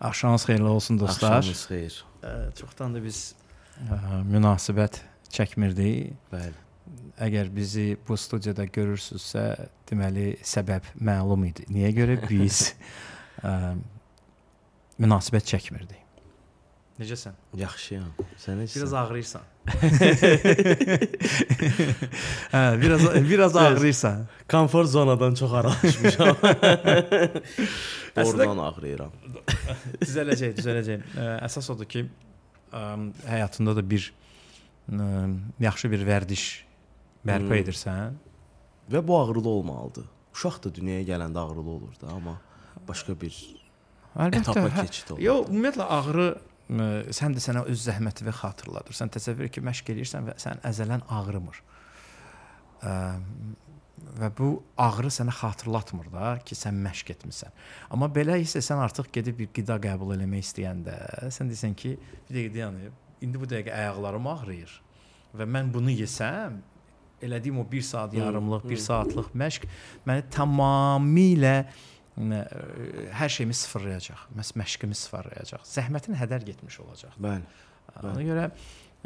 Axşamınız xeyirli olsun dostlar. Axşamınız xeyir. Ə, çoxdan da biz ə, münasibət çəkmirdik. Bəli. Əgər bizi bu studiyada görürsüzsə, deməli səbəb məlum idi. Niyə görə biz ə, münasibət çəkmirdik? Necəsən? Yaxşıyam. Sən necəsən? Biraz ağrıyırsan. hə, biraz biraz ağrıyırsan. Konfor zonadan çox aralaşmışam. Oradan ağrıyıram. düzələcək, düzələcək. Əsas odur ki, ə, həyatında da bir ə, yaxşı bir vərdiş bərpa hmm. edirsən və bu ağrılı olmalıdır. Uşaq da dünyaya gələndə ağrılı olur da, amma başqa bir Əlbəttə, etapa hə, keçid olur. Yox, ümumiyyətlə ağrı sən də sənə öz zəhmətini xatırladır. Sən təsəvvür ki, məşq eləyirsən və sənin əzələn ağrımır. Ə, və bu ağrı sənə xatırlatmır da ki, sən məşq etmisən. Amma belə isə sən artıq gedib bir qida qəbul eləmək istəyəndə, sən desən ki, bir dəqiqə dayanıb, indi bu dəqiqə ayaqlarım ağrıyır və mən bunu yesəm, elədiyim o 1 saat yarımlıq, 1 saatlıq məşq məni tamamilə E, hər şeyimi sıfırlayacaq. Məs məşqimi sıfırlayacaq. Zəhmətin hədər getmiş olacaq. Bəli. Bəli. Ona görə ə,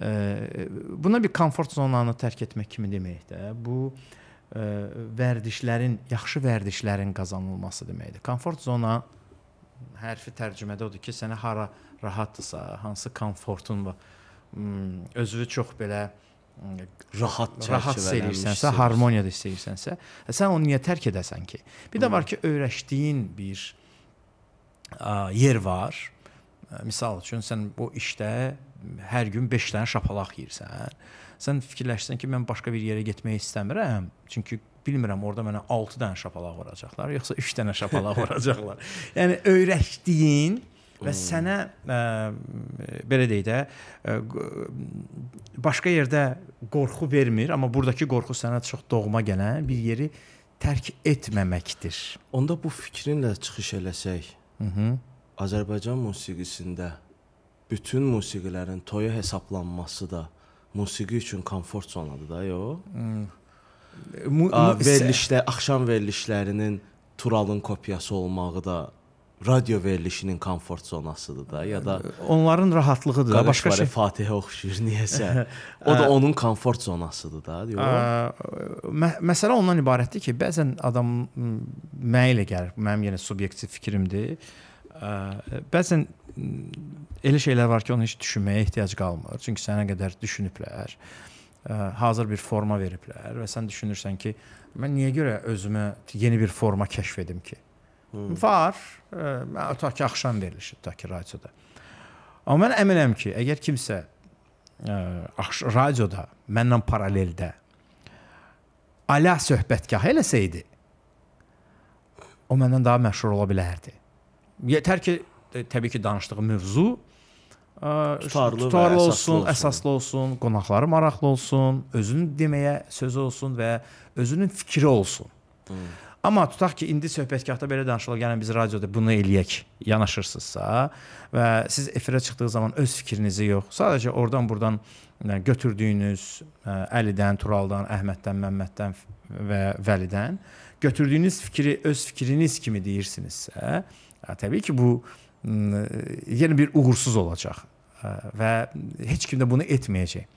e, buna bir komfort zonanı tərk etmək kimi demək də. Bu ə, e, vərdişlərin, yaxşı vərdişlərin qazanılması deməkdir. Komfort zona hərfi tərcümədə odur ki, sənə hara rahatdırsa, hansı komfortun var. Hmm, özünü çox belə ə, rahat rahat sevirsənsə, harmoniyada istəyirsənsə, e, sən onu niyə tərk edəsən ki? Bir Hı. də var ki, öyrəşdiyin bir ə, yer var. E, Məsəl üçün sən bu işdə hər gün 5 dənə şapalaq yeyirsən. Sən fikirləşsən ki, mən başqa bir yerə getmək istəmirəm, çünki bilmirəm orada mənə 6 dənə şapalaq vuracaqlar, yoxsa 3 dənə şapalaq vuracaqlar. yəni öyrəşdiyin və sənə ə, belə deyək də ə, e, başqa yerdə qorxu vermir, amma burdakı qorxu sənə çox doğma gələn bir yeri tərk etməməkdir. Onda bu fikrinlə çıxış eləsək. Mhm. Azərbaycan musiqisində bütün musiqilərin toya hesablanması da musiqi üçün komfort zonadır da, yox? Hmm. Verilişdə, axşam verilişlərinin Turalın kopyası olmağı da radio verilişinin komfort zonasıdır da ya da onların rahatlığıdır da başqa şey. Fatihə oxşuyur niyəsə. o da hə. onun komfort zonasıdır da diyorlar. Mə məsələ ondan ibarətdir ki, bəzən adam mənə elə gəlir, mənim yenə subyektiv fikrimdir. Ə, bəzən elə şeylər var ki, onu heç düşünməyə ehtiyac qalmır. Çünki sənə qədər düşünüblər. Ə, hazır bir forma veriblər və sən düşünürsən ki, mən niyə görə özümə yeni bir forma kəşf edim ki? Hmm. Var. Mən e, ötək ki, axşam verilişi, ötək ki, radioda. Amma mən əminəm ki, əgər kimsə ə, e, radioda, mənlə paraleldə alə söhbətgah eləsəydi, o məndən daha məşhur ola bilərdi. Yetər ki, e, təbii ki, danışdığı mövzu ə, tutarlı, tutarlı olsun, əsaslı olsun, əsaslı olsun, qonaqları maraqlı olsun, özünü deməyə sözü olsun və özünün fikri olsun. Hmm. Amma tutaq ki, indi söhbətgahda belə danışılır, gəlin biz radioda bunu eləyək yanaşırsınızsa və siz efirə çıxdığı zaman öz fikrinizi yox, sadəcə oradan-burdan yəni, götürdüyünüz e, Əlidən, Turaldan, Əhməddən, Məmməddən və Vəlidən götürdüyünüz fikri öz fikriniz kimi deyirsinizsə, e, təbii ki, bu e, yenə bir uğursuz olacaq və heç kim də bunu etməyəcək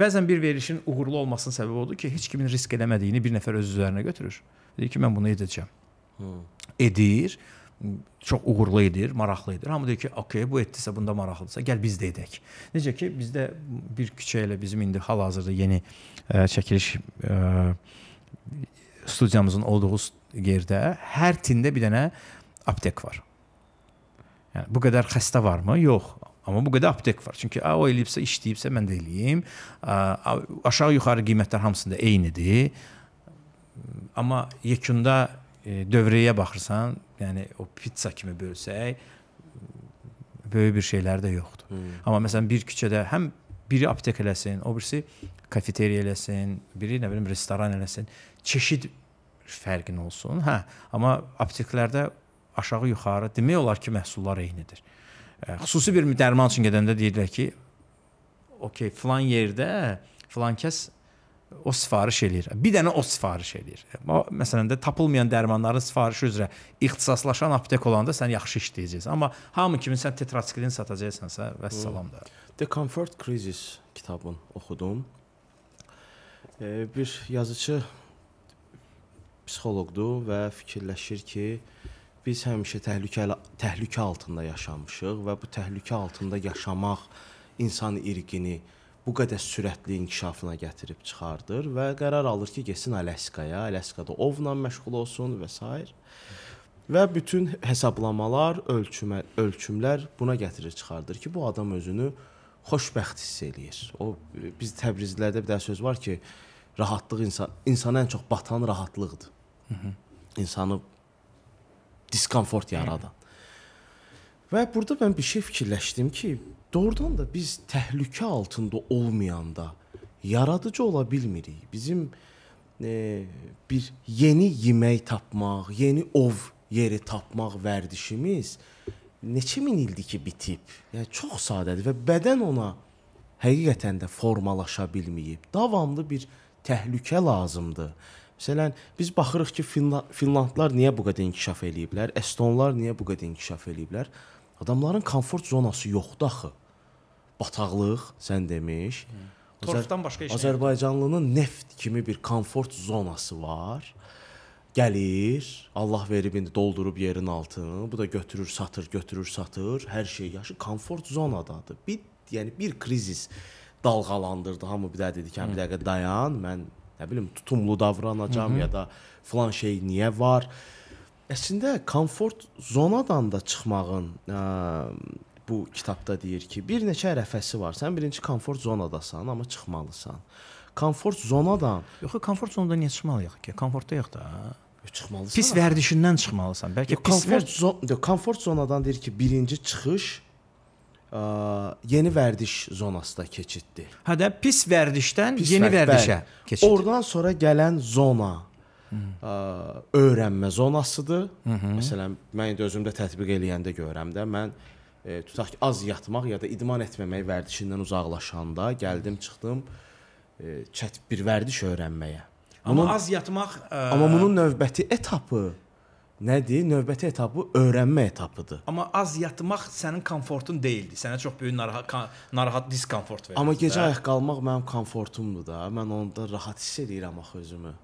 bəzən bir verilişin uğurlu olmasının səbəbi odur ki, heç kimin risk eləmədiyini bir nəfər öz üzərinə götürür. Deyir ki, mən bunu edəcəm. Hmm. Edir çox uğurlu edir, maraqlı edir. Hamı deyir ki, okey, bu etdisə, bunda maraqlıdırsa, gəl biz də edək. Necə ki, bizdə bir küçə ilə bizim indi hal-hazırda yeni ə, e, çəkiliş ə, e, studiyamızın olduğu yerdə hər tində bir dənə aptek var. Yəni bu qədər xəstə varmı? Yox. Amma bu qədər aptek var. Çünki a, o eləyibsə, işləyibsə mən də eləyim. A, aşağı yuxarı qiymətlər hamısında eynidir amma yekunda e, dövrəyə baxırsan, yəni o pizza kimi bölsək böyük bir şeylər də yoxdur. Hmm. Amma məsələn bir küçədə həm biri aptek eləsin, o birisi kafeteriya eləsin, biri nə bilim restoran eləsin, çeşid fərqin olsun. Hə, amma apteklərdə aşağı yuxarı demək olar ki, məhsullar eynidir. E, xüsusi bir dərman üçün gedəndə deyirlər ki, okey, filan yerdə filan kəs o sifariş eləyir. Bir dənə o sifariş eləyir. Məsələn də tapılmayan dərmanların sifarişi üzrə ixtisaslaşan aptek olanda sən yaxşı işləyəcəksən. Amma hamı kimi sən tetratsiklin satacaqsansa, vəssalam hmm. da. The Comfort Crisis kitabını oxudum. E, bir yazıçı psixoloqdur və fikirləşir ki, biz həmişə təhlükə təhlükə altında yaşamışıq və bu təhlükə altında yaşamaq insan irqini, bu qədər sürətli inkişafına gətirib çıxardır və qərar alır ki, getsin Alaskaya, Alaskada ovla məşğul olsun və s. Və bütün hesablamalar, ölçümə, ölçümlər buna gətirir çıxardır ki, bu adam özünü xoşbəxt hiss eləyir. O biz Təbrizlilərdə bir də söz var ki, rahatlıq insan insana ən çox batan rahatlıqdır. Hı -hı. İnsanı diskomfort yaradan. Hı -hı. Və burada mən bir şey fikirləşdim ki, Doğrudan da biz təhlükə altında olmayanda yaradıcı ola bilmirik. Bizim e, bir yeni yemək tapmaq, yeni ov yeri tapmaq vərdişimiz neçə min ildir ki bitib. Yəni çox sadədir və bədən ona həqiqətən də formalaşa bilməyib. Davamlı bir təhlükə lazımdır. Məsələn, biz baxırıq ki, Finlandlar niyə bu qədər inkişaf eləyiblər? Estonlar niyə bu qədər inkişaf eləyiblər? Adamların komfort zonası yoxdur axı bataqlıq sən demiş. Hmm. Torfdan başqa heç Azərbaycanlının neft kimi bir komfort zonası var. Gəlir, Allah verib indi doldurub yerin altını. Bu da götürür, satır, götürür, satır. Hər şey yaşı komfort zonadadır. Bir yəni bir krizis dalğalandırdı. Hamı bir də dedi ki, hə, bir hmm. dəqiqə dayan, mən nə bilim tutumlu davranacağam Hı hmm. -hı. ya da falan şey niyə var? Əslində komfort zonadan da çıxmağın ə, bu kitabda deyir ki, bir neçə ərəfəsi var. Sən birinci komfort zonadasan, amma çıxmalısan. Komfort zonadan. Yox, komfort zonadan niyə çıxmalıyıq ki? Komfortdayıq da. E, çıxmalısan. Pis vərdişindən çıxmalısan. Bəlkə yox, pis komfort zon yox, komfort zonadan deyir ki, birinci çıxış ə, e, yeni vərdiş zonasına keçiddir. Hə də pis vərdişdən pis yeni vərd vərdişə keçid. Oradan sonra gələn zona ə, e, öyrənmə zonasıdır. Hı -hı. Məsələn, mən indi özümdə tətbiq eləyəndə görürəm də, mən e, tutaq ki, az yatmaq ya da idman etməmək vərdişindən uzaqlaşanda gəldim, çıxdım e, çət bir vərdiş öyrənməyə. Bunun, amma az yatmaq ə... E, amma bunun növbəti etapı Nədir? Növbəti etapı öyrənmə etapıdır. Amma az yatmaq sənin komfortun deyildi. Sənə çox böyük narahat narahat diskomfort verir. Amma gecə ayaq qalmaq mənim komfortumdur da. Mən onda rahat hiss edirəm axı özümü.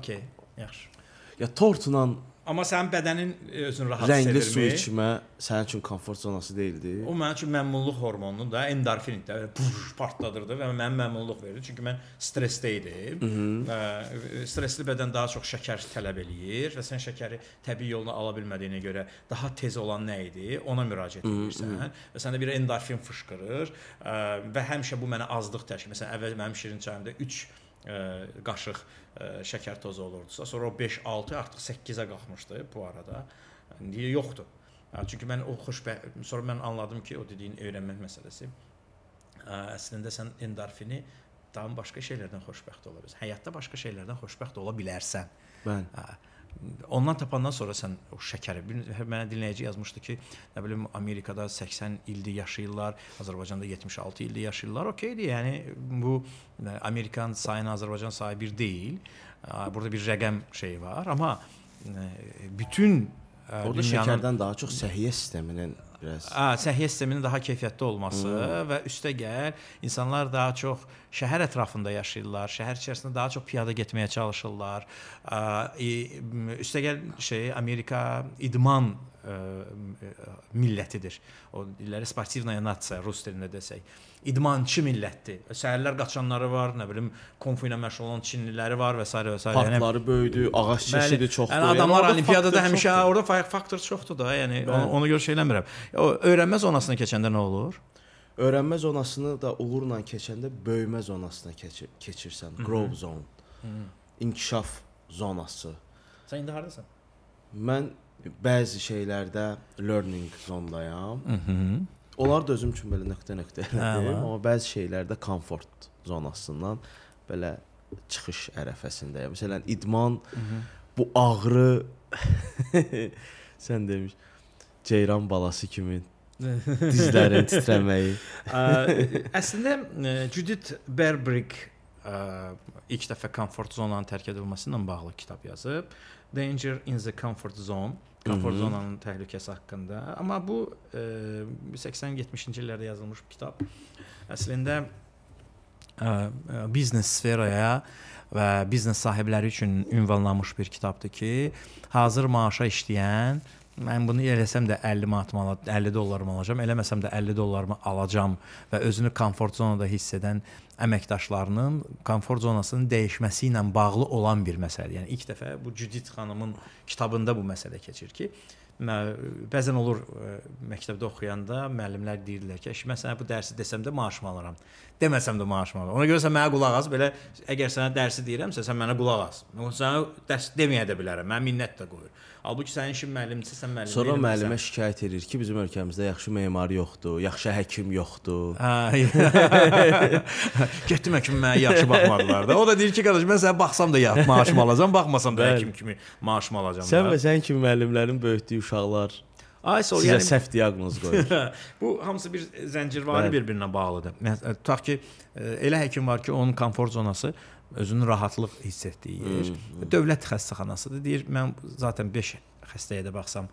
Okay, yaxşı. Ya tortla Amma sənin bədənin e, özünü rahat hiss edirmi? Rəngli su içmə sənin üçün komfort zonası deyildi. O mənim üçün məmnunluq hormonunu da, endorfin də partladırdı və mənə məmnunluq verdi. Çünki mən stressdə idim. Ə, e, stressli bədən daha çox şəkər tələb eləyir və sən şəkəri təbii yolla ala bilmədiyinə görə daha tez olan nə idi, ona müraciət edirsən və səndə bir endorfin fışqırır ə, e, və həmişə bu mənə azlıq təşkil. Məsələn, əvvəl mənim şirin çayımda 3 ə, qaşıq ə, şəkər tozu olurdusa, sonra o 5-6 artıq 8-ə qalxmışdı bu arada. İndi yoxdur. Çünki mən o xoşbəxt sonra mən anladım ki, o dediyin öyrənmək məsələsi. Ə, əslində sən endorfini daha başqa şeylərdən xoşbəxt ola bilərsən. Həyatda başqa şeylərdən xoşbəxt ola bilərsən. Bəli. Ondan tapandan sonra sən o şəkəri hə, mənə dinləyici yazmışdı ki, nə bilim Amerikada 80 ildir yaşayırlar, Azərbaycanda 76 ildir yaşayırlar. Okeydir. Yəni bu Amerikan sayını Azərbaycan sayı bir deyil. Burada bir rəqəm şeyi var, amma bütün Orada dünyanın... şəkərdən daha çox səhiyyə sisteminin biraz. A, səhiyyə sisteminin daha keyfiyyətli olması hmm. və üstəgəl insanlar daha çox şəhər ətrafında yaşayırlar, şəhər içərisində daha çox piyada getməyə çalışırlar. Üstəgəl şey Amerika idman millətidir. O dilləri sportivnaya natsiya rus dilində desək. İdmançı millətdir. Səhərlər qaçanları var, nə bilim, konfu ilə məşğul olan çinliləri var və s. və s. Yəni Parkları yəni, böyüdü, ağac çeşidi çoxdur. Yəni adamlar yəni, olimpiadada həmişə çoxdur. orada faktor çoxdur da, yəni Bəli. onu, onu görə şey eləmirəm. O öyrənmə zonasına keçəndə nə olur? Öyrənmə zonasını da uğurla keçəndə böyümə zonasına keçir, keçirsən. Hı -hı. Grow zone. Hı -hı. İnkişaf zonası. Sən indi hardasan? Mən bəzi şeylərdə learning zonadayam. Mhm. Onlar da özüm üçün belə nöqtə-nöqtə elədim, hə, amma bəzi şeylərdə komfort zonasından belə çıxış ərəfəsindəyəm. Məsələn, idman Hı mhm. -hı. bu ağrı sən demiş ceyran balası kimi dizlərin titrəməyi. Ə, əslində e, Judith Berbrick ilk dəfə komfort zonanın tərk edilməsi ilə bağlı kitab yazıb. Danger in the Comfort Zone, komfort zonanın təhlükəsi haqqında. Amma bu 80-70-ci illərdə yazılmış bir kitab. Əslində ə, biznes sferaya və biznes sahibləri üçün ünvanlanmış bir kitabdır ki, hazır maaşa işləyən mən bunu eləsəm də 50 manatımı alacam, 50 dollarımı alacam, eləməsəm də 50 dollarımı alacam və özünü komfort zonada hiss edən əməkdaşlarının komfort zonasının dəyişməsi ilə bağlı olan bir məsələ. Yəni ilk dəfə bu Judith xanımın kitabında bu məsələ keçir ki, bəzən olur e, məktəbdə oxuyanda müəllimlər deyirlər ki, mən sənə bu dərsi desəm də maaşımı alıram. Deməsəm də maaşımı alıram. Ona görə sən mənə qulaq as, belə əgər sənə dərsi deyirəmsə, sən mənə qulaq as. Mən sənə dərs deməyə də bilərəm. Mən minnət də qoyur. Halbuki sənin işin müəllimdirsə, sən müəllim. Sonra müəllimə şikayət edir ki, bizim ölkəmizdə yaxşı memar yoxdur, yaxşı həkim yoxdur. Hə. Getdim həkimə yaxşı baxmadılar da. O da deyir ki, qardaş, mən sənə baxsam da yaxşı maaşımı alacam, baxmasam da həkim kimi maaşımı alacam. Sən və sənin kimi müəllimlərin böyütdüyü uşaqlar Ay sol, Sizə yəni səhv diaqnoz qoyur. bu hamısı bir zəncirvari bir-birinə bağlıdır. Yəni, tutaq ki, e, elə həkim var ki, onun komfort zonası özünü rahatlıq hiss etdiyi yer. Hmm, hmm. Dövlət xəstəxanasıdır. Deyir, mən zaten 5 xəstəyə də baxsam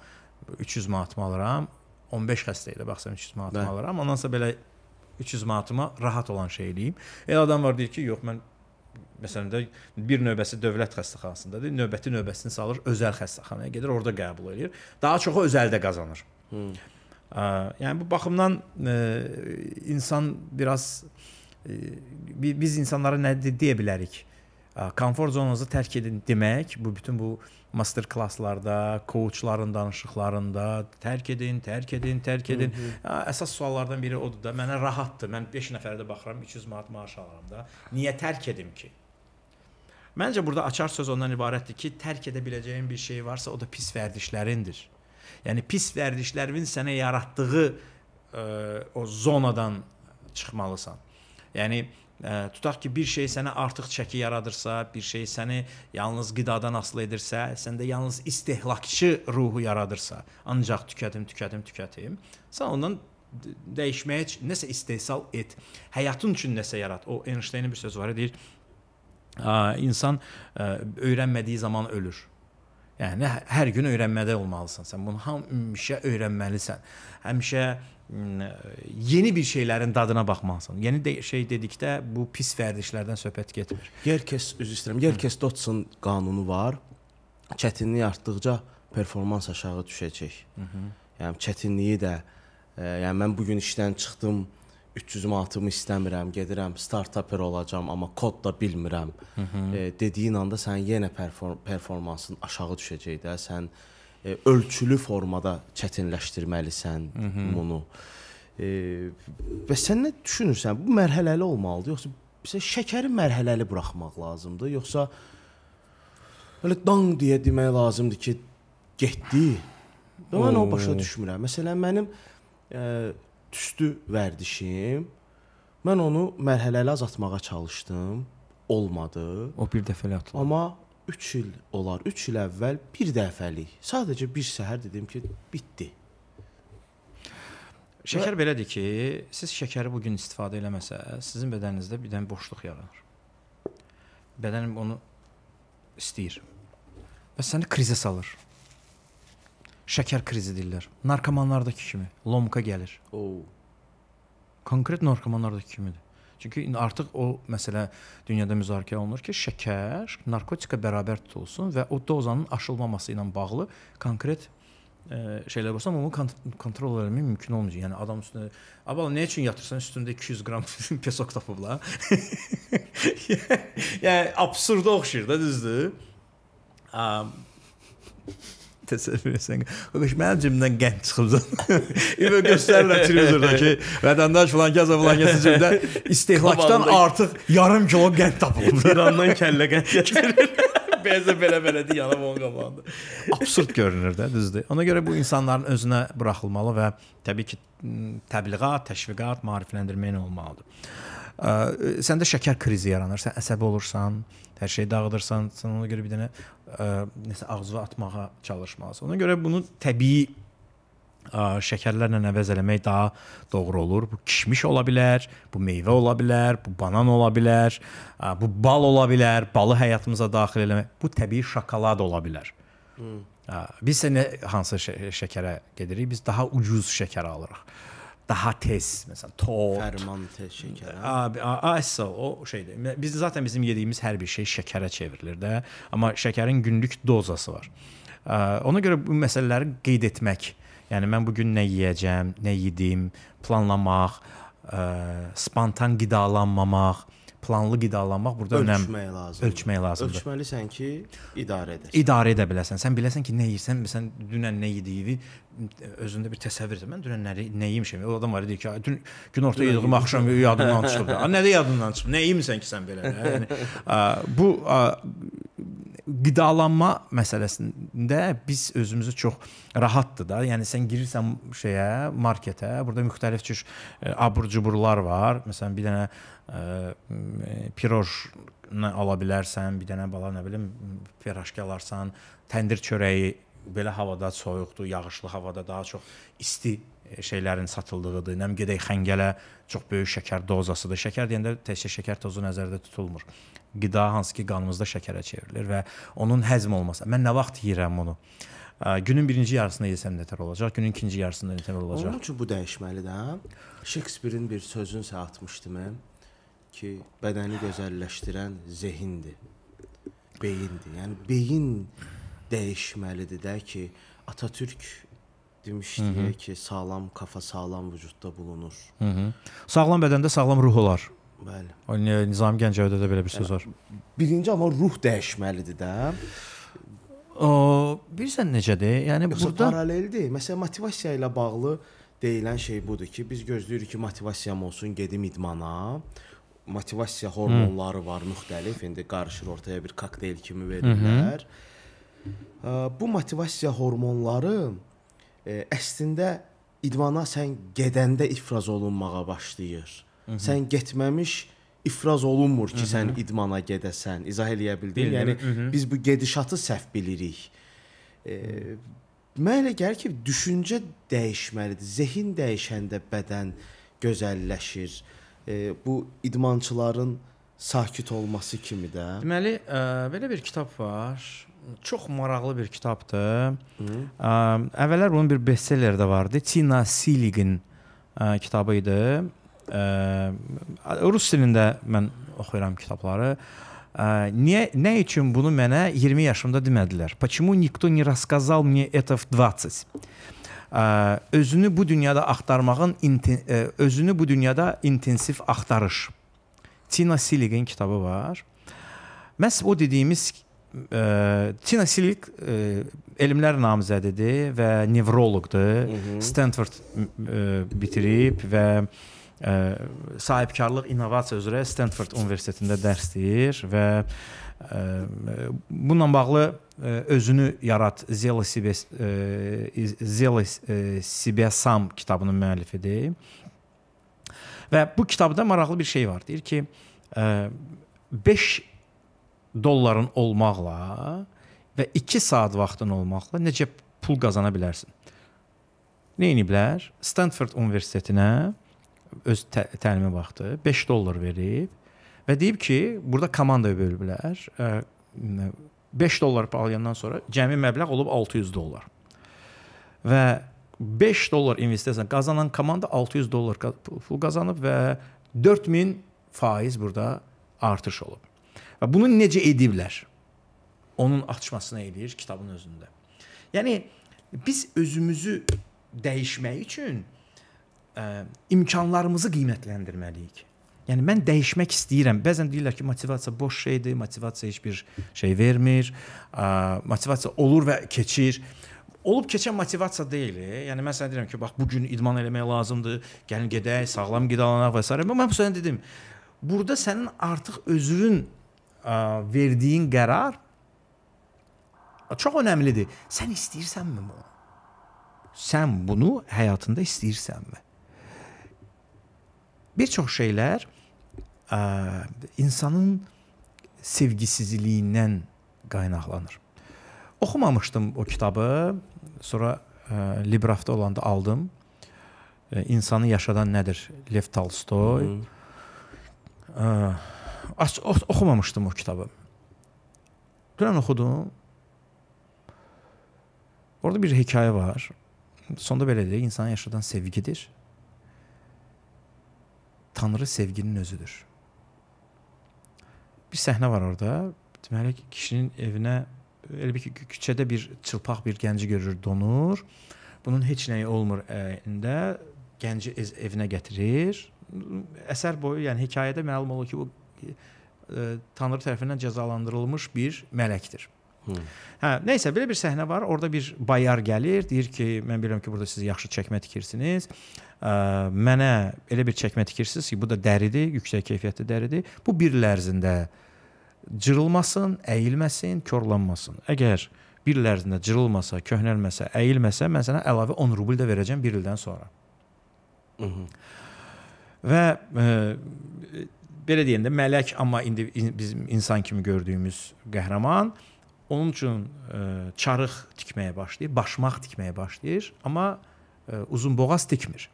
300 manatımı alıram. 15 xəstəyə də baxsam 300 manatımı Bəli. alıram. Ondansa belə 300 manatıma rahat olan şey eləyim. Elə adam var deyir ki, yox mən məsələn də bir növbəsi dövlət xəstəxanasındadır. Növbəti növbəsini salır özəl xəstəxanaya gedir, orada qəbul eləyir. Daha çoxu özəldə qazanır. Hmm. Yəni bu baxımdan e, insan biraz biz insanlara nə deyə bilərik? Komfort zonanızı tərk edin demək, bu bütün bu master klasslarda, coachların danışıqlarında tərk edin, tərk edin, tərk edin. Hı -hı. Əsas suallardan biri odur da, mənə rahatdır. Mən 5 nəfərə də baxıram, 200 manat maaş alıram da. Niyə tərk edim ki? Məncə burada açar söz ondan ibarətdir ki, tərk edə biləcəyin bir şey varsa, o da pis vərdişlərindir. Yəni pis vərdişlərin sənə yaratdığı ə, o zonadan çıxmalısan. Yəni ə, e, tutaq ki, bir şey sənə artıq çəki yaradırsa, bir şey səni yalnız qidadan asılı edirsə, səndə yalnız istehlakçı ruhu yaradırsa, ancaq tükətim, tükətim, tükətim, sən ondan dəyişməyə nəsə istehsal et. Həyatın üçün nəsə yarat. O Einsteinin bir sözü var, deyir, ə, insan ə, e, öyrənmədiyi zaman ölür. Yəni hər gün öyrənmədə olmalısan. Sən bunu həmişə öyrənməlisən. Həmişə yeni bir şeylərin dadına baxmalısan. Yeni de şey dedikdə bu pis vərdişlərdən söhbət getmir. Hər kəs üzr istəyirəm. Hər kəs Dotson qanunu var. Çətinlik artdıqca performans aşağı düşəcək. Hı -hı. Yəni çətinliyi də e, yəni mən bu gün işdən çıxdım 300 manatımı istəmirəm, gedirəm startaper olacam, amma kod da bilmirəm. Hı -hı. E, dediyin anda sənin yenə perform performansın aşağı düşəcək də. Sən e, e, ölçülü formada çətinləşdirməlisən Hı mhm. -hı. bunu. E, və sən nə düşünürsən? Bu mərhələli olmalıdır, yoxsa bizə şəkəri mərhələli buraxmaq lazımdır, yoxsa elə dang deyə demək lazımdır ki, getdi. Və mən o başa düşmürəm. Məsələn, mənim e, tüstü vərdişim mən onu mərhələli azaltmağa çalışdım, olmadı. O bir dəfəlik atıldı. Amma 3 il olar, 3 il əvvəl bir dəfəlik, sadəcə bir səhər dedim ki, bitdi. Şəkər belədir ki, siz şəkəri bu gün istifadə eləməsəz, sizin bədəninizdə bir dənə boşluq yaranır. Bədənin onu istəyir. Və səni krizə salır. Şəkər krizi deyirlər. Narkomanlardakı kimi lomka gəlir. Oo. Konkret narkomanlardakı kimidir. Çünki indi artıq o məsələ dünyada müzakirə olunur ki, şəkər narkotika bərabər tutulsun və o dozanın aşılmaması ilə bağlı konkret ə, e, şeylər varsa, onu kont kontrol etmək mümkün olmayacaq. Yəni adam üstünə "Abal, nə üçün yatırsan? Üstündə 200 qram pesok tapıblar." yəni absurda oxşayır da, düzdür? Um, təsəvvürsən. Qardaş mənim cibimdən qənd çıxıbsan. İndi göstərirlər televizordakı vətəndaş falan kəsə falan kəsə cibdə istehlakdan artıq yarım kilo qənd tapılıb. İrandan kəllə qənd gətirir. Bəzən belə-belədir yana onun qabağında. Absurd görünür də, düzdür. Ona görə bu insanların özünə buraxılmalı və təbii ki, təbliğat, təşviqat, maarifləndirmə olmalıdır. Ə, səndə şəkər krizi yaranır, sən əsəbi olursan, hər şeyi dağıdırsan, sən ona görə bir dənə ə, e, nəsə ağzına atmağa çalışmalısan. Ona görə bunu təbii ə, e, şəkərlərlə əvəz eləmək daha doğru olur. Bu kişmiş ola bilər, bu meyvə ola bilər, bu banan ola bilər, ə, e, bu bal ola bilər, balı həyatımıza daxil eləmək. Bu təbii şokolad ola bilər. Hmm. Ə, biz isə hansı şə şəkərə gedirik? Biz daha ucuz şəkər alırıq daha tez məsələn tort, fərmante şəkər. ASO o şeydir. Biz zaten bizim yediyimiz hər bir şey şəkərə çevrilir də, amma şəkərin günlük dozası var. Ona görə bu məsələləri qeyd etmək, yəni mən bu gün nə yeyəcəm, nə yedim, planlamaq, ə, e, spontan qidalanmamaq, planlı qidalanmaq burada önəm lazımdır. ölçmək lazımdır. Ölçməlisən ki, idarə edəsən. İdarə edə biləsən. Sən biləsən ki, nə yeyirsən, məsələn, dünən nə yediyini özündə bir təsəvvür et. Mən dünən nə, nə yemişəm? O adam var deyir ki, dün gün orta yediyim, axşam yadımdan çıxıb. A, nədir yadından çıxıb? Nə yemisən ki, sən belə? Yəni bu a, qidalanma məsələsində biz özümüzü çox rahatdır da. Yəni sən girirsən şeyə, marketə, burada müxtəlif cür e, abur-cuburlar var. Məsələn, bir dənə pirojna ala bilərsən, bir dənə bala nə bilim pirajka alarsan, təndir çörəyi belə havada soyuqdur, yağışlı havada daha çox isti e, şeylərin satıldığıdır. Nəm gedək Xəngələ çox böyük şəkər dozasıdır. Şəkər deyəndə təkcə şəkər tozu nəzərdə tutulmur. Qida hansı ki qanımızda şəkərə çevrilir və onun həzm olması. Mən nə vaxt yeyirəm bunu? Günün birinci yarısında yesəm nətər olacaq, günün ikinci yarısında nətər olacaq. Onun üçün bu dəyişməli də. Shakespeare-in bir sözünsə atmışdı mən. Hə ki, bədəni gözəlləşdirən zehindir. Beyindir. Yəni beyin dəyişməlidir də ki, Atatürk demişdi Hı -hı. ki, sağlam kafa sağlam vücudda bulunur. Hı -hı. Sağlam bədəndə sağlam ruh olar. Bəli. O Nizami Gəncəvədə də belə bir söz var. Birinci amma ruh dəyişməlidir də. O bilirsən necədir? Yəni Yoxsa burada paraleldir. Məsələn, motivasiya ilə bağlı deyilən şey budur ki, biz gözləyirik ki, motivasiyam olsun, gedim idmana motivasiya hormonları Hı. var müxtəlif, indi qarışır ortaya bir kokteyl kimi verirlər. Hı -hı. Bu motivasiya hormonları ə, e, əslində idmana sən gedəndə ifraz olunmağa başlayır. Hı -hı. Sən getməmiş ifraz olunmur ki, Hı -hı. sən idmana gedəsən. İzah eləyə bildim? Bildim. Yəni Hı -hı. biz bu gedişatı səhv bilirik. E, mənə elə gəlir ki, düşüncə dəyişməlidir. Zehin dəyişəndə bədən gözəlləşir. E, e, bu idmançıların sakit olması kimi də. Deməli, ə, belə bir kitab var. Çox maraqlı bir kitabdır. Hı. Ə, əvvəllər bunun bir bestseller də vardı. Tina Seligin ə, kitabı idi. Ə, rus dilində mən oxuyuram kitabları. Ə, niyə nə üçün bunu mənə 20 yaşımda demədilər? Почему никто не рассказал мне это в 20? özünü bu dünyada axtarmağın özünü bu dünyada intensiv axtarış. Tina Siligin kitabı var. Məs o dediyimiz ə, Tina Silik ə, elmlər namizədidir və nevroloqdur. Mhm. Stanford ə, bitirib və ə, sahibkarlıq innovasiya üzrə Stanford Universitetində dərs deyir və ə, Bununla bağlı özünü yarat Zela себе Zela себе сам kitabının müəllifidir. Və bu kitabda maraqlı bir şey var. Deyir ki, 5 dolların olmaqla və 2 saat vaxtın olmaqla necə pul qazana bilərsən? Nə ediblər? Stanford Universitetinə öz tə təlimi vaxtı 5 dollar verib Və deyib ki, burada komandaya bölüblər. 5 e, dollar paylayandan sonra cəmi məbləğ olub 600 dollar. Və 5 dollar investisiya qazanan komanda 600 dollar pul qazanıb və 4000 faiz burada artış olub. Və bunu necə ediblər? Onun açmasını eləyir kitabın özündə. Yəni biz özümüzü dəyişmək üçün ə, e, imkanlarımızı qiymətləndirməliyik. Yəni mən dəyişmək istəyirəm. Bəzən deyirlər ki, motivasiya boş şeydir, motivasiya heç bir şey vermir. Motivasiya olur və keçir. Olub keçən motivasiya deyil. E. Yəni mən sənə deyirəm ki, bax bu gün idman eləmək lazımdır. Gəlin gedək, sağlam qidalanaq və s. Mən bu sənə dedim. Burada sənin artıq özünün verdiyin qərar çox önəmlidir. Sən istəyirsənmi bunu? Sən bunu həyatında istəyirsənmi? Bir çox şeylər ə, insanın sevgisizliyindən qaynaqlanır. Oxumamışdım o kitabı. Sonra ə, Librafda olanda aldım. Ə, insanı yaşadan nədir? Lev Tolstoy. Ə, aç, o, oxumamışdım o kitabı. Dünən oxudum. Orada bir hekayə var. Sonda belə deyir, insan yaşadan sevgidir. Tanrı sevginin özüdür bir səhnə var orada. Deməli kişinin evinə elə bir küçədə bir çılpaq bir gənci görür, donur. Bunun heç nəyi olmur əlində. Gənci evinə gətirir. Əsər boyu, yəni hekayədə məlum olur ki, bu e, Tanrı tərəfindən cəzalandırılmış bir mələkdir. Hmm. Hə, nə isə belə bir səhnə var. Orda bir bayar gəlir, deyir ki, mən bilirəm ki, burada siz yaxşı çəkmə tikirsiniz. Ə, mənə elə bir çəkmə tikirsiniz ki, bu da dəridir, yüksək keyfiyyətli dəridir. Bu bir il ərzində cırılmasın, əyilməsin, korlanmasın. Əgər bir il ərzində cırılmasa, köhnəlməsə, əyilməsə, mən sənə əlavə 10 rubl də verəcəm bir ildən sonra. Hı mhm. -hı. Və ə, e, belə deyəndə mələk amma indi in, bizim insan kimi gördüyümüz qəhrəman Onun üçün ə, e, çarıq tikməyə başlayır, başmaq tikməyə başlayır, amma ə, e, uzunboğaz tikmir.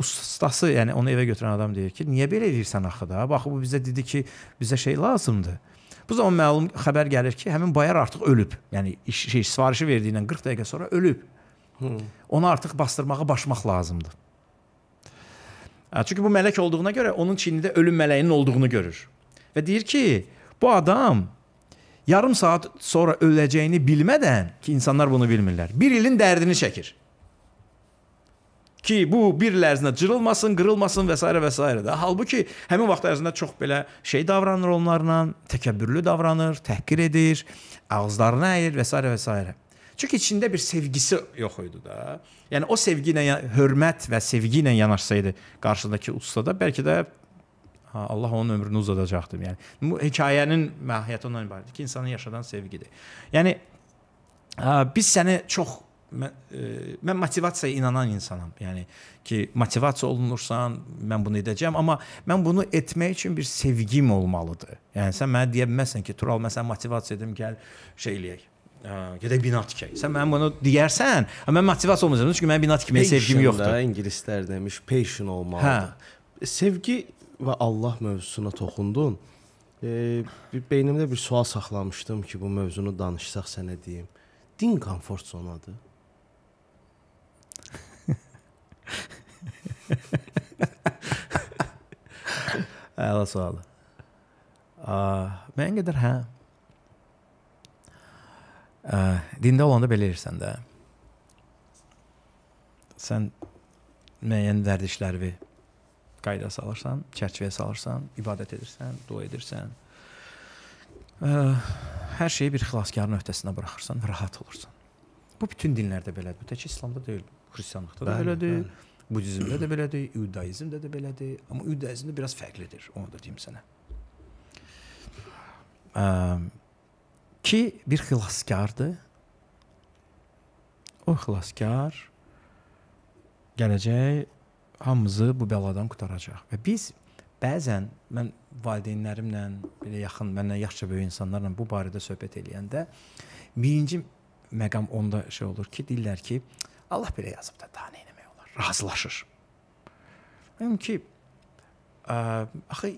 Ustası, yəni onu evə götürən adam deyir ki, niyə belə edirsən axı da? Bax bu bizə dedi ki, bizə şey lazımdır. Bu zaman məlum xəbər gəlir ki, həmin bayar artıq ölüb. Yəni iş, şey sifarişi verdiyindən 40 dəqiqə sonra ölüb. Hmm. Onu artıq bastırmağa başmaq lazımdır. E, çünki bu mələk olduğuna görə onun çiynində ölüm mələyinin olduğunu görür. Və deyir ki, bu adam yarım saat sonra öləcəyini bilmədən ki, insanlar bunu bilmirlər. 1 ilin dərdini çəkir. Ki bu bir il ərzində cırılmasın, qırılmasın və s. və s. də. Halbuki həmin vaxt ərzində çox belə şey davranır onlarla, təkəbbürlü davranır, təhqir edir, ağızlarını əyir və s. və s. Çünki içində bir sevgisi yox idi da. Yəni o sevgi ilə hörmət və sevgi ilə yanaşsaydı qarşıdakı ustada bəlkə də Allah onun ömrünü uzadacaqdır. Yəni bu hekayənin mahiyyəti ondan ibarətdir ki, insanı yaşadan sevgidir. Yəni biz səni çox mən, e, mən motivasiyaya inanan insanam. Yəni ki, motivasiya olunursan, mən bunu edəcəm, amma mən bunu etmək üçün bir sevgim olmalıdır. Yəni sən mənə deyə bilməzsən ki, Tural məsələn motivasiya edim, gəl şey eləyək gedək bina tikək. Sən mən bunu deyərsən, mən motivasiya olmayacam çünki mənim bina tikməyə sevgim yoxdur. Da, ingilislər demiş, passion hə. olmalıdır. Hə. Sevgi və Allah mövzusuna toxundun. E, beynimdə bir sual saxlamışdım ki, bu mövzunu danışsaq sənə deyim. Din komfort zonadır. Əla sual. Mən qədər hə. Ə, dində olanda belə edirsən də. Sən müəyyən vərdişləri qayda salırsan, çərçivəyə salırsan, ibadət edirsən, dua edirsən. Ə, hər şeyi bir xilaskarın öhdəsinə buraxırsan, rahat olursan. Bu bütün dinlərdə belədir. Bu tək İslamda deyil, xristianlıqda da bəli, belədir. Bəli. Budizmdə də belədir, Yudaizmdə də belədir, amma Yudaizmdə biraz fərqlidir, onu da deyim sənə. Ə, ki bir xilaskardır. O xilaskar gələcək hamımızı bu bəladan qurtaracaq. Və biz bəzən mən valideynlərimlə, belə yaxın, məndən yaxşı böyük insanlarla bu barədə söhbət eləyəndə birinci məqam onda şey olur ki, deyirlər ki, Allah belə yazıb da daha nə etmək olar? Razılaşır. Deyim ki, ə, axı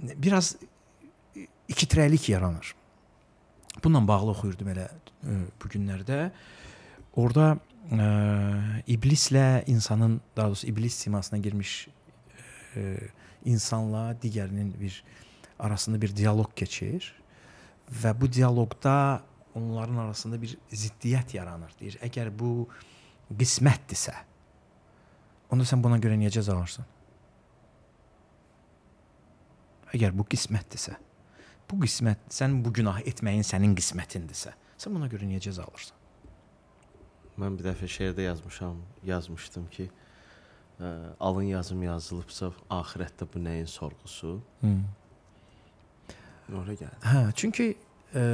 biraz ikitirəlik yaranır. Bununla bağlı oxuyurdum elə bu günlərdə. Ə, orada e, iblislə insanın daha doğrusu iblis simasına girmiş e, insanla digərinin bir arasında bir dialoq keçir və bu dialoqda onların arasında bir ziddiyyət yaranır. Deyir, əgər bu qismətdirsə, onda sən buna görə niyə cəza alırsan? Əgər bu qismətdirsə, bu qismət sən bu günah etməyin sənin qismətindirsə, sən buna görə niyə cəza alırsan? Mən bir dəfə şeirdə yazmışam, yazmışdım ki, ə, e, alın yazım yazılıbsa, axirətdə bu nəyin sorğusu? Hmm. Ora gəldi. Hə, çünki ə, e,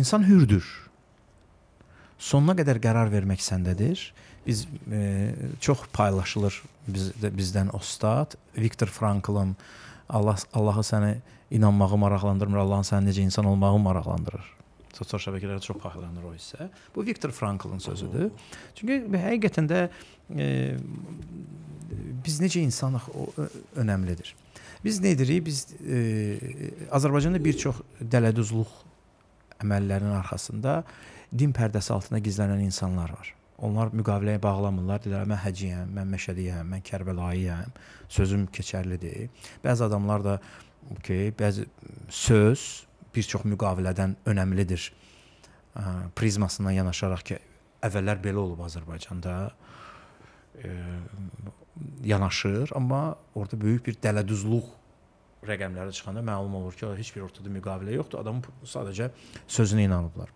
insan hürdür. Sonuna qədər qərar vermək səndədir. Biz ə, e, çox paylaşılır biz, bizdən ustad Viktor Franklın Allah Allahı səni inanmağı maraqlandırmır, Allahın səni necə insan olmağı maraqlandırır sosial şəbəkələrdə çox paylanır o isə. Bu Viktor Franklın sözüdür. Çünki həqiqətən də e, biz necə insanıq o önəmlidir. Biz nə edirik? Biz e, Azərbaycanda bir çox dələduzluq əməllərinin arkasında din pərdəsi altında gizlənən insanlar var. Onlar müqaviləyə bağlamırlar. Deyirlər mən həciyəm, mən məşədiyəm, mən Kərbəlayiyəm. Sözüm keçərlidir. Bəzi adamlar da okey, bəzi söz bir çox müqavilədən önəmlidir. Prizmasından yanaşaraq ki, əvvəllər belə olub Azərbaycanda e, yanaşır, amma orada böyük bir dələduzluq rəqəmləri çıxanda məlum olur ki, heç bir ortada müqavilə yoxdur. Adam sadəcə sözünə inanıblar.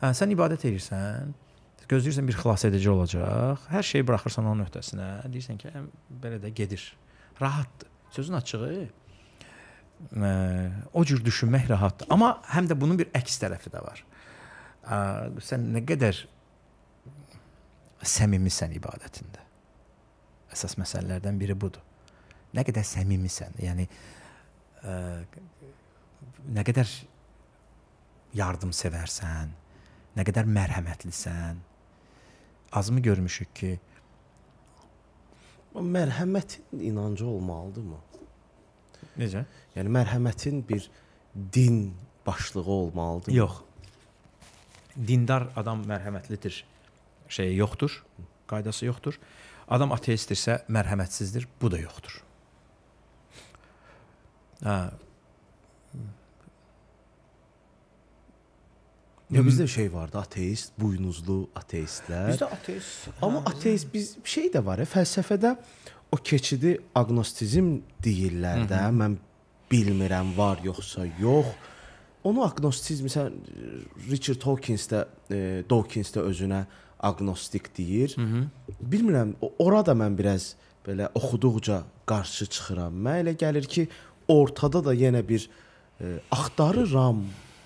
Hə, sən ibadət edirsən, gözləyirsən bir xilas edici olacaq. Hər şeyi buraxırsan onun öhdəsinə. Deyirsən ki, belə də gedir. Rahatdır. Sözün açığı, Ə, o cür düşünmək rahatdır. Amma həm də bunun bir əks tərəfi də var. Ə, sən nə qədər səmimisən ibadətində. Əsas məsələlərdən biri budur. Nə qədər səmimisən, yəni ə, e, nə qədər yardımsevərsən, nə qədər mərhəmətlisən. Azmı görmüşük ki, mərhəmətin inancı olmalıdırmı? Necə? Yəni mərhəmətin bir din başlığı olmalıdır. Yox. Dindar adam mərhəmətlidir. Şey yoxdur. Qaydası yoxdur. Adam ateistdirsə mərhəmətsizdir. Bu da yoxdur. Hə. Ya bizdə şey vardı, ateist, buynuzlu ateistlər. Bizdə ateist. Amma hə, ateist biz şey də var, ya, fəlsəfədə e, o keçidi aqnostizm deyirlər də. Hı -hı. Mən bilmirəm var yoxsa yox. Onu aqnostizm sən Richard Dawkins də e, Dawkins də özünə aqnostik deyir. Hı -hı. Bilmirəm, orada mən biraz belə oxuduqca qarşı çıxıram. Mənə elə gəlir ki, ortada da yenə bir e, axtarıram,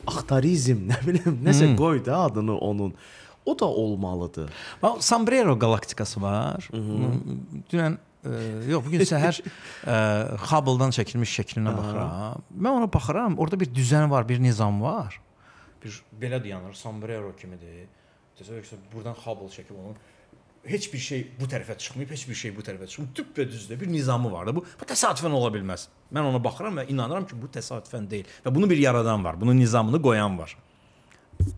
axtarizm, nə bilim, nəsə Hı -hı. qoy da adını onun. O da olmalıdır. Bax, Sombrero galaktikası var. Hı -hı. Dünən yox bu gün səhər e, Hubble-dan çəkilmiş şəklinə baxıram. Mən ona baxıram, orada bir düzən var, bir nizam var. Bir belə dayanır, sombrero kimidir. Desə yoxsa burdan Hubble çəkib onun heç bir şey bu tərəfə çıxmayıb, heç bir şey bu tərəfə çıxmayıb. Düppədüzdür bir nizamı var da. Bu, bu təsadüfən ola bilməz. Mən ona baxıram və inanıram ki, bu təsadüfən deyil və bunu bir yaradan var. Bunun nizamını qoyan var.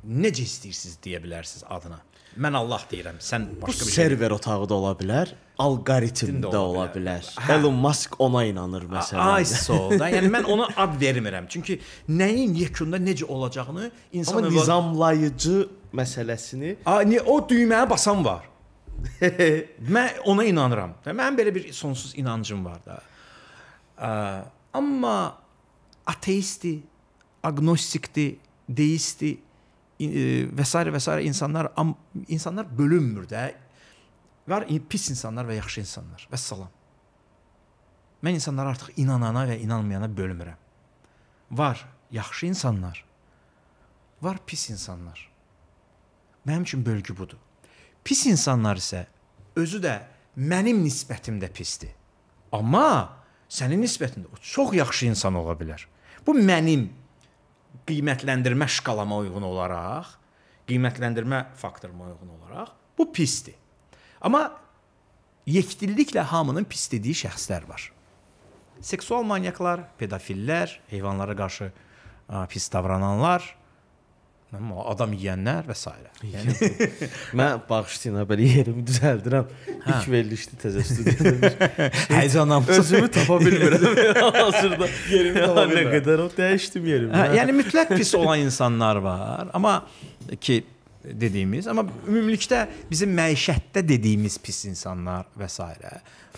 Necə istəyirsiniz deyə bilərsiniz adına. Mən Allah deyirəm, sən başqa bu bir şey. Server otağı da ola bilər, alqoritm də ola bilər. Hə, hə. Elon Musk ona inanır məsələn. ISO da. Yəni mən ona ad vermirəm. Çünki nəyin yekunda necə olacağını insan Amma övlad... nizamlayıcı məsələsini. A, niyə o düyməyə basan var? mən ona inanıram. Hə, mənim belə bir sonsuz inancım var da. Ə, amma ateisti, agnostikdi, deisti vesaire vesaire insanlar am, insanlar bölünmür də. Var pis insanlar və yaxşı insanlar. Vəssalam. Mən insanları artıq inanana və inanmayana bölmürəm. Var yaxşı insanlar. Var pis insanlar. Mənim üçün bölgü budur. Pis insanlar isə özü də mənim nisbətimdə pisdir. Amma sənin nisbətində o çox yaxşı insan ola bilər. Bu mənim qiymətləndirmə şkalama uyğun olaraq, qiymətləndirmə faktoruna uyğun olaraq bu pisdir. Amma yekdilliklə hamının pis dediyi şəxslər var. Seksual manyaklar, pedofillər, heyvanlara qarşı ə, pis davrananlar, adam yeyənlər və s. Yəni mən bağışlayın ha hə, belə yerimi düzəldirəm. Hə. İlk verilişdi təzə studiyada. Həyecanam. Özümü tapa bilmirəm. Hazırda yerimi tapa bilmirəm. Nə qədər o dəyişdim yerimi. Hə, hə yəni mütləq pis olan insanlar var, amma ki dediyimiz, amma ümumilikdə bizim məişətdə dediyimiz pis insanlar və s.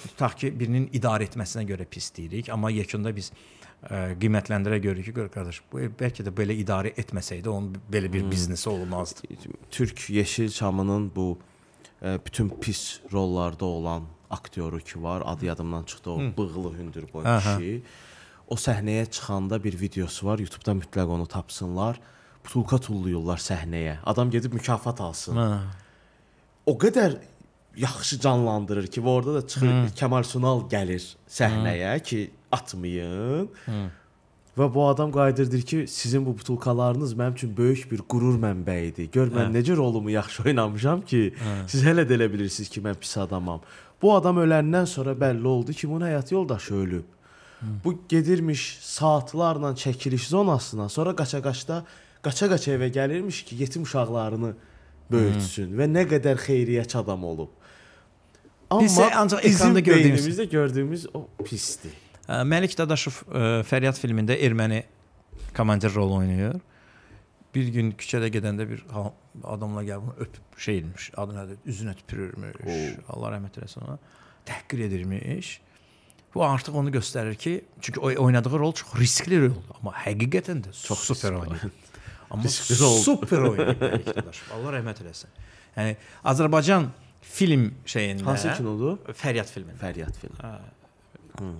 tutaq ki, birinin idarə etməsinə görə pis deyirik, amma yekunda biz qiymətləndirə görürük ki, gör qardaş, bu ev bəlkə də belə idarə etməsəydi, onun belə bir hmm. biznesi olmazdı. Türk Yeşilçamının bu e, bütün pis rollarda olan aktyoru ki var, adı yadımdan çıxdı, o Hı. Hmm. bığlı hündürboy kişi. O səhnəyə çıxanda bir videosu var, YouTube-da mütləq onu tapsınlar. Butulka tulluyurlar səhnəyə. Adam gedib mükafat alsın. Hə. O qədər yaxşı canlandırır ki, və orada da çıxır Hı. Hmm. Kəmal Sunal gəlir səhnəyə Hı. ki, atmayın. Hı. Hmm. Və bu adam qayıdırdır ki, sizin bu butulkalarınız mənim üçün böyük bir qürur mənbəyidir. Gör mən hə. necə rolumu yaxşı oynamışam ki, hə. siz hələ də elə bilirsiniz ki, mən pis adamam. Bu adam öləndən sonra bəlli oldu ki, bunun həyat yoldaşı ölüb. Hı. Bu gedirmiş saatlarla çəkiliş zonasına, sonra qaça-qaçda qaça-qaça evə gəlirmiş ki, yetim uşaqlarını böyütsün Hı. və nə qədər xeyriyyəç adam olub. Amma Biz ancaq ekranda gördüyümüz, gördüyümüz o pisdir. Məlik Dadaşov e, Fəryad filmində erməni komandir rolu oynayır. Bir gün küçədə gedəndə bir adamla gəlib öpüb şey edilmiş. Adı nədir? Üzünə tüpürürmüş. Oh. Allah rəhmət eləsin ona. Təhqir edilmiş. Bu artıq onu göstərir ki, çünki oynadığı rol çox riskli rol, amma həqiqətən də çox super oynayır. Amma riskli rol. super oynayır. Allah rəhmət eləsin. Yəni Azərbaycan film şeyində Hansı kinodur? Fəryad filmi. Fəryad filmi. Hə. Hmm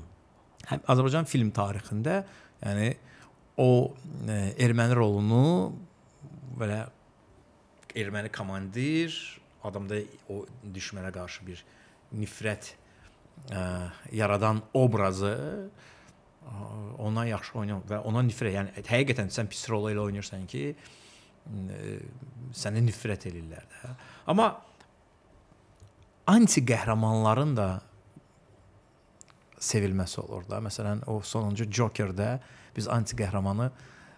həm Azərbaycan film tarixində yəni o e, erməni rolunu belə erməni komandir adamda o düşmənə qarşı bir nifrət ə, e, yaradan obrazı ə, e, ona yaxşı oynayır və ona nifrət, yəni həqiqətən sən pis rol elə oynayırsan ki, ə, e, sənə nifrət elirlər də. Amma anti qəhrəmanların da sevilməsi olur da. Məsələn, o sonuncu Joker-də biz antiqəhrəmanı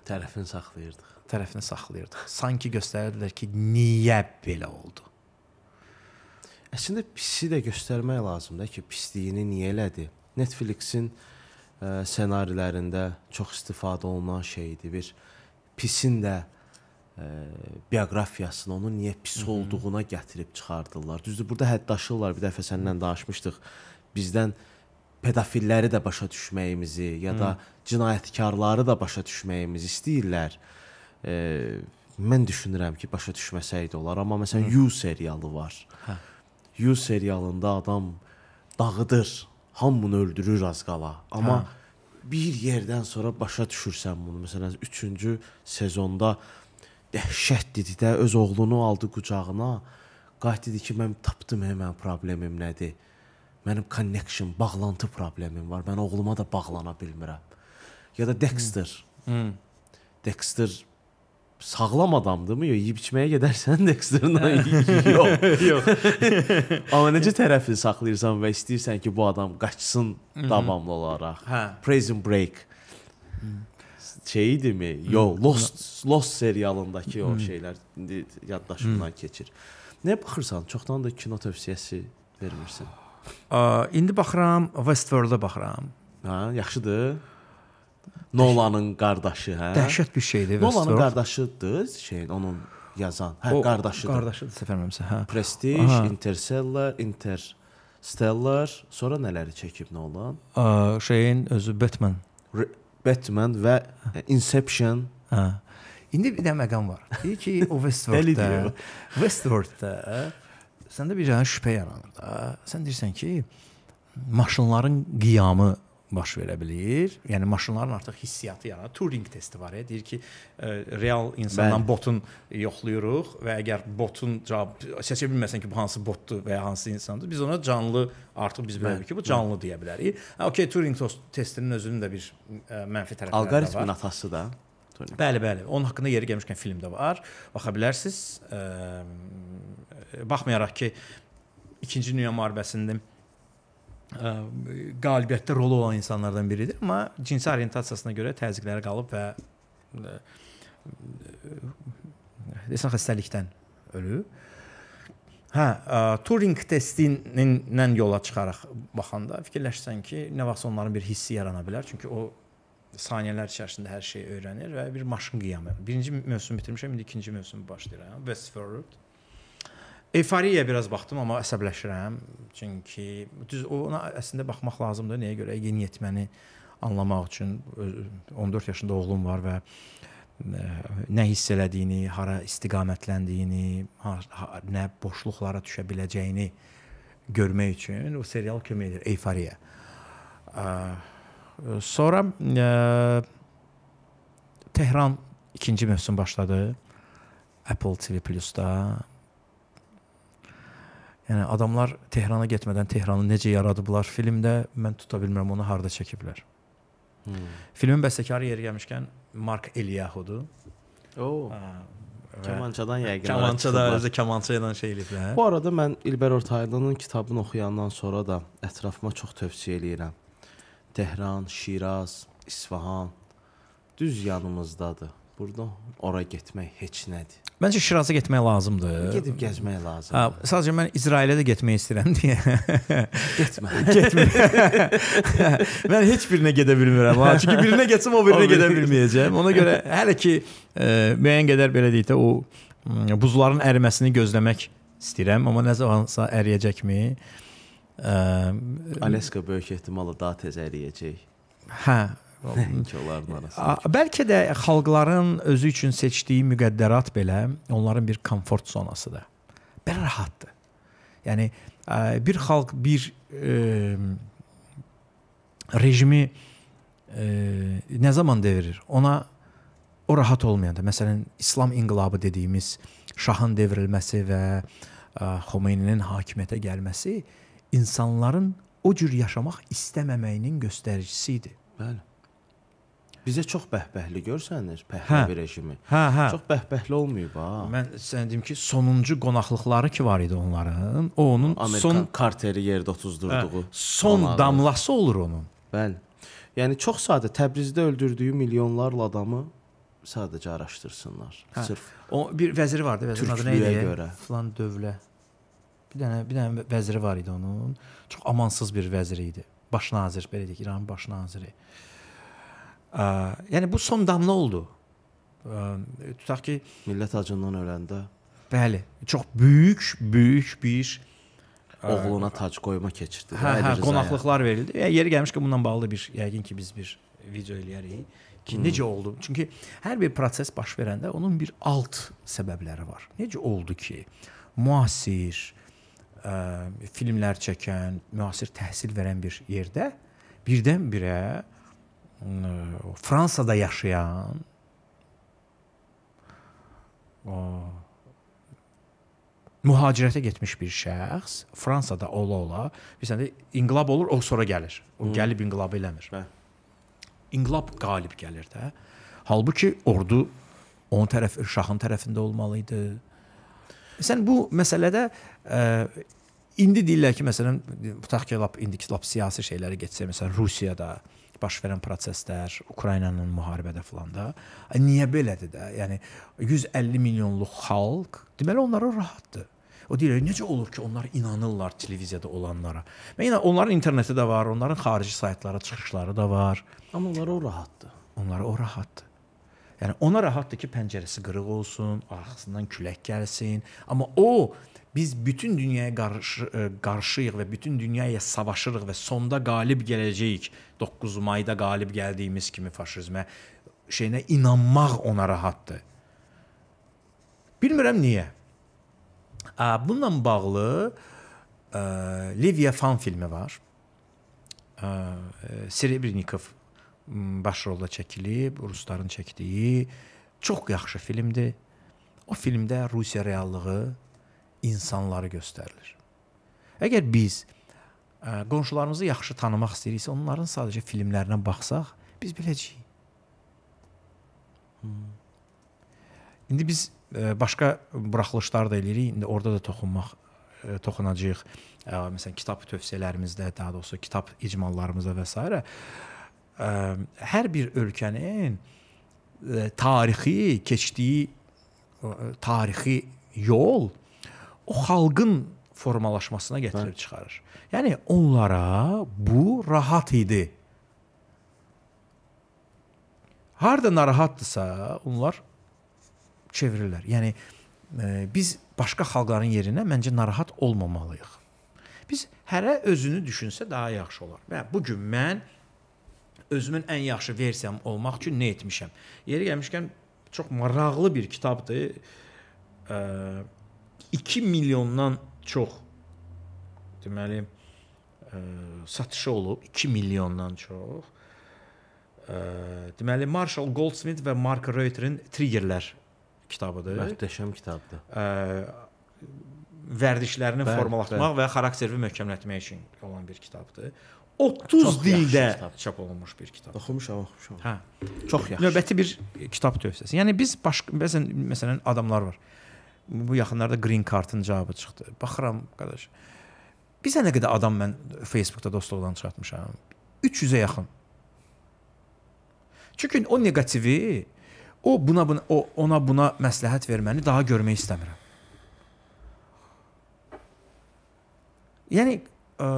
tərəfini saxlayırdıq. Tərəfini saxlayırdıq. Sanki göstərirdilər ki, niyə belə oldu? Əslində pisi də göstərmək lazımdır ki, pisliyini niyə elədi. Netflix-in e, ssenarilərində çox istifadə olunan şeydir. Bir pisin də ə, e, bioqrafiyasını, onun niyə pis olduğuna gətirib çıxardırlar. Düzdür, burada həddaşırlar. Bir dəfə səndən danışmışdıq. Bizdən ə, pedofilləri də başa düşməyimizi ya da cinayətkarları da başa düşməyimizi istəyirlər. E, mən düşünürəm ki, başa düşməsəydi olar, amma məsələn Hı. You serialı var. Hə. You serialında adam dağıdır, hamını öldürür az qala. Amma hə. bir yerdən sonra başa düşürsən bunu. Məsələn 3-cü sezonda dəhşət dedi də öz oğlunu aldı qucağına. Qayıt dedi ki, mən tapdım həmin problemim nədir. Mənim connection, bağlantı problemim var. Mən oğluma da bağlana bilmirəm. Ya da Dexter. Hmm. hmm. Dexter sağlam adamdımı? Yox, yeyib içməyə gedərsən Dexter'la. yox. yox. Amma necə tərəfi saxlayırsan və istəyirsən ki, bu adam qaçsın hmm. davamlı olaraq. Hə. Prison Break. Hmm. Şey idimi? Yox, Lost Lost serialındakı o şeylər indi yaddaşımdan keçir. Nə baxırsan, çoxdan da kino tövsiyəsi vermirsən. İndi baxıram, Westworld-a baxıram. Hə, yaxşıdır. Nolanın qardaşı, hə? Dəhşət bir şeydir Westworld. Nolanın qardaşıdır şeyin, onun yazan. Hə, o, qardaşıdır. Qardaşıdır, səfərməmsə, hə. Prestige, Aha. Interstellar, Interstellar, sonra nələri çəkib Nolan? Ə, şeyin özü Batman. Re Batman və Inception. Hə. İndi bir də məqam var. Deyir ki, o Westworld-də. Westworld-də səndə bir dənə şübhə yaranır da. Sən deyirsən ki, maşınların qiyamı baş verə bilər. Yəni maşınların artıq hissiyatı yaranır. Turing testi var, ya, deyir ki, e, real insandan Bəli. botun yoxlayırıq və əgər botun cavab seçə bilməsən ki, bu hansı botdur və ya hansı insandır, biz ona canlı artıq biz bilirik ki, bu canlı Bəli. deyə bilərik. Hə, okey, Turing testinin özünün də bir e, mənfi tərəfləri var. Alqoritmin atası da Turing. Bəli, bəli. Onun haqqında yeri gəlmişkən film də var. Baxa bilərsiniz. E, E, baxmayaraq ki, 2-ci dünya müharibəsində e, qalibiyyətdə rolu olan insanlardan biridir, amma cinsi orientasiyasına görə təzyiqlərə qalıb və e, desən xəstəlikdən ölüb. Hə, ə, Turing testindən yola çıxaraq baxanda fikirləşsən ki, nə vaxtsa onların bir hissi yarana bilər, çünki o saniyələr içərisində hər şeyi öyrənir və bir maşın qiyamı. Birinci mövsümü bitirmişəm, indi ikinci mövsümü başlayıram. Westworld. Eyfariyaya biraz baxdım, amma əsəbləşirəm. Çünki düz ona əslində baxmaq lazımdır. Nəyə görə? Yeniyetməni anlamaq üçün 14 yaşında oğlum var və e, nə hiss elədiyini, hara istiqamətləndiyini, nə boşluqlara düşə biləcəyini görmək üçün o serial kömək edir Eyfariya. E, sonra e, Tehran ikinci mövsüm başladı Apple TV Plus-da Yəni adamlar Tehrana getmədən Tehranı necə yaradıblar filmdə mən tuta bilmirəm onu harda çəkiblər. Hmm. Filmin bəstəkarı yeri gəlmişkən Mark Eliyahudur. Oo. Hə, Kamançadan hə, yəqin. Kamançada özü kamança ilə şey eliblər. Hə? Bu arada mən İlber Ortaylının kitabını oxuyandan sonra da ətrafıma çox tövsiyə eləyirəm. Tehran, Şiraz, İsfahan düz yanımızdadır. Burda ora getmək heç nədir. Məncə Şiraza getmək lazımdır. Gedib gəzmək lazımdır. Hə, sadəcə mən İsrailə də getmək istəyirəm deyə. Getmə. Getmə. mən heç birinə gedə bilmirəm ha. Çünki birinə getsəm o birinə gedə bilməyəcəm. Ona görə hələ ki ə, e, müəyyən qədər belə deyək də o ə, buzların əriməsini gözləmək istəyirəm, amma nə zamansa əriyəcəkmi? Ə, e, Alaska böyük ehtimalla daha tez əriyəcək. Hə, Hökmdarların arasında. Bəlkə də xalqların özü üçün seçdiyi müqəddərat belə onların bir komfort zonasıdır. Belə rahatdır. Yəni bir xalq bir e, rejimi e, nə zaman devirir? Ona o rahat olmayanda, məsələn, İslam inqilabı dediyimiz şahın devrilməsi və Xomeyninin hakimiyyətə gəlməsi insanların o cür yaşamaq istəməməyinin göstəricisi idi. Bəli. Bizə çox bəhbəhli görsənir Pəhləvi hə, rejimi. Hə, hə. Çox bəhbəhli olmayıb ha. Mən sənə deyim ki, sonuncu qonaqlıqları ki var idi onların. O onun Amerika son karteri yerdə 30 durduğu. Hə, son onları. damlası olur onun. Bəli. Yəni çox sadə Təbrizdə öldürdüyü milyonlarla adamı sadəcə araşdırsınlar. Hə. Sırf o bir vəziri vardı, vəzirin adı nə idi? Falan dövlə. Bir dənə bir dənə vəziri var idi onun. Çox amansız bir vəziri idi. Baş nazir belə deyək, İranın baş naziri. Yəni bu son damla oldu. Tutaq ki, millət acından öləndə. Bəli, çox böyük, böyük bir oğluna tac qoyma keçirdi. Hə, hə, qonaqlıqlar verildi. Yəni yeri gəlmiş ki, bununla bağlı bir yəqin ki, biz bir video eləyərik ki, hmm. necə oldu? Çünki hər bir proses baş verəndə onun bir alt səbəbləri var. Necə oldu ki, müasir ə, filmlər çəkən, müasir təhsil verən bir yerdə birdən-birə Fransada yaşayan o, mühacirətə getmiş bir şəxs Fransada ola-ola, bilirsən də inqilab olur, o sonra gəlir. O hmm. gəlib inqilab eləmir. Bə. İnqilab qalib gəlir də. Halbuki ordu onun tərəf şahın tərəfində olmalı idi. Sən bu məsələdə ə, e, indi deyirlər ki, məsələn, tutaq ki, lap indiki lap siyasi şeylərə getsək, məsələn, Rusiyada baş verən proseslər, Ukraynanın müharibədə filan da. E, niyə belədir də? Yəni 150 milyonluq xalq deməli onlara rahatdır. O deyir, necə olur ki, onlar inanırlar televiziyada olanlara? Mən yəni onların interneti də var, onların xarici saytlara çıxışları da var. Amma onlara o rahatdır. Onlara o rahatdır. Yəni ona rahatdır ki, pəncərəsi qırıq olsun, arxasından külək gəlsin, amma o biz bütün dünyaya qarşı e, qarşıyıq və bütün dünyaya savaşırıq və sonda qalib gələcəyik. 9 mayda qalib gəldiyimiz kimi faşizmə şeyinə inanmaq ona rahatdır. Bilmirəm niyə. Bununla bağlı ə, e, Livia Fan filmi var. E, Serebrennikov baş rolda çəkilib, rusların çəkdiyi çox yaxşı filmdir. O filmdə Rusiya reallığı insanları göstərilir. Əgər biz ə, e, qonşularımızı yaxşı tanımaq istəyiriksə, onların sadəcə filmlərinə baxsaq, biz biləcəyik. Hmm. İndi biz ə, e, başqa buraxılışlar da eləyirik. İndi orada da toxunmaq ə, e, toxunacağıq. Ə, məsələn, kitab tövsiyələrimizdə, daha doğrusu kitab icmallarımızda və s. Ə, hər bir ölkənin ə, tarixi, keçdiyi ə, tarixi yol o xalqın formalaşmasına gətirib hə. çıxarır. Yəni onlara bu rahat idi. Harda narahatdırsa, onlar çevirirlər. Yəni e, biz başqa xalqların yerinə məncə narahat olmamalıyıq. Biz hərə özünü düşünsə daha yaxşı olar. Və bu gün mən özümün ən yaxşı versiyam olmaq üçün nə etmişəm? Yeri gəlmişkən çox maraqlı bir kitabdır. E, 2 milyondan çox deməli ə, e, satışı olub 2 milyondan çox. Ə, e, deməli Marshall Goldsmith və Mark Reuterin Triggerlər kitabıdır. Möhtəşəm kitabdır. Ə, e, vərdişlərini bəl, formalaşdırmaq bəl. və xarakterini möhkəmlətmək üçün olan bir kitabdır. 30 çox dildə kitab. çap olunmuş bir kitab. Oxumuşam, oxumuşam. Hə. Çox yaxşı. Növbəti bir kitab tövsiyəsi. Yəni biz başqa məsələn, məsələn adamlar var bu yaxınlarda Green Card-ın cavabı çıxdı. Baxıram, qardaş. Bizə nə qədər adam mən Facebookda dostluqdan çıxartmışam? 300-ə yaxın. Çünki o neqativi o buna buna o ona buna məsləhət verməni daha görmək istəmirəm. Yəni ə,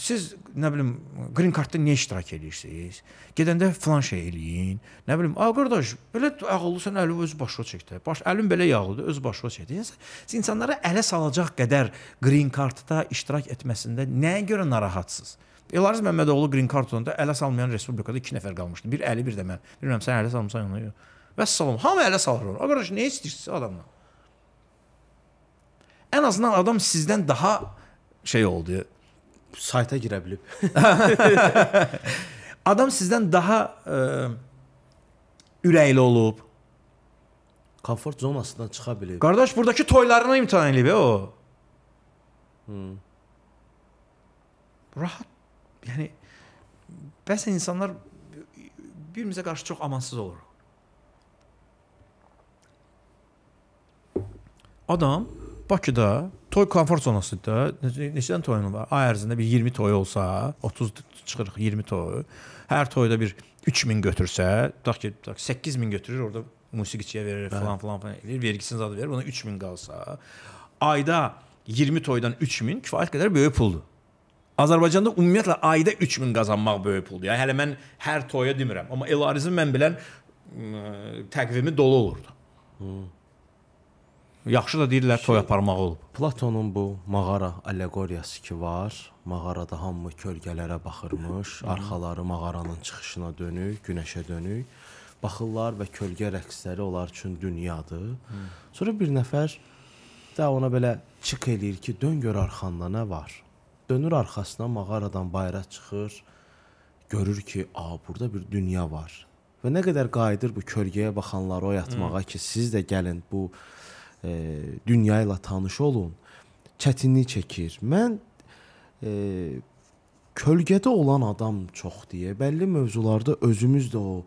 siz nə bilim green kartda nə iştirak eləyirsiniz? Gedəndə falan şey eləyin. Nə bilim, ay qardaş, belə ağıllısan, əli öz başına çək də. Baş əlin belə yağlıdır, öz başına çək. Yəni siz insanları ələ salacaq qədər green kartda iştirak etməsində nəyə görə narahatsınız? Elariz Məmmədoğlu green kart olanda ələ salmayan respublikada 2 nəfər qalmışdı. Bir əli, bir də mən. Bilmirəm sən ələ salmısan yoxsa yox. Vəssalam. Hamı ələ salır onu. Ay qardaş, nə istəyirsiniz adamdan? Ən azından adam sizdən daha şey oldu sayta girə bilib. Adam sizdən daha ə, e, ürəkli olub. Komfort zonasından çıxa bilib. Qardaş, burdakı toylarını imtahan eləyib e, o. Hmm. Rahat. Yəni bəzən insanlar bir-birimizə qarşı çox amansız olur. Adam Bakıda toy komfort zonasıdır. Neçədən toyun var? Ay ərzində bir 20 toy olsa, 30 çıxırıq 20 toy. Hər toyda bir 3000 götürsə, tutaq ki, 8000 götürür, orada musiqiçiyə verir, falan filan filan eləyir, vergisini zad verir, buna 3000 qalsa, ayda 20 toydan 3000 kifayət qədər böyük puldur. Azərbaycanda ümumiyyətlə ayda 3000 qazanmaq böyük puldur. Yəni hələ mən hər toya demirəm, amma Elarizin mən bilən ə, təqvimi dolu olurdu. Hmm. Yaxşı da deyirlər toy aparmaq olub. Platonun bu mağara allegoriyası ki var. Mağarada hamı kölgələrə baxırmış, arxaları mağaranın çıxışına dönük, günəşə dönük. Baxırlar və kölgə rəqsləri onlar üçün dünyadır. Sonra bir nəfər də ona belə çıx eləyir ki, dön gör arxanda nə var. Dönür arxasına mağaradan bayıra çıxır. Görür ki, a, burada bir dünya var. Və nə qədər qayıdır bu kölgəyə baxanları oyatmağa ki, siz də gəlin bu e, dünya ilə tanış olun. Çətinlik çəkir. Mən e, kölgədə olan adam çox deyə bəlli mövzularda özümüz də o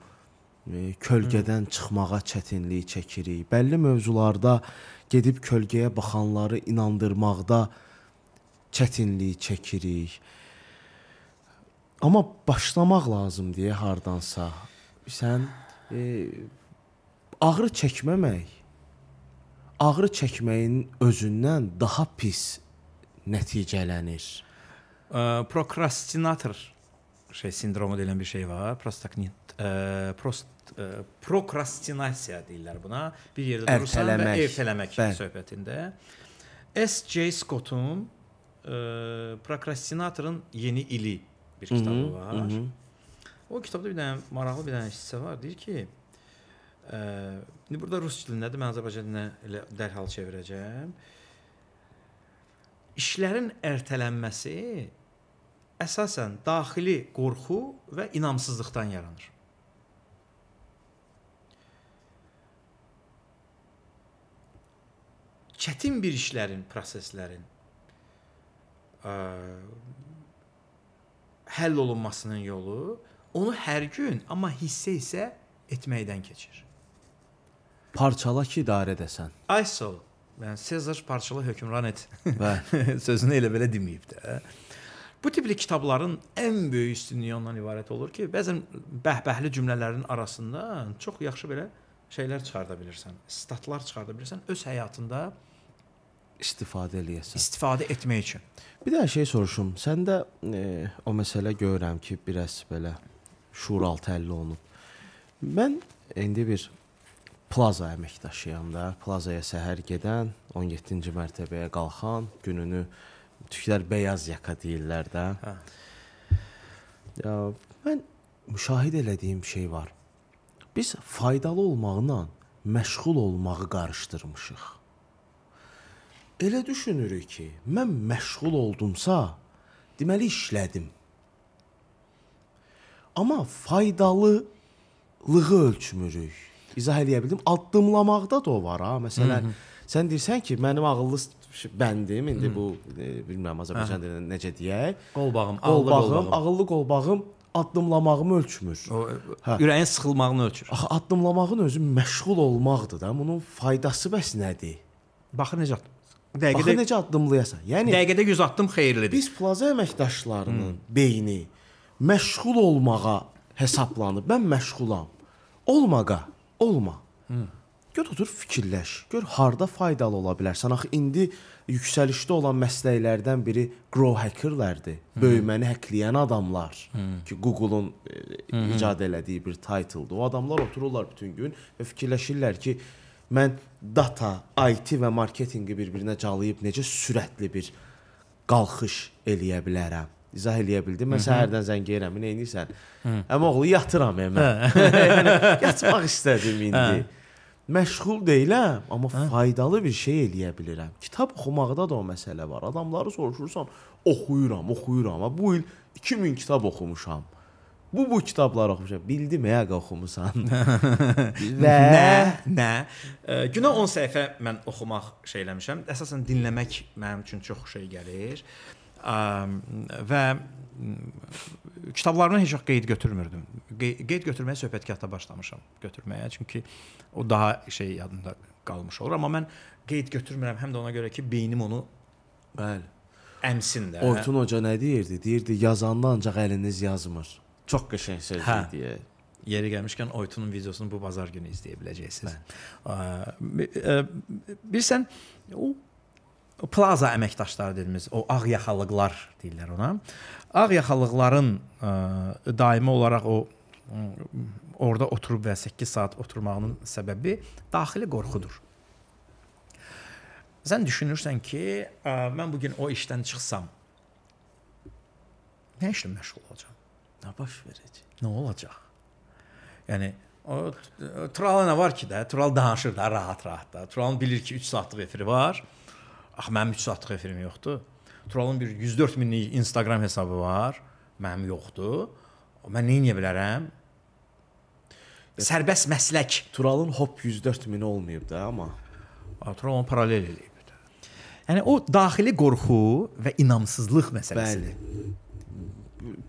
e, kölgədən Hı. çıxmağa çətinlik çəkirik. Bəlli mövzularda gedib kölgəyə baxanları inandırmaqda çətinlik çəkirik. Amma başlamaq lazım deyə hardansa. Sən e, ağrı çəkməmək ağrı çəkməyin özündən daha pis nəticələnir. E, prokrastinator şey sindromu deyilən bir şey var. Prostaknit, e, prost e, prokrastinasiya deyirlər buna. Bir yerdə durursan ertələmək. və ertələmək Bəli. söhbətində. S.J. Scott'un e, prokrastinatorun yeni ili bir kitabı var. Hı -hı. O kitabda bir dənə maraqlı bir dənə hissə var. Deyir ki, İndi burada rus dilindədir. Mən Azərbaycan dilinə elə dərhal çevirəcəm. İşlərin ərtələnməsi əsasən daxili qorxu və inamsızlıqdan yaranır. Çətin bir işlərin, proseslərin ə, həll olunmasının yolu onu hər gün, amma hissə isə etməkdən keçir. Parçala ki idarə edəsən. I saw. Yəni Sezar parçala hökmran et. Bəli. Sözünü elə belə deməyib də. Bu tipli kitabların ən böyük üstünlüyü ondan ibarət olur ki, bəzən bəhbəhli cümlələrin arasından çox yaxşı belə şeylər çıxarda bilirsən, statlar çıxarda bilirsən öz həyatında istifadə eləyəsən. İstifadə etmək üçün. Bir də şey soruşum. Səndə e, o məsələ görürəm ki, biraz belə şuuraltı əlli olunub. Mən indi bir Plaza əməkdaşıyam da. Plazaya səhər gedən, 17-ci mərtəbəyə qalxan, gününü tüklər bəyaz yaka deyirlər də. Hə. Ya mən müşahidə etdiyim şey var. Biz faydalı olmaqla məşğul olmağı qarışdırmışıq. Elə düşünürük ki, mən məşğul oldumsa, deməli işlədim. Amma faydalılığı ölçmürük izah eləyə bildim. Addımlamaqda da o var ha. Məsələn, Hı -hı. sən deyirsən ki, mənim ağıllı bəndim, indi Hı bu e, bilmirəm Azərbaycan hə. dilində necə deyək? Qolbağım, ağıllı qolbağım, ağıllı qolbağım addımlamağımı ölçmür. O, hə. Ürəyin sıxılmağını ölçür. Axı addımlamağın özü məşğul olmaqdır da. Bunun faydası bəs nədir? Baxın necə Dəqiqədə Baxın necə addımlayasan. Yəni dəqiqədə 100 addım xeyirlidir. Biz plaza əməkdaşlarının hmm. beyni məşğul olmağa hesablanıb. Mən məşğulam. Olmağa olma. Hı. Gör otur fikirləş. Gör harda faydalı ola bilərsən. Axı indi yüksəlişdə olan məsləklərdən biri grow hackerlərdir. Hı. Böyüməni hackləyən adamlar Hı. ki, Google-un e, icad elədiyi bir title-dır. O adamlar otururlar bütün gün və fikirləşirlər ki, mən data, IT və marketinqi bir-birinə calayıb necə sürətli bir qalxış eləyə bilərəm izah eləyə bildim. Mən səhərdən zəng edirəm, nə edirsən? Amma oğlu yatıram mən. yəni, yatmaq istədim indi. Məşğul deyiləm, amma hə? faydalı bir şey eləyə bilirəm. Kitab oxumaqda da o məsələ var. Adamları soruşursan, oxuyuram, oxuyuram. Amma bu il 2000 kitab oxumuşam. Bu bu kitabları oxumuşam. Bildim ya oxumusan. Və nə? Nə? Günə 10 səhifə mən oxumaq şey eləmişəm. Əsasən dinləmək mənim üçün çox şey gəlir və mm, kitablarını heç vaxt qeyd götürmürdüm. Qeyd götürməyə söhbətkarda başlamışam götürməyə, çünki o daha şey yadımda qalmış olur, amma mən qeyd götürmürəm həm də ona görə ki, beynim onu bəli əmsin də. Ortun hə? Hoca nə deyirdi? Deyirdi yazanda ancaq əliniz yazmır. Çox qəşəng söz hə. idi. Yeri gəlmişkən Oytunun videosunu bu bazar günü izləyə biləcəksiniz. E, bilirsən, o plaza əməkdaşları dediyimiz o ağ yaxalıqlar deyirlər ona. Ağ yaxalıqların ə, e, daimi olaraq o ə, e, orada oturub və 8 saat oturmağının səbəbi daxili qorxudur. Sən düşünürsən ki, ə, e, mən bu gün o işdən çıxsam nə işlə məşğul olacağam? Nə baş verəcək? Nə olacaq? Yəni O Turala nə var ki də, Tural danışır da rahat-rahat da. Tural bilir ki 3 saatlıq efiri var. Axı mənim 3 saatlıq efirim yoxdur. Turalın bir 104 minlik Instagram hesabı var. Mənim yoxdur. Mən nə edə bilərəm? Sərbəst məslək. Turalın hop 104 mini olmayıb da, amma Tural onu paralel eləyib. Yəni o daxili qorxu və inamsızlıq məsələsidir. Bəli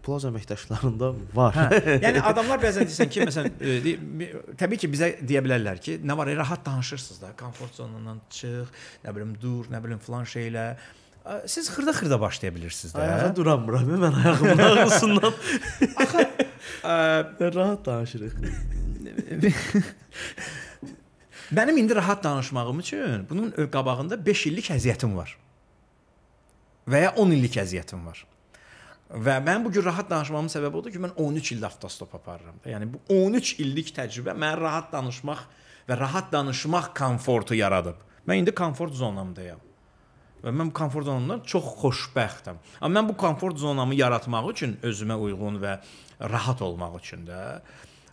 plaza əməkdaşlarında var. Hə, yəni adamlar bəzən deyirsən ki, məsələn, e, təbii ki, bizə deyə bilərlər ki, nə var, e, rahat danışırsınız da, komfort zonundan çıx, nə bilim dur, nə bilim filan şeylə. Siz xırda-xırda başlaya bilirsiniz də. Ayağa duramıram, mən ayağımın ağrısından. Axı e, rahat danışırıq. Mənim indi rahat danışmağım üçün bunun qabağında 5 illik əziyyətim var. Və ya 10 illik əziyyətim var. Və mən bu gün rahat danışmamın səbəbi odur ki, mən 13 ildir avtostop aparıram. Yəni bu 13 illik təcrübə mənə rahat danışmaq və rahat danışmaq komfortu yaradıb. Mən indi komfort zonamdayam. Və mən bu komfort zonamdan çox xoşbəxtəm. Amma mən bu komfort zonamı yaratmaq üçün özümə uyğun və rahat olmaq üçün də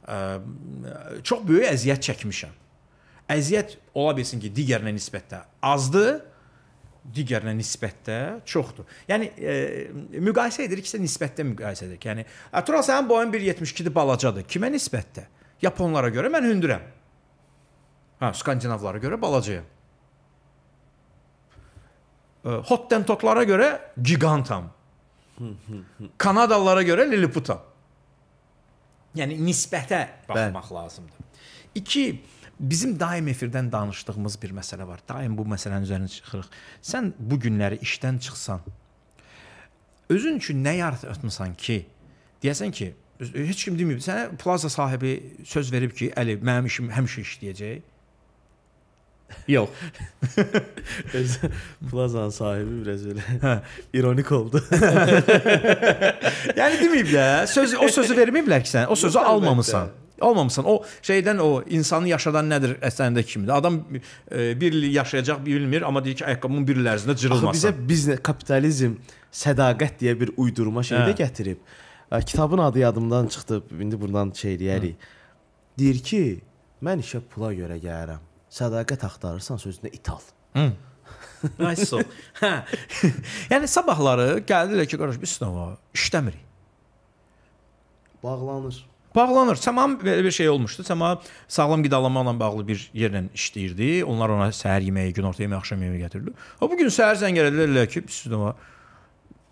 ə, çox böyük əziyyət çəkmişəm. Əziyyət ola bilsin ki, digərinə nisbətdə azdır, digərinə nisbətdə çoxdur. Yəni e, müqayisə ediriksə nisbətdə müqayisə edirik. Yəni Atural e, sənin boyun 1.72-dir, balacadır. Kimə nisbətdə? Yaponlara görə mən hündürəm. Hə, Skandinavlara görə balacayam. E, Hottentotlara görə gigantam. Kanadalılara görə liliputam. Yəni nisbətə baxmaq Bən. lazımdır. 2 Bizim daim efirdən danışdığımız bir məsələ var. Daim bu məsələnin üzərinə çıxırıq. Sən bu günləri işdən çıxsan, özün üçün nə yaratmısan ki, deyəsən ki, heç kim deməyib, sənə plaza sahibi söz verib ki, Əli, mənim işim həmişə işləyəcək. Yox. Plazanın sahibi biraz belə hə, ironik oldu. yəni deməyib də, söz o sözü verməyiblər ki, sən o sözü almamısan. Olmamısan. O şeydən o insanı yaşadan nədir əsərində kimidir. Adam e, bir il yaşayacaq bilmir, amma deyir ki, ayaqqabımın bir il ərzində cırılmasın. Axı bizə biznes kapitalizm sədaqət deyə bir uydurma şey də hə. gətirib. E, kitabın adı yadımdan çıxdı. İndi buradan şey eləyərik. Hə. Deyir ki, mən işə pula görə gəlirəm. Sədaqət axtarırsan sözünə ital. Hı. Nice. So. hə. yəni sabahları gəldilər ki, qardaş biz sınava işləmirik. Bağlanır bağlanır. Səma belə bir şey olmuşdu. Səma sağlam qidalanmaqla bağlı bir yerlə işləyirdi. Onlar ona səhər yeməyi, günorta yeməyi, axşam yeməyi gətirirdi. Ha bu gün səhər zəng elədilər ki, biz sizə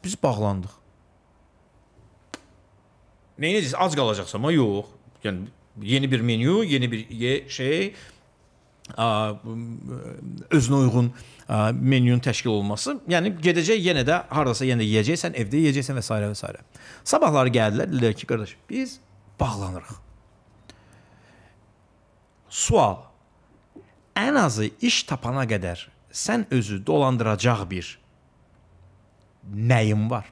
biz bağlandıq. Nəyiniz az qalacaqsa, amma yox. Yəni yeni bir menyu, yeni bir ye şey ə, özünə uyğun ə, menyunun təşkil olması. Yəni gedəcək yenə də hardasa yenə də yeyəcəksən, evdə yeyəcəksən və s. və s. Sabahları gəldilər, dedilər ki, qardaş, biz bağlanırıq. Sual: Ən azı iş tapana qədər sən özü dolandıracaq bir nəyin var?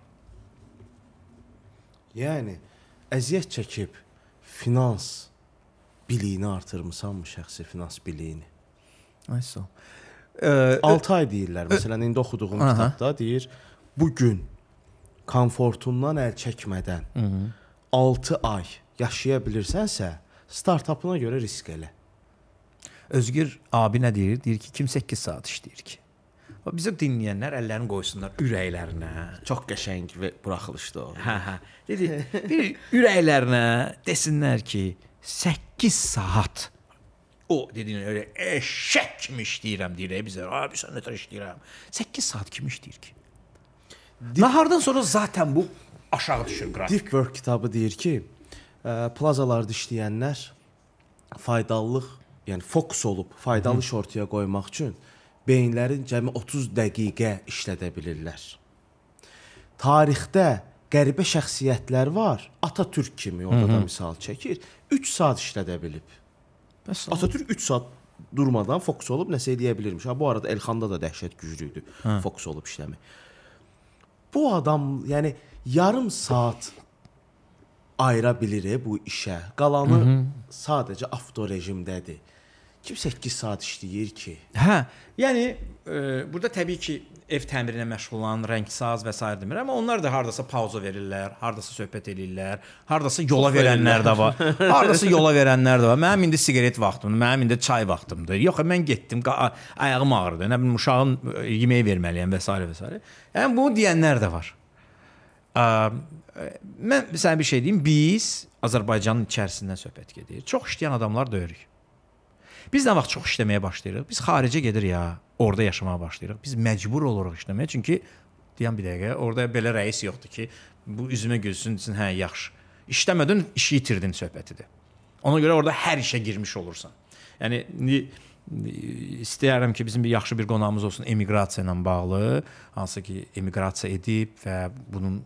Yəni əziyyət çəkib finans biliyini artırmısanmı şəxsi finans biliyini? Ayso. Ə, 6 ay deyirlər. Məsələn, indi oxuduğum aha. kitabda deyir, bu gün komfortundan əl çəkmədən Hı -hı. 6 ay yaşaya bilirsənsə, startapına görə risk elə. Özgür abi nə deyir? Deyir ki, kim 8 saat işləyir ki? Və bizi dinləyənlər əllərini qoysunlar ürəklərinə. Çox qəşəng və buraxılışdı o. Hə, hə. Dedi, bir ürəklərinə desinlər ki, 8 saat O dediyin elə eşək kimi işləyirəm deyir bizə. Abi sən nətər işləyirəm? 8 saat kimi işləyir ki? Deep, Nahardan sonra zaten bu aşağı düşür qrafik. Deep Work kitabı deyir ki, plazalarda işləyənlər faydalılıq, yəni fokus olub faydalı iş ortaya qoymaq üçün beyinlərin cəmi 30 dəqiqə işlədə bilirlər. Tarixdə qəribə şəxsiyyətlər var. Atatürk kimi orada da misal çəkir. 3 saat işlədə bilib. Bəs Atatürk 3 saat durmadan fokus olub nəsə edə bilirmiş. Ha bu arada Elxanda da dəhşət güclü idi. Hə. Fokus olub işləmək. Bu adam, yəni yarım saat ayıra bilir bu işə. Qalanı Hı -hı. sadəcə avto rejimdədir. Kim 8 saat işləyir ki? Hə, yəni e, burada təbii ki ev təmirinə məşğul olan rəngsaz və s. demirəm, amma onlar da hardasa pauza verirlər, hardasa söhbət eləyirlər, hardasa yola verənlər də var. hardasa yola verənlər də var. Mənim indi siqaret vaxtımdır, mənim indi çay vaxtımdır. Yox, mən getdim, ayağım ağrıdı, nə bilim uşağın e, yeməyi verməliyəm və s. və s. Yəni bunu deyənlər də var. Mən sənə bir şey deyim, biz Azərbaycanın içərisindən söhbət gedir. Çox işləyən adamlar döyürük. Biz nə vaxt çox işləməyə başlayırıq? Biz xaricə gedirik ya, orada yaşamağa başlayırıq. Biz məcbur oluruq işləməyə, çünki deyən bir dəqiqə, orada belə rəis yoxdur ki, bu üzümə gülsün, desin, hə, yaxşı. İşləmədin, işi itirdin söhbətidir. Ona görə orada hər işə girmiş olursan. Yəni istəyirəm ki, bizim bir yaxşı bir qonağımız olsun emiqrasiya ilə bağlı, hansı ki, emiqrasiya edib və bunun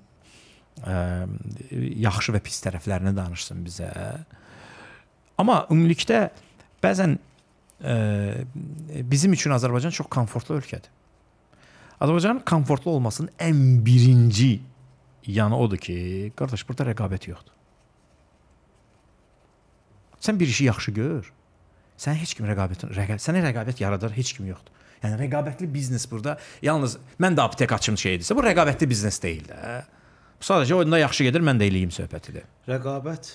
yaxşı və pis tərəflərini danışsın bizə. Amma ümumilikdə bəzən ə, bizim üçün Azərbaycan çox komfortlu ölkədir. Azərbaycanın komfortlu olmasının ən birinci yanı odur ki, qardaş, burada rəqabət yoxdur. Sən bir işi yaxşı gör. Sən heç kim rəqabətin rəqabət, sənə rəqabət yaradır, heç kim yoxdur. Yəni rəqabətli biznes burada yalnız mən də aptek açım şeydirsə, bu rəqabətli biznes deyil də. Hə? Sadəcə o nə yaxşı gedir, mən də eləyim söhbətidir. Rəqabət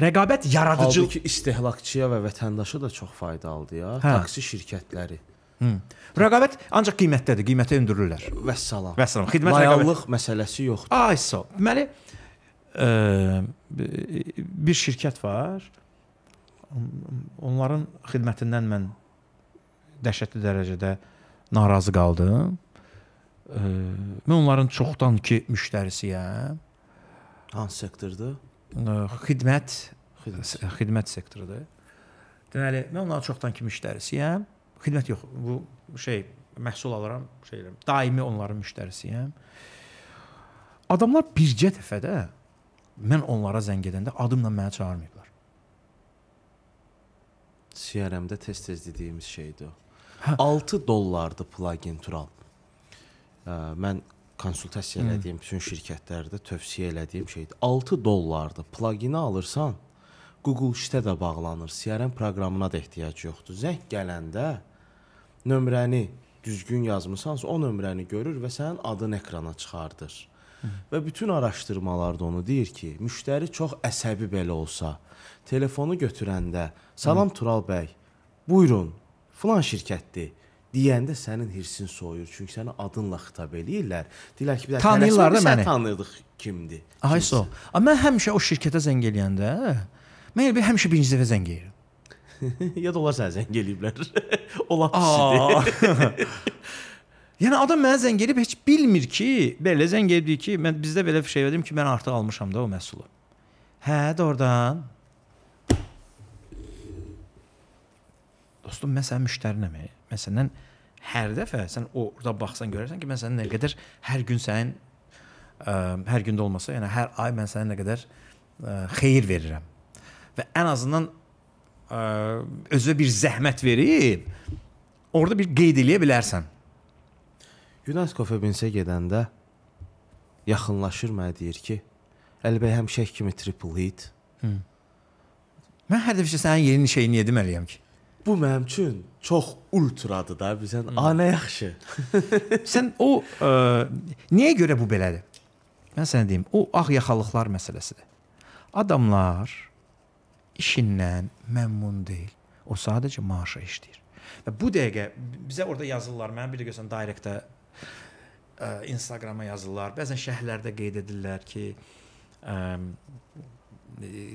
Rəqabət yaradıcı Halbuki istehlakçıya və vətəndaşa da çox faydalıdır ya, hə. taksi şirkətləri. Hı. Rəqabət ancaq qiymətdədir, qiymətə endirirlər. Vəssalam. Vəssalam. Xidmət rəqabət məsələsi yoxdur. Ay so. Deməli ə, e, bir şirkət var. Onların xidmətindən mən dəhşətli dərəcədə narazı qaldım. Ə, mən onların çoxdan ki müştərisiyəm. Hansı sektordur? Ə, xidmət, xidmət, xidmət sektorudur. Deməli, mən onların çoxdan ki müştərisiyəm. Xidmət yox, bu şey məhsul alıram, şey edirəm. Daimi onların müştərisiyəm. Adamlar bircə dəfə də mən onlara zəng edəndə adımla məni çağırmayıblar. CRM-də tez-tez dediyimiz şeydir. Hə. 6 dollardır plugin tural mən konsultasiya hmm. elədiyim bütün şirkətlərdə tövsiyə elədiyim şeydir. 6 dollardır. Plugini alırsan, Google Sheet-ə də bağlanır. CRM proqramına da ehtiyac yoxdur. Zəng gələndə nömrəni düzgün yazmısansa, o nömrəni görür və sənin adın ekrana çıxardır. Hı. Hmm. Və bütün araşdırmalar da onu deyir ki, müştəri çox əsəbi belə olsa, telefonu götürəndə, "Salam Hı. Hmm. Tural bəy, buyurun, filan şirkətdir." deyəndə sənin hirsin soyur. Çünki səni adınla xitab eləyirlər. Deyirlər ki, bir dəqiqə tanıyırlar da məni. Tanıyırdıq kimdir? Ay so. Amma mən həmişə o şirkətə zəng eləyəndə mən elə bir həmişə birinci dəfə zəng eləyirəm. ya da onlar sənə zəng eləyiblər. o lap pisidir. yəni adam mənə zəng eləyib heç bilmir ki, belə zəng eləyib ki, mən bizdə belə bir şey verdim ki, mən artıq almışam da o məhsulu. Hə, də oradan. Dostum, mən sənin müştərinəm. E məsələn hər dəfə sən orada baxsan görərsən ki, mən sənin nə qədər hər gün sənin ə, hər gündə olmasa, yəni hər ay mən sənə nə qədər ə, xeyir verirəm. Və ən azından ə, özünə bir zəhmət verib orada bir qeyd eləyə bilərsən. UNESCO Febinsə gedəndə yaxınlaşır mənə deyir ki, Əlbəy həmişə kimi triple hit. Hı. Mən hər dəfə sənin yeni şeyini yedim eləyəm ki bu mənim üçün çox ultradır da bilirsən. Hmm. A nə yaxşı. Sən o ə, e, niyə görə bu belədir? Mən sənə deyim, o ağ yaxalıqlar məsələsidir. Adamlar işindən məmnun deyil. O sadəcə maaşa işləyir. Və bu dəqiqə bizə orada yazırlar, mənə bir də görsən direktdə e, Instagrama yazırlar. Bəzən şəhərlərdə qeyd edirlər ki, ə, e,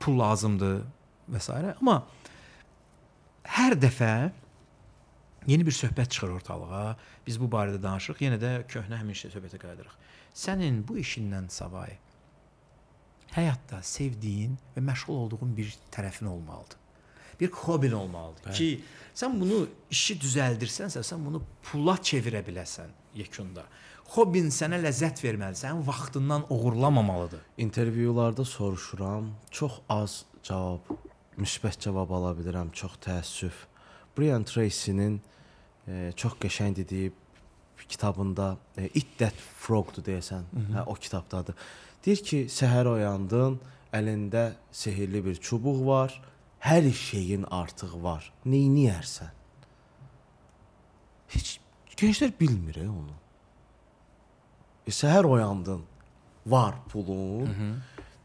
pul lazımdır, vesairə. Amma hər dəfə yeni bir söhbət çıxır ortalığa. Biz bu barədə danışırıq, yenə də köhnə həmin şey söhbətə qayıdırıq. Sənin bu işindən savay həyatda sevdiyin və məşğul olduğun bir tərəfin olmalıdır. Bir hobin olmalıdır Bəli. ki, sən bunu işi düzəldirsənsə, sən bunu pula çevirə biləsən yekunda. Hobin sənə ləzzət verməli, sənin vaxtından oğurlamamalıdır. İntervyularda soruşuram, çox az cavab müsbət cavab ala bilirəm. Çox təəssüf. Brian Tracy-nin e, çox qəşəng dediyi kitabında e, It That Frog-du deyəsən. Hı -hı. Hə, o kitabdadır. Deyir ki, səhər oyandın, əlində sehrli bir çubuq var. Hər şeyin artıq var. Neyniyərsən? Heç gənclər bilmir e, onu. E, səhər oyandın, var pulun. Hı -hı.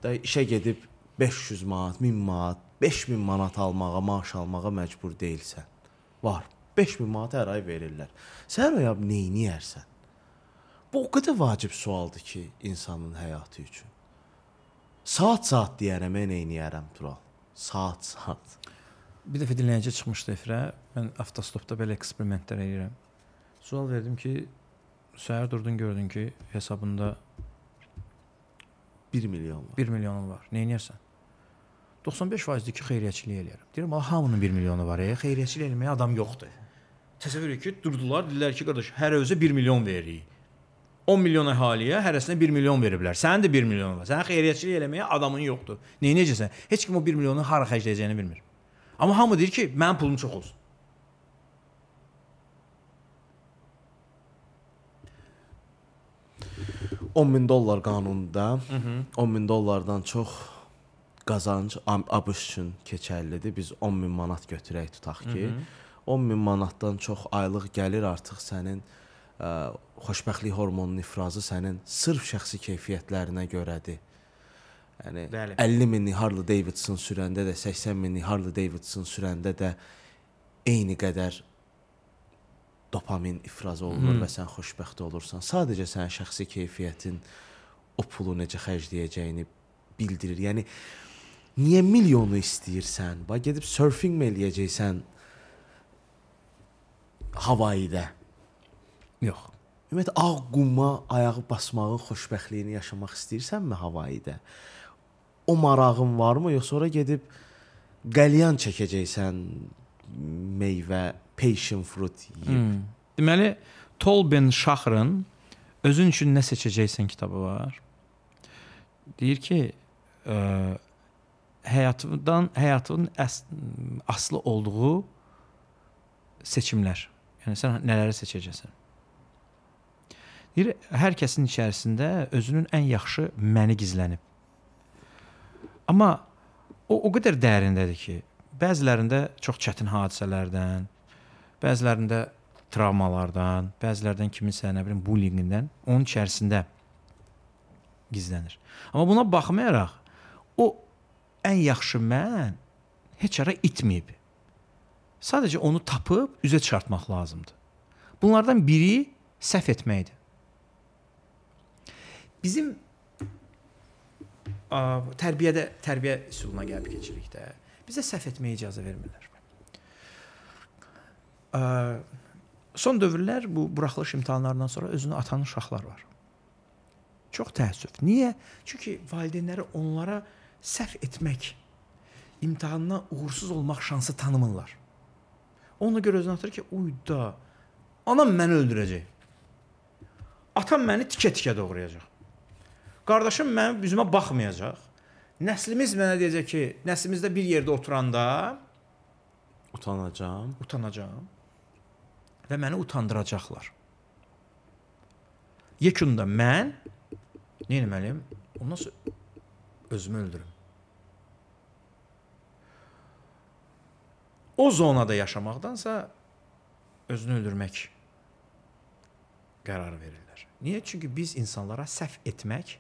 Da işə gedib 500 manat, 1000 manat 5000 manat almağa, maaş almağa məcbur deyilsən. Var. 5000 manat hər ay verirlər. Sən oyab neyniyərsən? Bu o qədər vacib sualdır ki, insanın həyatı üçün. Saat-saat deyərəm, mən neyniyərəm Tural. Saat-saat. Bir dəfə dinləyici çıxmışdı efirə. Mən avtostopda belə eksperimentlər edirəm. Sual verdim ki, səhər durdun gördün ki, hesabında 1 milyon var. 1 milyonun var. Nə edərsən? 95%-dir ki, xeyriyyəçilik eləyirəm. Deyirəm, "A, hamının 1 milyonu var, e, xeyriyyəçilik eləməyə adam yoxdur." Təsəvvür et ki, durdular, dedilər ki, qardaş, hər özü 1 milyon veririk. 10 milyon əhaliyə hərəsinə 1 milyon veriblər. Sənin də 1 milyon var. Sənin xeyriyyəçilik eləməyə adamın yoxdur. Nəyə necəsən? Heç kim o 1 milyonu hara xərcləyəcəyini bilmir. Amma hamı deyir ki, mənim pulum çox olsun. $10 min dollar qanununda 10 min dollardan çox qazanc ABŞ üçün keçərlidir. Biz 10 min manat götürək tutaq ki, Hı -hı. 10 min manatdan çox aylıq gəlir artıq sənin ə, xoşbəxtlik hormonunun ifrazı sənin sırf şəxsi keyfiyyətlərinə görədir. Yəni Bəli. 50 minli Harley Davidson sürəndə də 80 minli Harley Davidson sürəndə də eyni qədər dopamin ifraz olunur Hı. Mhm. və sən xoşbəxt olursan. Sadəcə sənin şəxsi keyfiyyətin o pulu necə xərcləyəcəyini bildirir. Yəni Niyə milyonu istəyirsən? Bax gedib surfing mi eləyəcəksən? Havayida. Yox. Ümumiyyətlə ağ quma ayağı basmağın xoşbəxtliyini yaşamaq istəyirsənmi Havayidə? O marağın varmı, yoxsa ora gedib qəlyan çəkəcəksən meyvə, passion fruit yeyib? Hmm. Deməli, Tolben Şahrın özün üçün nə seçəcəksən kitabı var. Deyir ki, ə, həyatından həyatın əs aslı olduğu seçimlər. Yəni sən nələri seçəcəksən? Deyir, hər kəsin içərisində özünün ən yaxşı məni gizlənib. Amma o o qədər dərindədir ki, bəzilərində çox çətin hadisələrdən, bəzilərində travmalardan, bəzilərdən kiminsə nə bilim bullyinqdən onun içərisində gizlənir. Amma buna baxmayaraq o ən yaxşı mən heç yerə itməyib. Sadəcə onu tapıb üzə çıxartmaq lazımdır. Bunlardan biri səhv etməkdir. Bizim ə, tərbiyədə tərbiyə üsuluna gəlib keçirik də. Bizə səhv etməyə icazə vermirlər. Ə, son dövrlər bu buraxılış imtahanlarından sonra özünü atan uşaqlar var. Çox təəssüf. Niyə? Çünki valideynləri onlara səhv etmək, imtahanına uğursuz olmaq şansı tanımırlar. Ona görə özünü atır ki, uyda anam məni öldürəcək. Atam məni tikə-tikə doğrayacaq. Qardaşım mənim üzümə baxmayacaq. Nəslimiz mənə deyəcək ki, nəslimizdə bir yerdə oturanda utanacağam, utanacağam və məni utandıracaqlar. Yekunda mən nə etməliyəm? Ondan sonra özümü öldürüm. O zonada yaşamaqdansa özünü öldürmək qərarı verirlər. Niyə? Çünki biz insanlara səhv etmək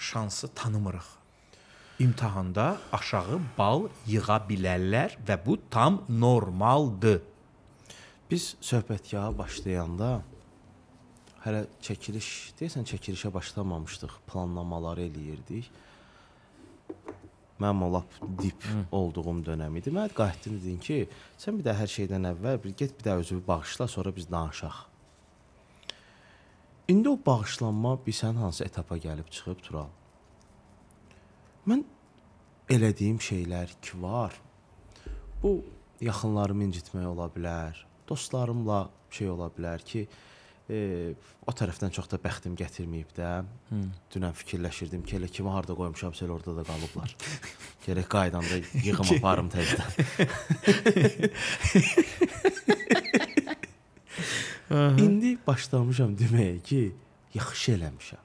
şansı tanımırıq. İmtahanda aşağı bal yığa bilərlər və bu tam normaldır. Biz söhbətgaha başlayanda hələ çəkiliş, deyəsən çəkilişə başlamamışdıq, planlamaları eləyirdik mənim o lap dip Hı. olduğum dönəm idi. Mənə qayıtdın dedin ki, sən bir də hər şeydən əvvəl bir get bir də özünü bağışla, sonra biz danışaq. İndi o bağışlanma bilsən hansı etapa gəlib çıxıb Tural? Mən elədiyim şeylər ki var. Bu yaxınlarımı incitmək ola bilər, dostlarımla şey ola bilər ki, e, o tərəfdən çox da bəxtim gətirməyib də. Hmm. Dünən fikirləşirdim ki, elə kimi harda qoymuşamsa elə orada da qalıblar. Gərək qaydanda yığım aparım təzədən. İndi başlamışam deməyə ki, yaxşı eləmişəm.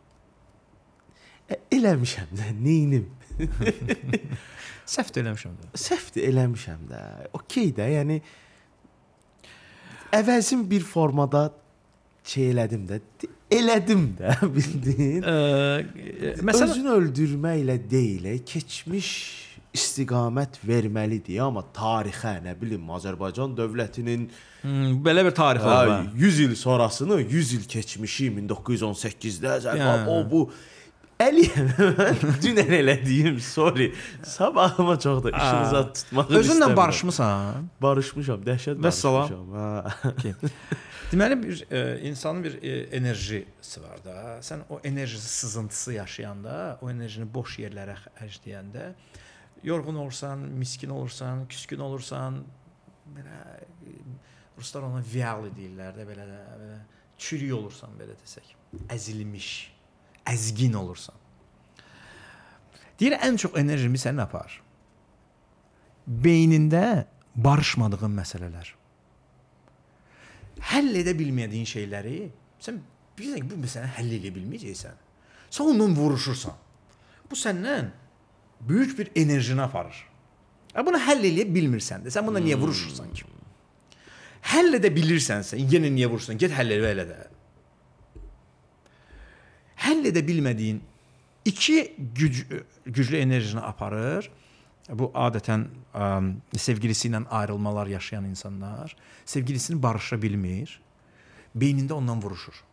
E, eləmişəm də, neyinim? Səhv də eləmişəm də. Səhv də eləmişəm də. Okay də, yəni əvəzin bir formada şey elədim də. Elədim də, bildin? Ə, məsələn, özünü öldürməklə deyil, e, keçmiş istiqamət verməlidir, amma tarixə, nə bilim, Azərbaycan dövlətinin hmm, belə bir tarixi var. 100 il sonrasını, 100 il keçmişi 1918-də Azərbaycan o bu Əliyev dünən elədiyim, sorry. Sabahıma çox da işini zad tutmaq istəmirəm. Özünlə barışmısan? Barışmışam, dəhşət barışmışam. Vəssalam. Deməli bir e, insanın bir e, enerjisi var da. Sən o enerji sızıntısı yaşayanda, o enerjini boş yerlərə xərcləyəndə yorğun olursan, miskin olursan, küskün olursan, belə e, ruslar ona vialı deyirlər də belə də, belə çürük olursan belə desək. Əzilmiş, əzgin olursan. Deyir ən çox enerjimi sən apar. Beynində barışmadığın məsələlər həll edə bilmədiyin şeyləri sən bilirsən ki, bu məsələni həll edə bilməyəcəksən. Sən onunla vuruşursan. Bu səndən böyük bir enerjini aparır. Və bunu həll edə bilmirsən də, sən bununla niyə vuruşursan ki? Həll edə bilirsənsə, yenə niyə vurursan? Get həll elə elə də. Həll edə bilmədiyin iki güc güclü enerjini aparır bu adətən ə, sevgilisi ilə ayrılmalar yaşayan insanlar sevgilisini barışa bilmir. Beynində ondan vuruşur.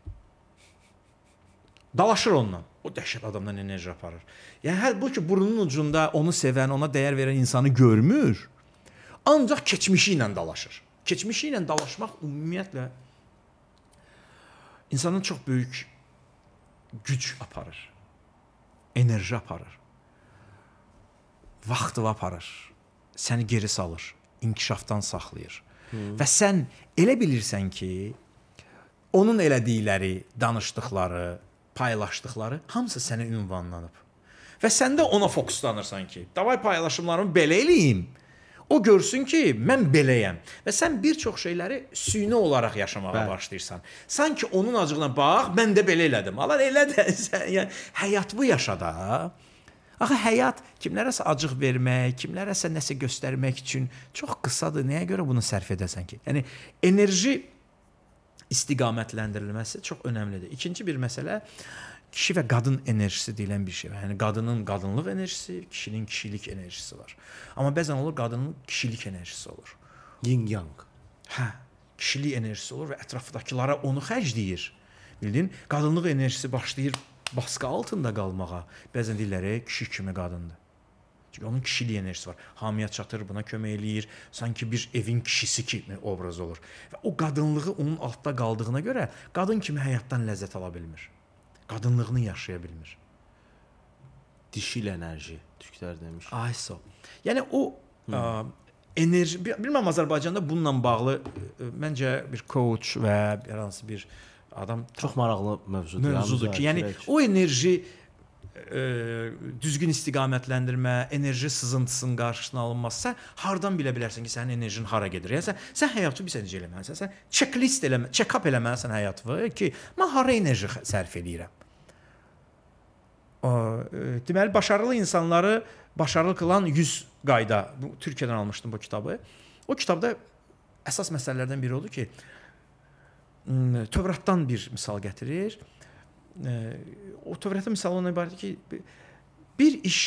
Dalaşır ondan. O dəhşət adamdan enerji aparır. Yəni hər bu ki burnunun ucunda onu sevən, ona dəyər verən insanı görmür. Ancaq keçmişi ilə dalaşır. Keçmişi ilə dalaşmaq ümumiyyətlə insana çox böyük güc aparır. Enerji aparır vaxtını aparır. Səni geri salır, inkişafdan saxlayır. Hı. Və sən elə bilirsən ki, onun elədikləri, danışdıqları, paylaşdıqları hamısı sənə ünvanlanıb. Və sən də ona fokuslanırsan ki, davay paylaşımlarımı belə eləyim. O görsün ki, mən beləyəm. Və sən bir çox şeyləri süni olaraq yaşamağa Bəli. başlayırsan. Sanki onun acığına bax, mən də belə elədim. Allah elə də sən, yəni həyat bu yaşada. Axı həyat kimlərəsə acıq vermək, kimlərəsə nəsə göstərmək üçün çox qısadır. Nəyə görə bunu sərf edəsən ki? Yəni enerji istiqamətləndirilməsi çox əhəmiylidir. İkinci bir məsələ kişi və qadın enerjisi deyilən bir şey var. Yəni qadının qadınlıq enerjisi, kişinin kişilik enerjisi var. Amma bəzən olur qadının kişilik enerjisi olur. Yin yang. Hə, kişilik enerjisi olur və ətrafdakılara onu xərcləyir. Bildin? Qadınlıq enerjisi başlayır baskı altında qalmağa, bəzən deyirlər, e, kişi kimi qadındır. Çünki onun kişilik enerjisi var. Hamiyə çatır, buna kömək eləyir. Sanki bir evin kişisi kimi obraz olur. Və o qadınlığı onun altda qaldığına görə qadın kimi həyatdan ləzzət ala bilmir. Qadınlığını yaşaya bilmir. Dişil enerji türklər demiş. Ay so. Yəni o hmm. ə, enerji bilmirəm Azərbaycanda bununla bağlı ə, e, e, məncə bir coach və hər hansı bir ə, Adam çox maraqlı mövzudur. Mövzudur ki, yəni o enerji ə, e, düzgün istiqamətləndirmə, enerji sızıntısının qarşısının alınmazsa, hardan bilə bilərsən ki, sənin enerjin hara gedir? Yəni sən, sən həyatı bir necə eləməlisən? Sən checklist eləmə, check-up eləməlisən həyatını ki, mən hara enerji sərf eləyirəm. Ə, e, deməli, başarılı insanları başarılı qılan 100 qayda. Bu Türkiyədən almışdım bu kitabı. O kitabda əsas məsələlərdən biri odur ki, Tövratdan bir misal gətirir. O Tövrətin misalı ondan ibarətdir ki, bir iş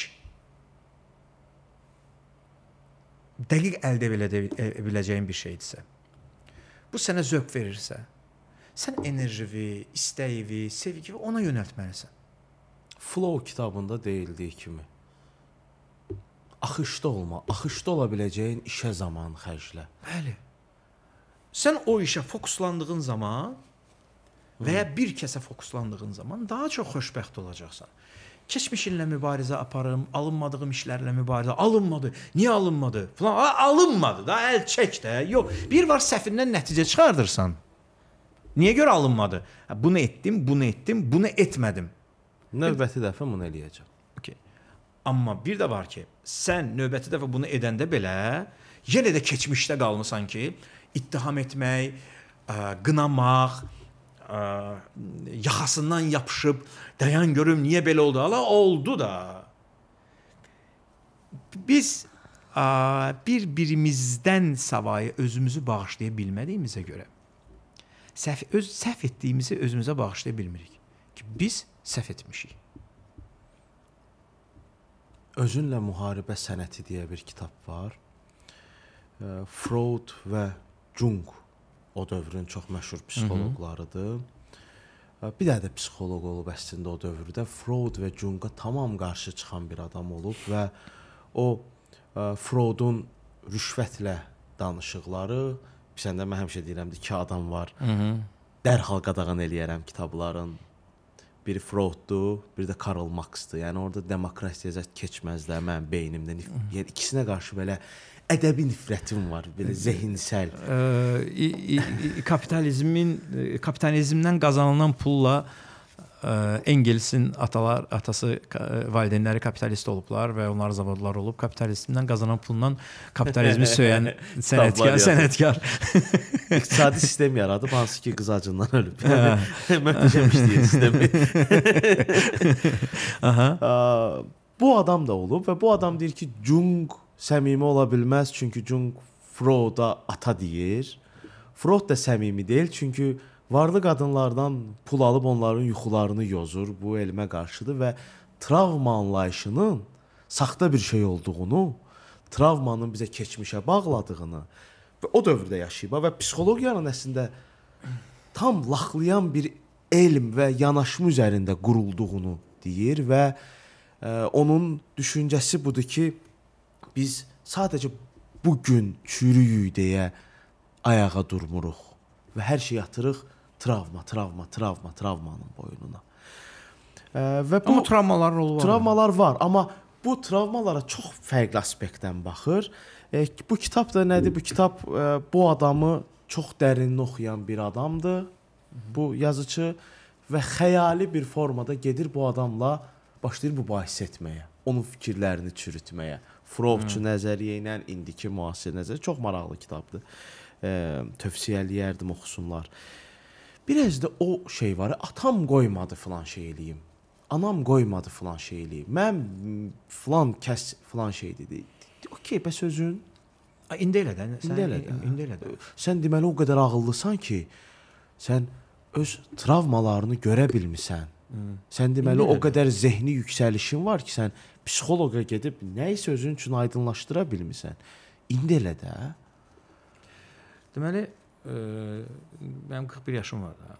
dəqiq əldə edə biləcəyin bir şeydirsə, bu sənə zövq verirsə, sən enerjini, istəyini, sevgini ona yönəltməlisən. Flow kitabında deyildiyi kimi axışda olma, axışda ola biləcəyin işə zaman xərclə. Bəli. Sən o işə fokuslandığın zaman və ya bir kəsə fokuslandığın zaman daha çox xoşbəxt olacaqsan. Keçmişinlə mübarizə aparım, alınmadığım işlərlə mübarizə, alınmadı. Niyə alınmadı? Falan A, alınmadı da, əl çək də. Yox, bir var səhvindən nəticə çıxardırsan. Niyə görə alınmadı? Bunu etdim, bunu etdim, bunu etmədim. Növbəti dəfə bunu eləyəcəm. Okay. Amma bir də var ki, sən növbəti dəfə bunu edəndə belə yenə də keçmişdə qalmısan ki, ittiham etmək, ə, e, qınamaq, ə, e, yaxasından yapışıb dayan görüm niyə belə oldu? Ala oldu da. Biz e, bir-birimizdən savayı özümüzü bağışlaya bilmədiyimizə görə səhv öz səhv etdiyimizi özümüzə bağışlaya bilmirik ki, biz səhv etmişik. Özünlə müharibə sənəti deyə bir kitab var. Freud və Jung o dövrün çox məşhur psixoloqlarıdır. Bir dənə də psixoloq olub əslində o dövrdə Freud və Junga tamam qarşı çıxan bir adam olub və o Freudun rüşvətlə danışıqları, səndə mən həmişə deyirəm, iki adam var. Hı -hı. Dərhal qadağan eləyərəm kitabların. Biri Freuddur, biri də Karl Marxdur. Yəni orada demokratiyaya keçməzlər mən beynimdə. Yəni ikisinə qarşı belə ədəbi nifrətim var, belə zehinsel. Ee, kapitalizmin e, kapitalizmdən kazanılan pulla e, Engelsin atalar, atası, e, valideynləri kapitalist olublar ve onlar zavodlar olup kapitalizmden kazanan pulundan kapitalizmi söyən senetkar. sənətkar iqtisadi sistem yaradı hansı ki qızacından ölüb. Aha. Bu adam da olub ve bu adam deyir ki, Jung səmimi ola bilməz çünki Jung Froda ata deyir. Frod da səmimi deyil çünki varlı qadınlardan pul alıb onların yuxularını yozur. Bu elmə qarşıdır və travma anlayışının saxta bir şey olduğunu, travmanın bizə keçmişə bağladığını və o dövrdə yaşayıb və psixologiyanın əslində tam laxlayan bir elm və yanaşma üzərində qurulduğunu deyir və ə, e, onun düşüncəsi budur ki, Biz sadəcə bu gün çürüyük deyə ayağa durmuruq və hər şey atırıq travma, travma, travma, travmanın boynuna. E, və bu amma travmaların rolu var. Travmalar yani. var, amma bu travmalara çox fərqli aspektdən baxır. E, bu kitab da nədir? Bu kitab e, bu adamı çox dərinli oxuyan bir adamdır. Bu yazıçı və xəyali bir formada gedir bu adamla başlayır mübahisə etməyə, onun fikirlərini çürütməyə. Frovçu nəzəriyyə ilə indiki müasir nəzəriyyə çox maraqlı kitabdır. E, tövsiyə eləyərdim oxusunlar. Biraz da o şey var, atam qoymadı filan şey eləyim. Anam qoymadı filan şey eləyim. Mən filan kəs filan şey dedi. Okay, bəs özün İndi elə də. Sən, indi elə də. Hə. İndi elə də. Sən deməli o qədər ağıllısan ki, sən öz travmalarını görə bilmisən. Hı. Sən deməli o qədər zehni yüksəlişin var ki, sən psixoloqa gedib nəyisə özün üçün aydınlaşdıra bilmirsən. İndi elə də. Deməli, ə, e, mənim 41 yaşım var da.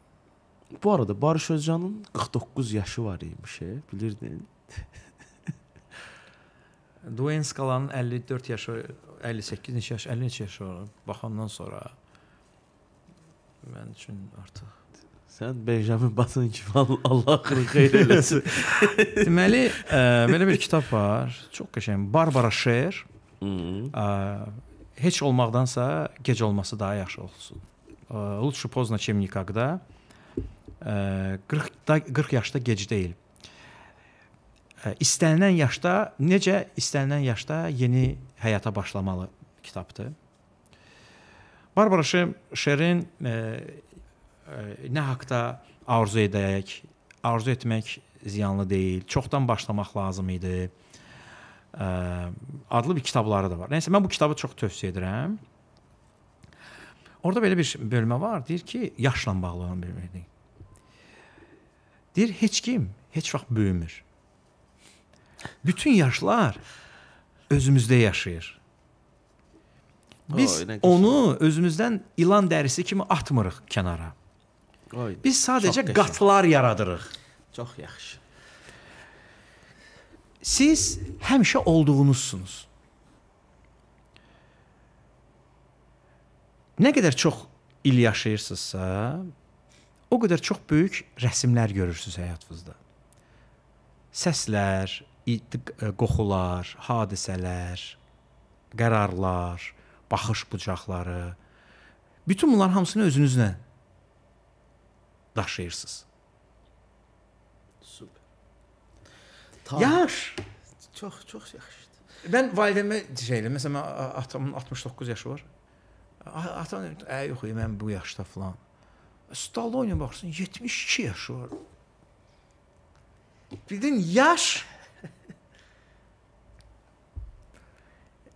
Bu arada Barış Özcanın 49 yaşı var imiş, e, bilirdin? Dwayne Scalanın 54 yaşı, 58 neçə yaş, 50 neçə yaşı var. Baxandan sonra mən üçün artıq Sən Benjamin Basınçıvan Allah xeyir xeyir eləsin. Deməli, ə, e, belə bir kitab var. Çox qəşəng. Barbara Sher. ə, e, heç olmaqdansa gec olması daha yaxşı olsun. Ə, лучше поздно, чем никогда. Ə, 40-da 40 yaşda gec deyil. Ə, e, istənilən yaşda necə istənilən yaşda yeni həyata başlamalı kitabdır. Barbara Sher Sher'in nə haqda arzu edək, arzu etmək ziyanlı deyil. Çoxdan başlamaq lazım idi. adlı bir kitabları da var. Nəysə mən bu kitabı çox tövsiyə edirəm. Orda belə bir bölmə var. Deyir ki, yaşla bağlı olan bir bölmə. Deyir, heç kim heç vaxt böyümür. Bütün yaşlar özümüzdə yaşayır. Biz o, onu özümüzdən ilan dərisi kimi atmırıq kənara. Oy, Biz sadəcə qatlar yaradırıq. Çox yaxşı. Siz həmişə olduğunuzsunuz. Nə qədər çox il yaşayırsınızsa, o qədər çox böyük rəsmlər görürsüz həyatınızda. Səslər, e, qoxular, hadisələr, qərarlar, baxış bucaqları. Bütün bunların hamısını özünüzlə daşıyırsınız. Süper. Tamam. Yaş. Çox, çox yaxşıdır. Mən validəmə şeylə, məsələn, atamın 69 yaşı var. Atam deyir, "Ə, yox, mən bu yaşda falan." Stallone baxsın 72 yaşı var. Bildin, yaş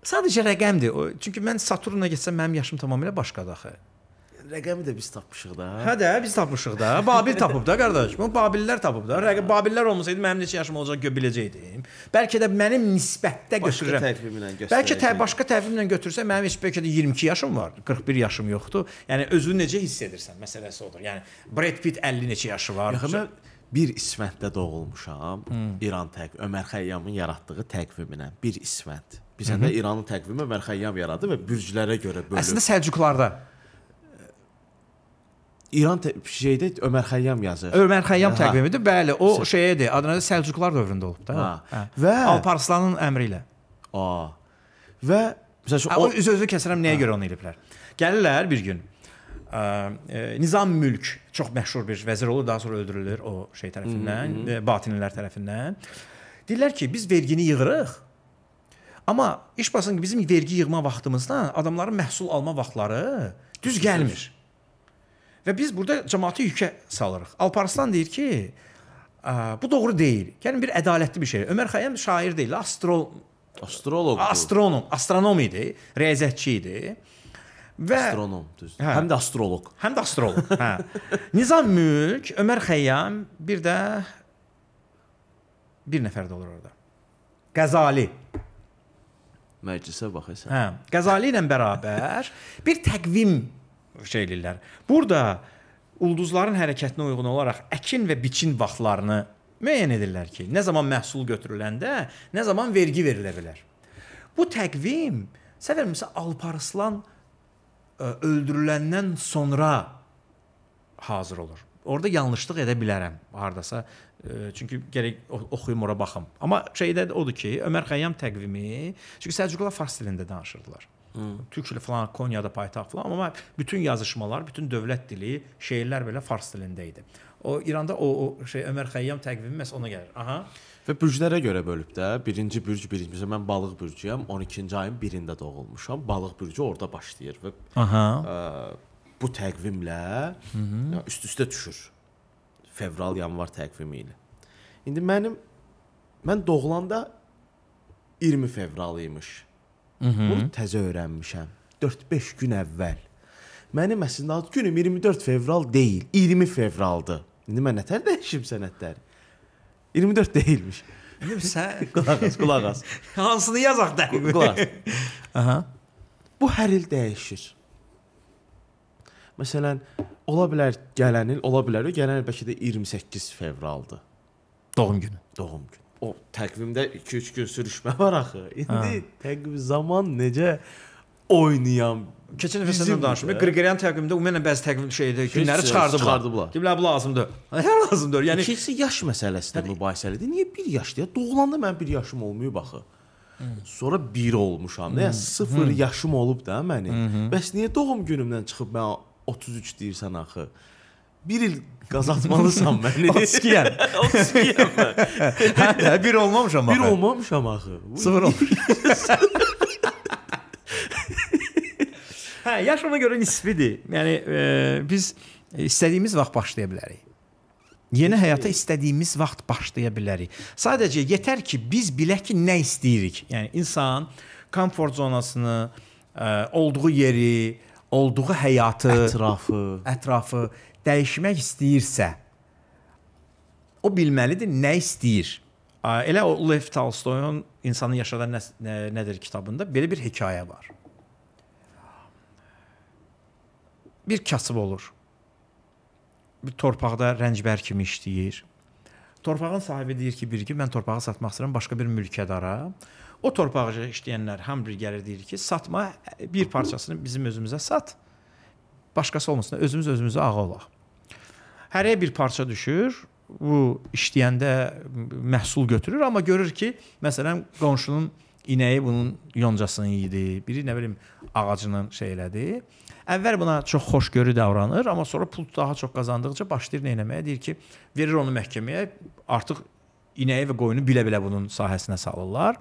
Sadəcə rəqəmdir. Çünki mən Saturn'a getsəm mənim yaşım tamamilə başqadır axı rəqəmi də biz tapmışıq da. Hə də, biz tapmışıq da. Babil tapıb da qardaş. Bunu Babillər tapıb da. Rəqəm Babillər olmasaydı mənim neçə yaşım olacaq gö biləcəydim. Bəlkə də mənim nisbətdə başqa götürürəm. Başqa təqvimlə göstərir. Bəlkə tə başqa təqvimlə götürsə mənim heç bəlkə də 22 yaşım var, 41 yaşım yoxdur. Yəni özünü necə hiss edirsən məsələsi odur. Yəni Brad Pitt 50 neçə yaşı var. Yaxın mən bir İsvənddə doğulmuşam. Hmm. İran təqvim Ömər Xəyyamın yaratdığı təqviminə bir İsvənd. Biz həndə İranın təqvimi Ömər Xəyyam yaradı və bürclərə görə bölür. Əslində Səlcuqlarda. İran şeydə Ömər Xəyyam yazır. Ömər Xəyyam təqvimidir. Bəli, o Sən... şeyədir. Adana'da Səlcuqlar dövründə olub da. Ha. Hə. Və Alparslanın əmri ilə. A. Və məsələn o, o öz-özünü kəsərəm nəyə hə. görə onu eliblər? Gəlirlər bir gün. Ə, e, Nizam Mülk çox məşhur bir vəzir olur, daha sonra öldürülür o şey tərəfindən, Hı -hı. E, batinilər tərəfindən. Deyirlər ki, biz vergini yığırıq. Amma iş basın ki, bizim vergi yığma vaxtımızda adamların məhsul alma vaxtları düz gəlmir. Hı -hı. Və biz burada cəmaatı yükə salırıq. Alparslan deyir ki, bu doğru deyil. Gəlin bir ədalətli bir şey. Ömər Xəyyam şair deyil, astro astroloq, astronom, astronom idi, riyaziyyatçı idi. Və astronom düzdür. Hə, həm də astroloq. Həm də astroloq. hə. Nizam Mülk, Ömər Xəyyam, bir də bir nəfər də olur orada. Qəzali. Məclisə baxırsan. Hə. Qəzali ilə bərabər bir təqvim şey eləyirlər. Burada ulduzların hərəkətinə uyğun olaraq əkin və biçin vaxtlarını müəyyən edirlər ki, nə zaman məhsul götürüləndə, nə zaman vergi verilə bilər. Bu təqvim səvərimsə Alparslan e, öldürüləndən sonra hazır olur. Orda yanlışlıq edə bilərəm hardasa. E, çünki gərək oxuyum ora baxım. Amma şeydə odur ki, Ömər Xəyyam təqvimi, çünki Səlcuqlar fars dilində danışırdılar. Türk dili falan Konya'da paytaxt falan amma bütün yazışmalar, bütün dövlət dili, şeirlər belə fars dilində idi. O İranda o, o şey Ömər Xəyyam təqvimi məs ona gəlir. Aha. Və bürclərə görə bölüb də. Birinci bürc, birinci bürc. Mən balıq bürcüyəm. 12-ci ayın 1-də doğulmuşam. Balıq bürcü orada başlayır və Aha. Ə, e, bu təqvimlə üst-üstə düşür. Fevral, yanvar təqvimi ilə. İndi mənim mən doğulanda 20 fevral imiş. Hı -hı. Bunu təzə öyrənmişəm. 4-5 gün əvvəl. Mənim əslində ad günüm 24 fevral deyil, 20 fevraldır. İndi mən nətər dəyişim sənədlər? 24 deyilmiş. İndi sən qulaq as, qulaq as. Hansını yazaq dəqiq? Qulaq. Aha. Bu hər il dəyişir. Məsələn, ola bilər gələn il, ola bilər o gələn il bəlkə də 28 fevraldır. Doğum günü. Doğum günü o təqvimdə 2-3 gün sürüşmə var axı. İndi hə. təqvim zaman necə oynayan Keçən dəfə səndən danışdım. Qriqoryan təqvimdə ümumiyyətlə bəzi təqvim şeydə günləri çıxardıblar. çıxardıblar. Deyiblər bu lazımdır. Hə lazımdır. Yəni ikincisi yaş məsələsi də mübahisəlidir. Niyə 1 yaşdır? Doğulanda mənim 1 yaşım olmayıb axı. Hmm. Sonra 1 olmuşam da. Yəni 0 hmm. hmm. yaşım olub da mənim. Bəs niyə doğum günümdən çıxıb mən 33 deyirsən axı? bir il qazatmalısan məni. 32-yəm. 32-yəm mən. Hə, hə, bir olmamışam axı. Bir olmamışam axı. Sıfır olmuş. hə, yaş ona görə nisbidir. Yəni e, biz istədiyimiz vaxt başlaya bilərik. Yeni həyata istədiyimiz vaxt başlaya bilərik. Sadəcə yetər ki, biz bilək ki, nə istəyirik. Yəni insan komfort zonasını, ə, e, olduğu yeri, olduğu həyatı, ətrafı, ətrafı dəyişmək istəyirsə, o bilməlidir nə istəyir. Elə o Lev Tolstoyun İnsanı yaşadan nə, nə, nədir kitabında belə bir hekayə var. Bir kasıb olur. Bir torpaqda rəncbər kimi işləyir. Torpağın sahibi deyir ki, bir gün mən torpağı satmaq istəyirəm başqa bir mülkədara. O torpağı işləyənlər həm bir gəlir deyir ki, satma bir parçasını bizim özümüzə sat. Hı başqası olmasın. Özümüz özümüzə ağa olaq. Hərəyə bir parça düşür. Bu işləyəndə məhsul götürür, amma görür ki, məsələn, qonşunun inəyi bunun yoncasını yedi, biri nə bilim ağacının şey elədi. Əvvəl buna çox xoşgörü davranır, amma sonra pul daha çox qazandıqca başlayır nə etməyə, deyir ki, verir onu məhkəməyə, artıq inəyi və qoyunu bilə-bilə bunun sahəsinə salırlar.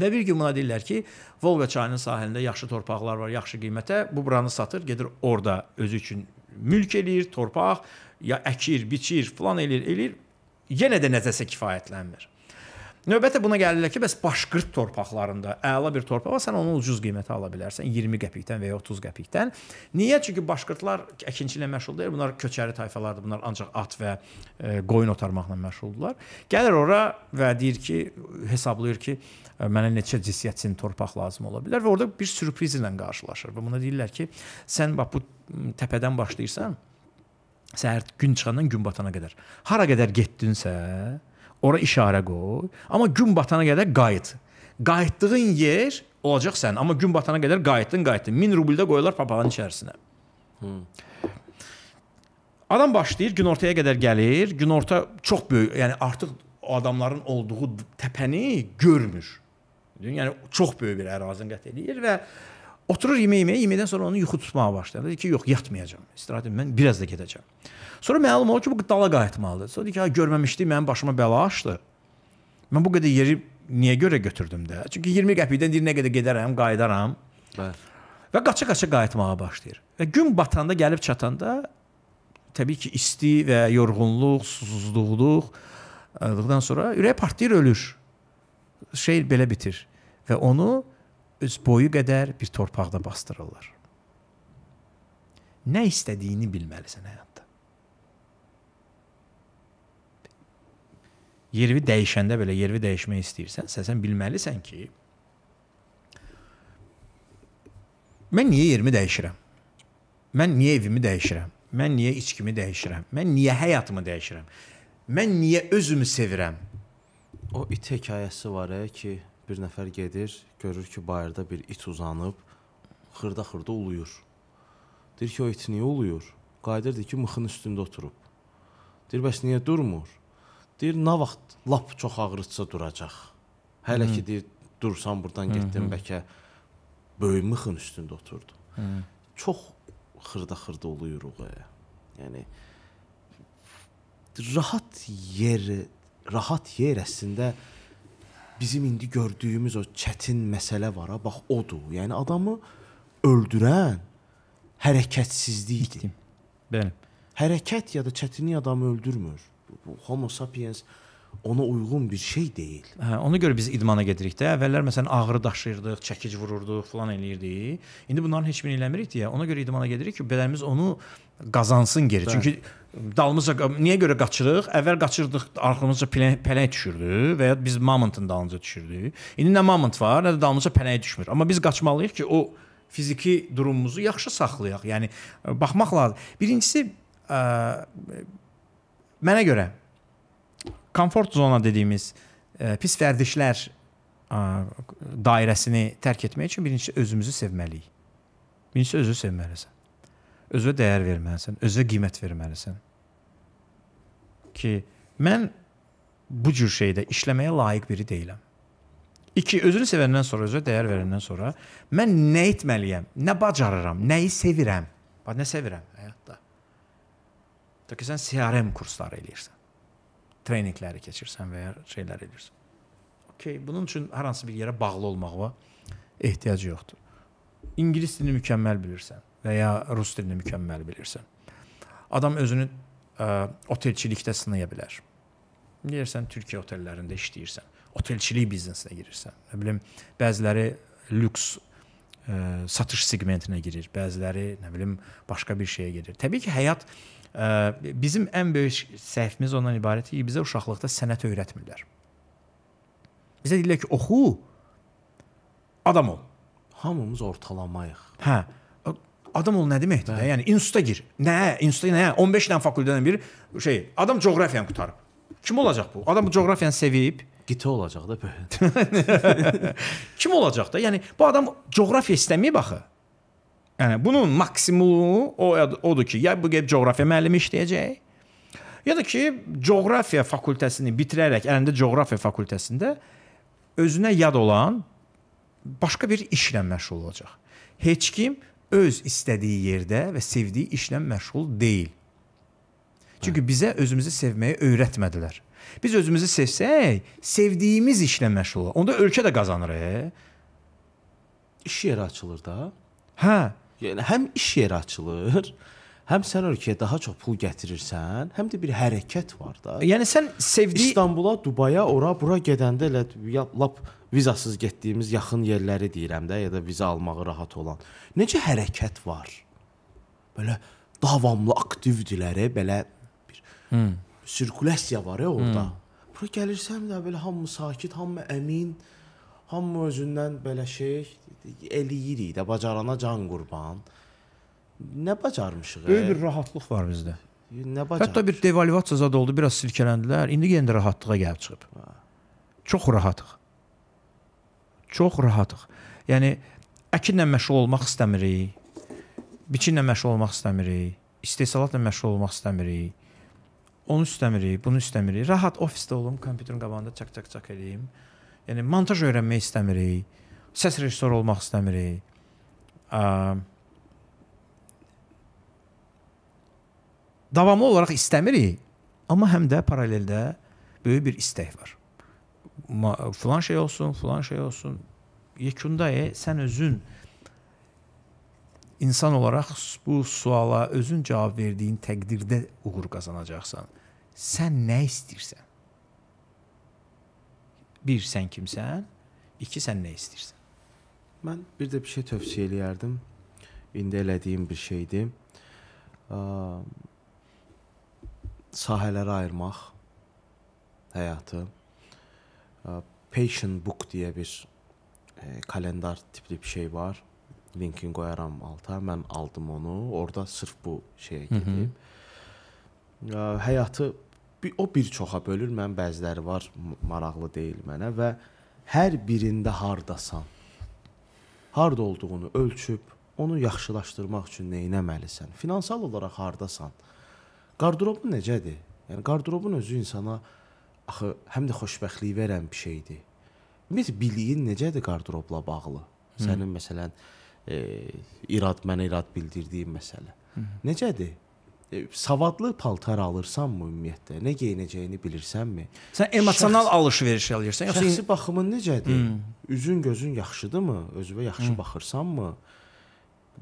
Və bir gün buna deyirlər ki, Volqa çayının sahilində yaxşı torpaqlar var, yaxşı qiymətə. Bu buranı satır, gedir orada özü üçün mülk eləyir, torpaq, ya əkir, biçir, falan eləyir, eləyir. Yenə də nədəsə kifayətlənmir. Növbətə buna gəlirlər ki, bəs başqırt torpaqlarında əla bir torpaq var, sən onu ucuz qiymətə ala bilərsən, 20 qəpikdən və ya 30 qəpikdən. Niyə? Çünki başqırtlar əkinçiliklə məşğul deyil, bunlar köçəri tayfalardır, bunlar ancaq at və e, qoyun otarmaqla məşğuldurlar. Gəlir ora və deyir ki, hesablayır ki, e, mənə neçə cinsiyyətçinin torpaq lazım ola bilər və orada bir sürprizlə qarşılaşır. Və buna deyirlər ki, sən bax bu təpədən başlayırsan, səhər gün çıxandan gün batana qədər. Hara qədər getdinsə, Ora işarə qoy. Amma gün batana qədər qayıt. Qayıtdığın yer olacaq sənin, amma gün batana qədər qayıtdın, qayıtdın. 1000 rubl də qoyurlar papağanın içərisinə. Hmm. Adam başlayır, günortaya qədər gəlir. Günorta çox böyük, yəni artıq adamların olduğu təpəni görmür. Yəni çox böyük bir ərazini qət eləyir və oturur yemək yeməyə, yeməkdən sonra onu yuxu tutmağa başlayır. Dedi ki, yox, yatmayacağam. İstirahət edim, mən biraz da gedəcəm. Sonra məlum olur ki, bu dala qayıtmalıdır. Sonra deyir ki, ha görməmişdik, mənim başıma bəla açdı. Mən bu qədər yeri niyə görə götürdüm də? Çünki 20 qəpikdən deyir nə qədər gedərəm, qayıdaram. Bəli. Və qaça-qaça qayıtmağa başlayır. Və gün batanda gəlib çatanda təbii ki, isti və yorğunluq, susuzluqluq aldıqdan sonra ürək partlayır, ölür. Şeir belə bitir və onu öz boyu qədər bir torpaqda bastırırlar. Nə istədiyini bilməlisən həyat. yervi dəyişəndə belə yervi dəyişmək istəyirsənsə, sən bilməlisən ki, mən niyə yerimi dəyişirəm? Mən niyə evimi dəyişirəm? Mən niyə içkimi dəyişirəm? Mən niyə həyatımı dəyişirəm? Mən niyə özümü sevirəm? O it hekayəsi var ya ki, bir nəfər gedir, görür ki, bayırda bir it uzanıb xırda-xırda uluyur. Deyir ki, o it niyə uluyur? Qayıdır ki, mıxın üstündə oturub. Deyir, bəs niyə durmur? Deyir, nə vaxt lap çox ağrıtsa duracaq. Hələ Hı. ki deyir, dursan burdan getdim bəlkə böyük mıxın üstündə oturdum. Hı. Çox xırda-xırda oluyuruq. Yəni rahat yer, rahat yer əslində bizim indi gördüyümüz o çətin məsələ var ha, bax odur. Yəni adamı öldürən hərəkətsizlikdir. Bəli. Hərəkət ya da çətinlik adamı öldürmür. Homo sapiens ona uyğun bir şey deyil. Hə, ona görə biz idmana gedirik də. Əvvəllər məsələn ağrı daşıyırdıq, çəkic vururduq, falan eləyirdik. İndi bunların heç birini eləmirik deyə. Ona görə idmana gedirik ki, bədənimiz onu qazansın geri. Bəli. Çünki dalımıza niyə görə qaçırıq? Əvvəl qaçırdıq, arxamızca pələng düşürdü və ya biz mamıntın dalınca düşürdük. İndi nə mamınt var, nə də dalımıza pələng düşmür. Amma biz qaçmalıyıq ki, o fiziki durumumuzu yaxşı saxlayaq. Yəni e, baxmaq lazım. Birincisi ə, e, Mənə görə komfort zona dediyimiz ə, e, pis vərdişlər ə, e, dairəsini tərk etmək üçün birincisi özümüzü sevməliyik. Birincisi özünü sevməlisən. Özünə dəyər verməlisən, özünə qiymət verməlisən. Ki mən bu cür şeydə işləməyə layiq biri deyiləm. 2. Özünü sevəndən sonra, özünə dəyər verəndən sonra mən nə etməliyəm? Nə bacarıram? Nəyi sevirəm? Bax nə sevirəm həyatda? Ta ki sən CRM kursları eləyirsən. Treninqləri keçirsən və ya şeylər eləyirsən. Okay, bunun üçün hər hansı bir yerə bağlı olmağa ehtiyac yoxdur. İngilis dilini mükəmməl bilirsən və ya rus dilini mükəmməl bilirsən. Adam özünü ə, otelçilikdə sınaya bilər. Deyirsən Türkiyə otellərində işləyirsən, otelçilik biznesinə girirsən. Nə bilim, bəziləri lüks ə, satış segmentinə girir, bəziləri nə bilim başqa bir şeyə girir. Təbii ki, həyat bizim ən böyük səhvimiz ondan ibarətdir ki, bizə uşaqlıqda sənət öyrətmirlər. Bizə deyirlər ki, oxu, adam ol. Hamımız ortalamayıq. Hə. Adam ol nə deməkdir də? Yəni instituta gir. Nə? İnstituta nə? 15 dənə fakültədən bir şey. Adam coğrafiyanı qurtarıb. Kim olacaq bu? Adam bu coğrafiyanı sevib, qitə olacaq da belə. Kim olacaq da? Yəni bu adam coğrafiya istəmir baxı. Yəni bunun maksimumu o odur ki, ya bu gedib coğrafiya müəllimi işləyəcək, ya da ki, coğrafiya fakültəsini bitirərək əlində yəni coğrafiya fakültəsində özünə yad olan başqa bir işlə məşğul olacaq. Heç kim öz istədiyi yerdə və sevdiyi işlə məşğul deyil. Çünki bizə özümüzü sevməyi öyrətmədilər. Biz özümüzü sevsək, sevdiyimiz işlə məşğul olaq. Onda ölkə də qazanır. E? İş yeri açılır da. Hə. Yəni həm iş yeri açılır, həm sən ölkəyə daha çox pul gətirirsən, həm də bir hərəkət var da. Yəni sən sevdiyi İstanbula, Dubaya, ora, bura gedəndə elə lap vizasız getdiyimiz yaxın yerləri deyirəm də, ya da viza almağı rahat olan. Necə hərəkət var? Belə davamlı aktivdirləri, belə bir hmm. sirkulyasiya var ya orada. Hmm. Bura gəlirsən də belə hamı sakit, hamı əmin, hamı özündən belə şey eləyirik də, bacarana can qurban. Nə bacarmışıq? Böyük e? bir rahatlıq var bizdə. Nə bacarmışıq? Hətta bir devalvasiya zad oldu, biraz silkələndilər. İndi yenə də rahatlığa gəlib çıxıb. Ha. Çox rahatıq. Çox rahatıq. Yəni əkinlə məşğul olmaq istəmirik. Biçinlə məşğul olmaq istəmirik. İstehsalatla məşğul olmaq istəmirik. Onu istəmirik, bunu istəmirik. Rahat ofisdə olum, kompüterin qabağında çak-çak-çak eləyim. Yəni montaj öyrənmək istəmirik. Səs rejissoru olmaq istəmirik. Davamlı olaraq istəmirik, amma həm də paraleldə böyük bir istək var. Falan şey olsun, falan şey olsun. Yekunda e, sən özün insan olaraq bu suala özün cavab verdiyin təqdirdə uğur qazanacaqsan. Sən nə istəyirsən? Bir, sən kimsən? İki, sən nə istəyirsən? Mən bir də bir şey tövsiyə eləyərdim. İndi elədiyim bir şeydir. Sahələrə ayırmaq həyatı. Patient book deyə bir e, kalendar tipli bir şey var. Linkin qoyaram alta. Mən aldım onu. Orda sırf bu şeyə gedib. Həyatı o bir çoxa bölür. Mən bəziləri var maraqlı deyil mənə və hər birində hardasan harda olduğunu ölçüb, onu yaxşılaşdırmaq üçün nə etməlisən? Finansal olaraq hardasan? Qarderobun necədir? Yəni qarderobun özü insana axı həm də xoşbəxtlik verən bir şeydir. Biz biliyin necədir qarderobla bağlı? Sənin Hı. məsələn e, irad mənə irad bildirdiyim məsələ. Hı. Necədir? e, savadlı paltar alırsanmı ümumiyyətlə? Nə geyinəcəyini bilirsənmi? Sən emosional Şəxs... alış-veriş eləyirsən, yoxsa şəxsi baxımın necədir? Hmm. Üzün, gözün yaxşıdırmı? Özünə yaxşı hmm. baxırsanmı?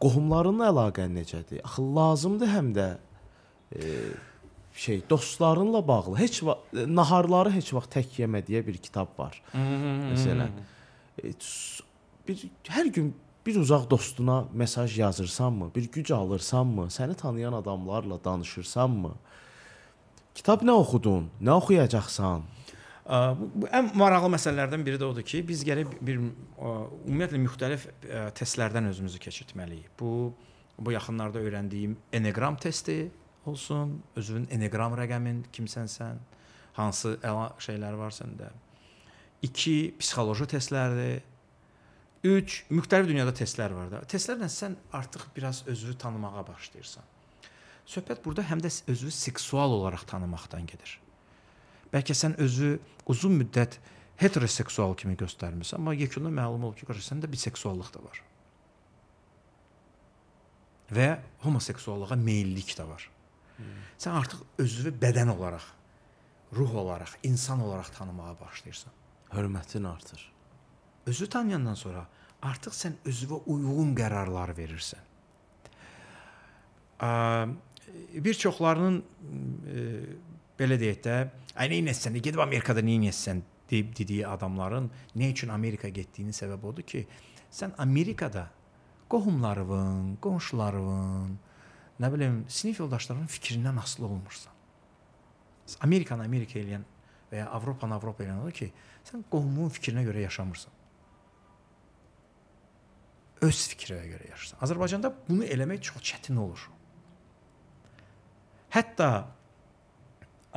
Qohumlarınla əlaqən necədir? Axı lazımdır həm də e, şey dostlarınla bağlı. Heç e, naharları heç vaxt tək yemə deyə bir kitab var. Hmm. Məsələn, e, bir hər gün bir uzaq dostuna mesaj yazırsanmı, bir güc alırsanmı, səni tanıyan adamlarla danışırsanmı? Kitab nə oxudun? Nə oxuyacaqsan? Bu ən maraqlı məsələlərdən biri də odur ki, biz gərək bir ümumiyyətlə müxtəlif testlərdən özümüzü keçirtməliyik. Bu bu yaxınlarda öyrəndiyim eneqram testi olsun, özünün eneqram rəqəmin kimsənsən, hansı əla şeylər var səndə. 2 psixoloji testlərdir Üç, müxtəlif dünyada testlər var da. Testlərlə sən artıq biraz özünü tanımağa başlayırsan. Söhbət burada həm də özünü seksual olaraq tanımaqdan gedir. Bəlkə sən özünü uzun müddət heteroseksual kimi göstərmisən, amma yekunda məlum olur ki, görürsən də biseksuallıq da var. Və homoseksuallığa meyllik də var. Hmm. Sən artıq özünü bədən olaraq, ruh olaraq, insan olaraq tanımağa başlayırsan. Hörmətin artır özü tanıyandan sonra artıq sən özünə uyğun qərarlar verirsən. Bir çoxlarının e, belə deyək də, ay nə etsən, gedib Amerikada nə etsən deyib dediyi adamların nə üçün Amerika getdiyinin səbəbi odur ki, sən Amerikada qohumlarının, qonşularının, nə bilim, sinif yoldaşlarının fikrindən asılı olmursan. Amerikanı Amerika eləyən və ya Avropanı Avropa eləyən odur ki, sən qohumunun fikrinə görə yaşamırsan öz fikrinə görə yaşasan. Azərbaycanda bunu eləmək çox çətin olur. Hətta ə,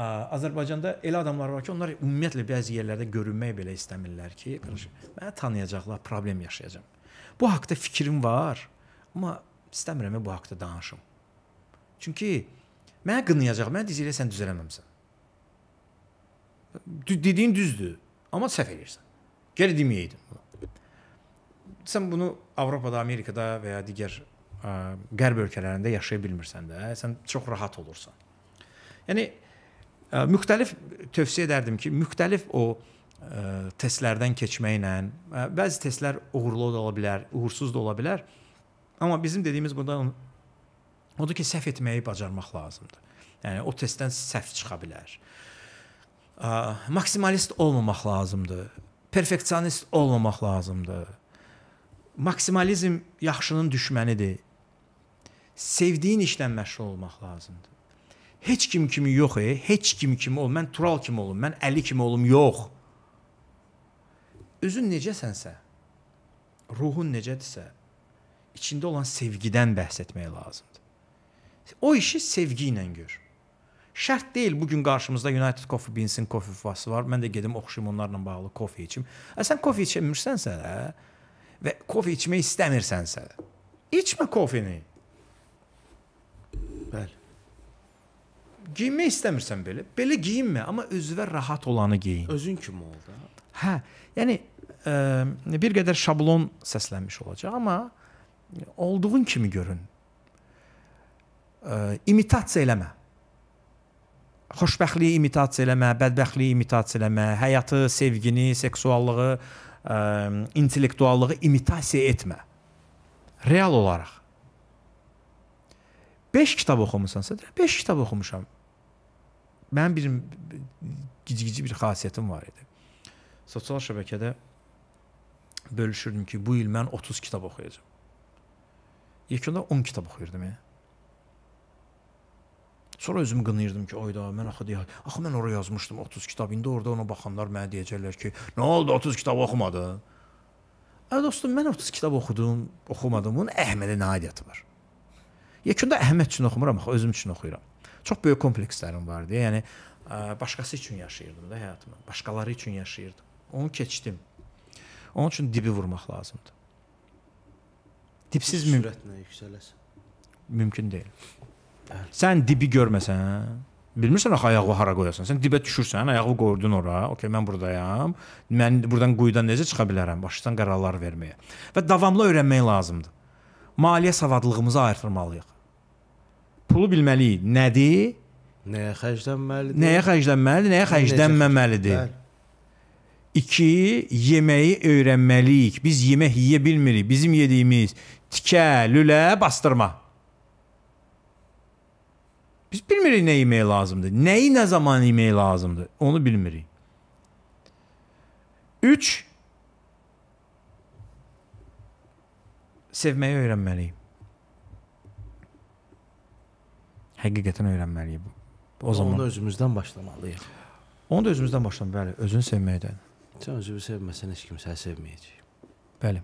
e, Azərbaycanda elə adamlar var ki, onlar ümumiyyətlə bəzi yerlərdə görünmək belə istəmirlər ki, qarşı məni tanıyacaqlar, problem yaşayacağam. Bu haqqda fikrim var, amma istəmirəm bu haqqda danışım. Çünki məni qınayacaq, mən deyəcək sən düzələməmisən. Dediyin düzdür, amma səhv edirsən. Geri deməyəydin bunu sən bunu Avropada, Amerikada və ya digər ə, e, qərb ölkələrində yaşaya bilmirsən də, sən çox rahat olursan. Yəni ə, e, müxtəlif tövsiyə edərdim ki, müxtəlif o ə, e, testlərdən keçməklə ə, bəzi testlər uğurlu da ola bilər, uğursuz da ola bilər. Amma bizim dediyimiz burada odur ki, səhv etməyi bacarmaq lazımdır. Yəni o testdən səhv çıxa bilər. Ə, maksimalist olmamaq lazımdır. Perfeksionist olmamaq lazımdır maksimalizm yaxşının düşmənidir. Sevdiyin işlə məşğul olmaq lazımdır. Heç kim kimi yox, e, heç kim kimi ol. Mən Tural kimi olum, mən Əli kimi olum, yox. Özün necəsənsə, ruhun necədirsə, içində olan sevgidən bəhs etmək lazımdır. O işi sevgi ilə gör. Şərt deyil bu gün qarşımızda United Coffee Beans-in kofe fası var. Mən də gedim oxşayım onlarla bağlı kofe içim. Ə sən kofe içmirsənsə, hə? və kofe içmək istəmirsənsə, içmə kofeni. Bəli. Geyinmək istəmirsən belə, belə geyinmə, amma özünə rahat olanı geyin. Özün kimi ol da. Hə, yəni ə, bir qədər şablon səslənmiş olacaq, amma olduğun kimi görün. Ə, imitasiya eləmə. Xoşbəxtliyi imitasiya eləmə, bədbəxtliyi imitasiya eləmə, həyatı, sevgini, seksuallığı ə, intellektuallığı imitasiya etmə. Real olaraq. 5 kitab oxumusansa, 5 kitab oxumuşam. Mənim bir gicigici bir xasiyyətim var idi. Sosial şəbəkədə bölüşürdüm ki, bu il mən 30 kitab oxuyacağam. Yekunda 10 kitab oxuyurdum. Ya. Sonra özümü qınayırdım ki, oyda mən axı deyə, axı mən ora yazmışdım 30 kitab. İndi orada ona baxanlar mənə deyəcəklər ki, nə oldu 30 kitab oxumadı? Ə dostum, mən 30 kitab oxudum, oxumadım. Bunun Əhmədə nə aidiyyəti var? Yekunda Əhməd üçün oxumuram, axı özüm üçün oxuyuram. Çox böyük komplekslərim vardı. Yəni ə, başqası üçün yaşayırdım da həyatımı. Başqaları üçün yaşayırdım. Onu keçdim. Onun üçün dibi vurmaq lazımdır. Dibsiz mümkün sürətlə yüksələsən. Mümkün deyil. Sən dibi görməsən, bilmirsən axı ayağı hara qoyasan. Sən dibə düşürsən, ayağı qoydun ora. Okay, mən burdayam. Mən burdan quyudan necə çıxa bilərəm? Başlasan qərarlar verməyə. Və davamlı öyrənmək lazımdır. Maliyyə savadlığımızı artırmalıyıq. Pulu bilməliyik. Nədir? Nəyə xərclənməlidir? Nəyə xərclənməlidir, nəyə xərclənməməlidir? 2. Yeməyi öyrənməliyik. Biz yemək yeyə bilmirik. Bizim yediyimiz tikə, lülə, bastırma. Biz bilmirik ne yeməyə lazımdır. neyi ne zaman yeməyə lazımdır. Onu bilmirik. 3 sevməyi öyrənməliyik. Həqiqətən öyrənməliyik. O zaman onu özümüzden özümüzdən Onu da özümüzdən başlamalıyıq, bəli, özünü sevməkdən. Sən özünü sevmesen hiç kimse səni sevməyəcək. Bəli.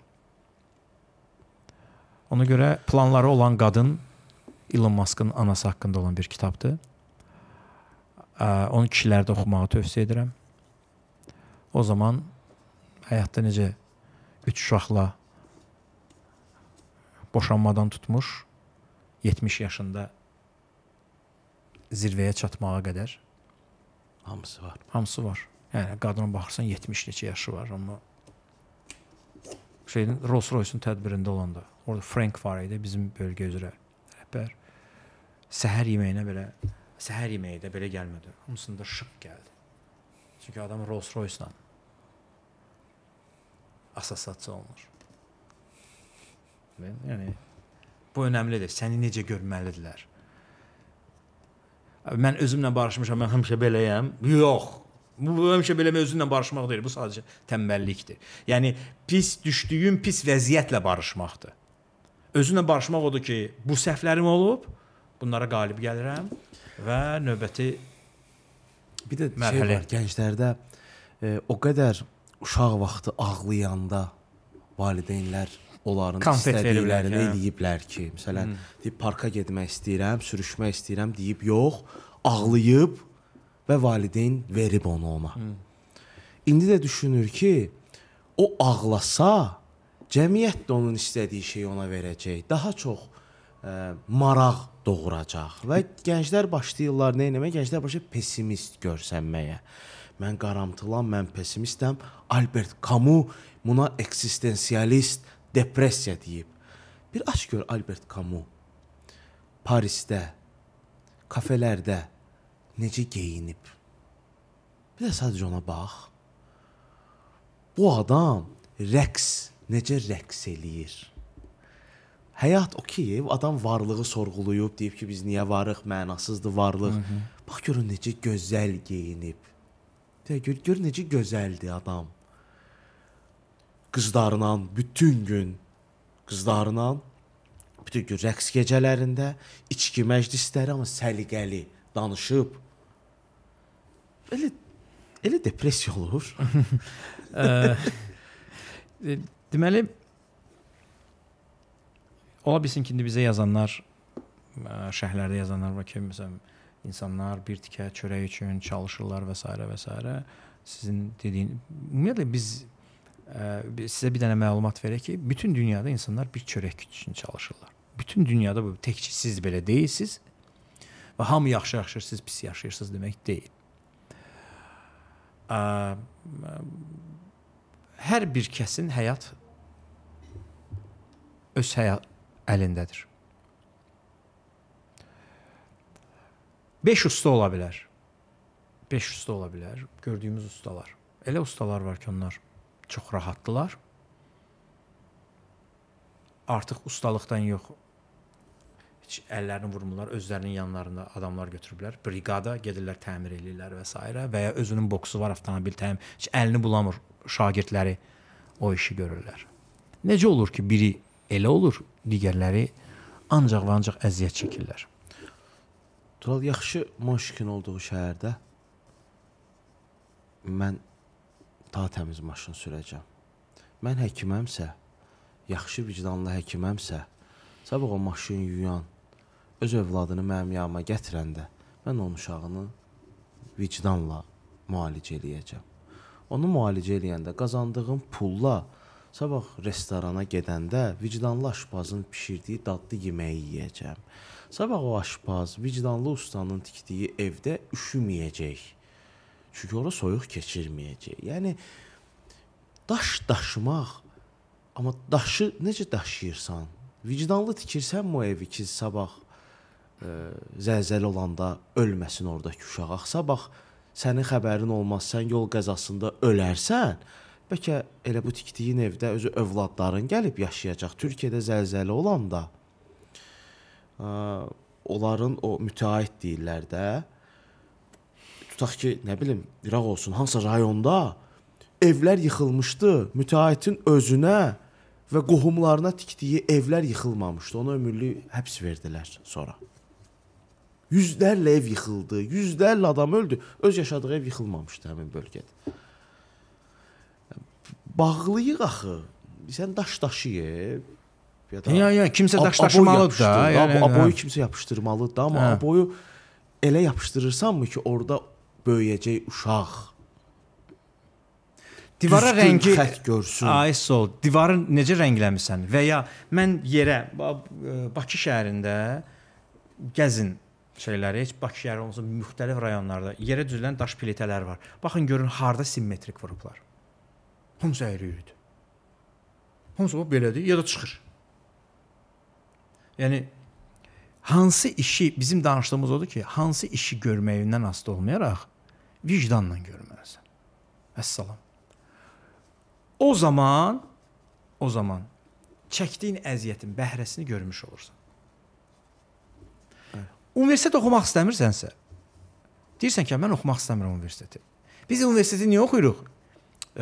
Ona göre planları olan kadın. Elon Muskın anası haqqında olan bir kitabdır. Onu kişilərdə oxumağı tövsiyə edirəm. O zaman həyatda necə üç uşaqla boşanmadan tutmuş 70 yaşında zirvəyə çatmağa qədər hamısı var. Hamısı var. Yəni qadına baxırsan 70 neçə yaşı var, amma şeyin Rolls-Royce-un tədbirində olanda orada Frank var idi bizim bölgə üzrə rəhbər səhər yeməyinə belə səhər yeməyi də belə gəlmədi. Hamısında şıq gəldi. Çünki adam Rolls-Royce-la assosiasiya olunur. Mən yəni bu önəmlidir. Səni necə görməlidirlər? Mən özümlə barışmışam, mən həmişə beləyəm. Yox. Bu həmişə belə özünlə barışmaq deyil, bu sadəcə tənbəllikdir. Yəni pis düşdüyün pis vəziyyətlə barışmaqdır. Özünlə barışmaq odur ki, bu səhvlərim olub, bunlara qalib gəlirəm və növbəti bir də mərhələ şey var, gənclərdə e, o qədər uşaq vaxtı ağlayanda valideynlər onların Konfet istədiklərini hə. eləyiblər ki, məsələn, hmm. deyib parka getmək istəyirəm, sürüşmək istəyirəm deyib, yox, ağlayıb və valideyn verib onu ona. Hmm. İndi də düşünür ki, o ağlasa Cəmiyyət də onun istədiyi şeyi ona verəcək. Daha çox ə, e, maraq doğuracaq və gənclər başlayırlar nə etməyə? Gənclər başlayır pessimist görsənməyə. Mən qaramtılam, mən pessimistəm. Albert Camus buna eksistensialist depressiya deyib. Bir aç gör Albert Camus. Parisdə, kafelərdə necə geyinib. Bir də sadəcə ona bax. Bu adam rəqs necə rəqs eləyir. Həyat o ki, adam varlığı sorğulayıb, deyib ki, biz niyə varıq, mənasızdır varlıq. Hı -hı. Bax görün necə gözəl geyinib. Deyə gör, gör necə gözəldir adam. Qızlarla bütün gün qızlarla bütün gün rəqs gecələrində, içki məclisləri amma səliqəli danışıb. Elə elə depressiya olur. Deməli ola bilsin ki, indi bizə yazanlar ə, e, şəhərlərdə yazanlar var ki, məsələn, insanlar bir tikə çörək üçün çalışırlar və s. və s. Sizin dediyin ümumiyyətlə biz ə, e, sizə bir dənə məlumat verək ki, bütün dünyada insanlar bir çörək üçün çalışırlar. Bütün dünyada bu təkcə siz belə deyilsiniz. Və hamı yaxşı yaşayırsınız, pis yaşayırsınız demək deyil. Ə, e, hər bir kəsin həyat öz əlindədir. 5 usta ola bilər. 5 usta ola bilər. Gördüyümüz ustalar. Elə ustalar var ki, onlar çox rahatdılar. Artıq ustalıqdan yox. Heç əllərini vurmurlar, özlərinin yanlarında adamlar götürüblər. Briqada gedirlər, təmir eləyirlər və s. və ya özünün boksu var, avtomobil təmir. Heç əlini bulamır şagirdləri o işi görürlər. Necə olur ki, biri Elə olur digərləri ancaq və ancaq əziyyət çəkirlər. Tural yaxşı maşkin olduğu şəhərdə mən daha təmiz maşın sürəcəm. Mən həkiməmsə, yaxşı vicdanlı həkiməmsə, sabah o maşın yuyan öz övladını mənim yanıma gətirəndə mən onun uşağını vicdanla müalicə eləyəcəm. Onu müalicə eləyəndə qazandığım pulla Sabah restorana gedəndə vicdanlı aşpazın bişirdiyi dadlı yeməyi yeyəcəm. Sabah o aşpaz vicdanlı ustanın tikdiyi evdə üşüməyəcək. Çünki ora soyuq keçirməyəcək. Yəni daş daşımaq amma daşı necə daşıyırsan? Vicdanlı tikirsən o evi ki, sabah ə, e, zəlzələ olanda ölməsin ordakı uşaq. Axsa bax sənin xəbərin olmaz, sən yol qəzasında ölərsən. Bəlkə elə bu tikdiyin evdə özü övladların gəlib yaşayacaq. Türkiyədə zəlzələ olanda ə, e, onların o müteahhit deyirlər də tutaq ki, nə bilim, İraq olsun, hansısa rayonda evlər yıxılmışdı. Müteahhitin özünə və qohumlarına tikdiyi evlər yıxılmamışdı. Ona ömürlük həbs verdilər sonra. Yüzlərlə ev yıxıldı, yüzlərlə adam öldü. Öz yaşadığı ev yıxılmamışdı həmin bölgədə bağlayır axı. Sən daş daşıyıb. Ya da ya, ya kimsə daş daşımalıdır da. Yəni aboyu kimsə yapışdırmalıdır da, amma hə. aboyu elə yapışdırırsanmı ki, orada böyüyəcək uşaq. Divara rəngi xətt görsün. Aysol, divarı necə rəngləmisən? Və ya mən yerə e, Bakı şəhərində gəzin şeyləri, heç Bakı şəhəri olmasa müxtəlif rayonlarda yerə düzülən daş plitələr var. Baxın görün harda simmetrik vurublar. Hamısı əyri idi. Hamısı o belədir, ya da çıxır. Yəni hansı işi bizim danışdığımız odur ki, hansı işi görməyindən asılı olmayaraq vicdanla görməlisən. Vəssalam. O zaman o zaman çəkdiyin əziyyətin bəhrəsini görmüş olursan. Bəli. Universitet oxumaq istəmirsənsə, deyirsən ki, mən oxumaq istəmirəm universiteti. Biz universiteti niyə oxuyuruq?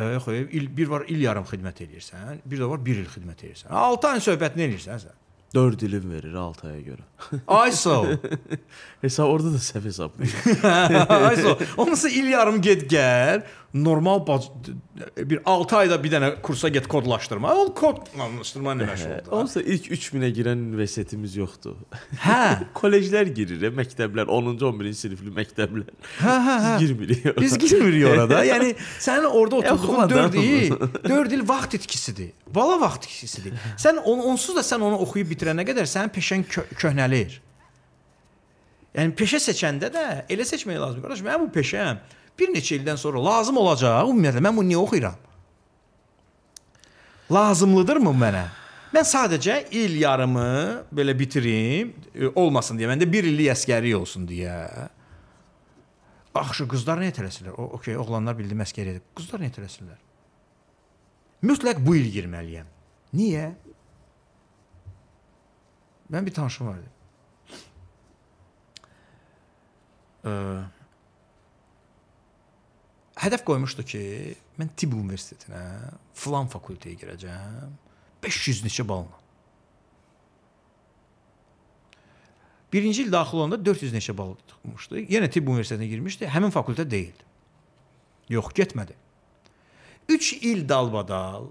yox, il bir var il yarım xidmət eləyirsən, bir də var 1 il xidmət eləyirsən. 6 ayın söhbətini eləyirsən sən. 4 ilim verir 6 aya görə. Ay sağ ol. Hesab orada da səhv hesablayır. Ay sağ ol. Onunsa il yarım get gəl normal bir 6 ayda bir dənə kursa get kodlaşdırma. O kodlaşdırma ilə məşğul oldu. Onsa ilk 3000-ə girən universitetimiz yoxdur. Hə, kolleclər girir, məktəblər, 10-cu, 11-ci sinifli məktəblər. Hə, hə, hə. Biz girmirik. Biz girmirik orada. yəni sənin orada oturduğun 4 il, 4 il vaxt itkisidir. Bala vaxt itkisidir. Sən on, onsuz da sən onu oxuyub bitirənə qədər sənin peşən kö köhnəlir. Yəni peşə seçəndə də elə seçmək lazımdır. Qardaş, mənim bu peşəm bir neçə ildən sonra lazım olacaq. Ümumiyyətlə mən bunu niyə oxuyuram? Lazımlıdırmı mənə? Mən sadəcə il yarımı belə bitirim, e, olmasın deyə. Məndə 1 illik əskəri olsun deyə. Axşı qızlar nə tələsirlər? O, okey, oğlanlar bildim əskər edib. Qızlar nə tələsirlər? Mütləq bu il girməliyəm. Niyə? Mən bir tanışım var idi. Eee hədəf qoymuşdu ki, mən tibb universitetinə, filan fakültəyə girəcəm 500 neçə balla. Birinci il daxil olanda 400 neçə bal tutmuşdu. Yenə tibb universitetinə girmişdi. Həmin fakültə deyildi. Yox, getmədi. 3 il dalbadal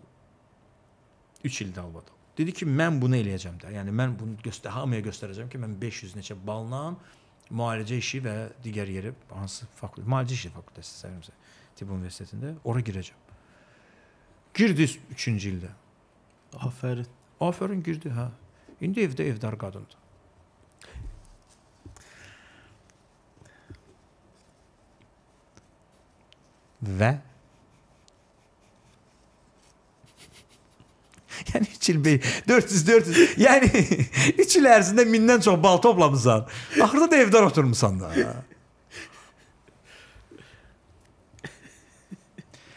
3 il dalbadal. Dedi ki, mən bunu eləyəcəm də. Yəni mən bunu göstər, hamıya göstərəcəm ki, mən 500 neçə balla müalicə işi və digər yeri hansı fakültə? Müalicə işi fakültəsi sayırımsa. Tibb Universitetində. Ora girəcəm. Girdi 3-cü ildə. Afərin. Afərin girdi, hə. İndi evdə evdar qadındır. Və Yəni 3 il 400 400. Yəni 3 il ərzində 1000-dən çox bal toplamısan. Axırda da evdə oturmusan da.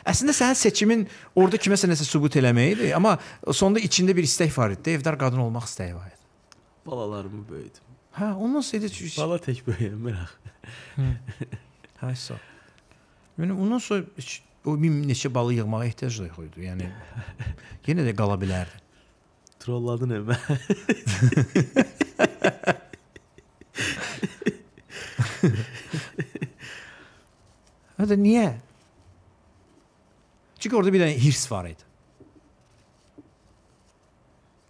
Əslində sənin seçimin orada kiməsə nəsə sübut eləmək idi, amma sonda içində bir istək var idi. Evdar qadın olmaq istəyi var idi. Balalarımı böyüdüm. Hə, ondan sonra ki, bala tək böyüyəmirəm. Hə, sağ. Yəni ondan sonra heç, o min neçə balı yığmağa ehtiyac da yox idi. Yəni yenə də qala bilərdi. Trolladın evə. Hə də niyə? Çünkü orada bir tane hirs var idi.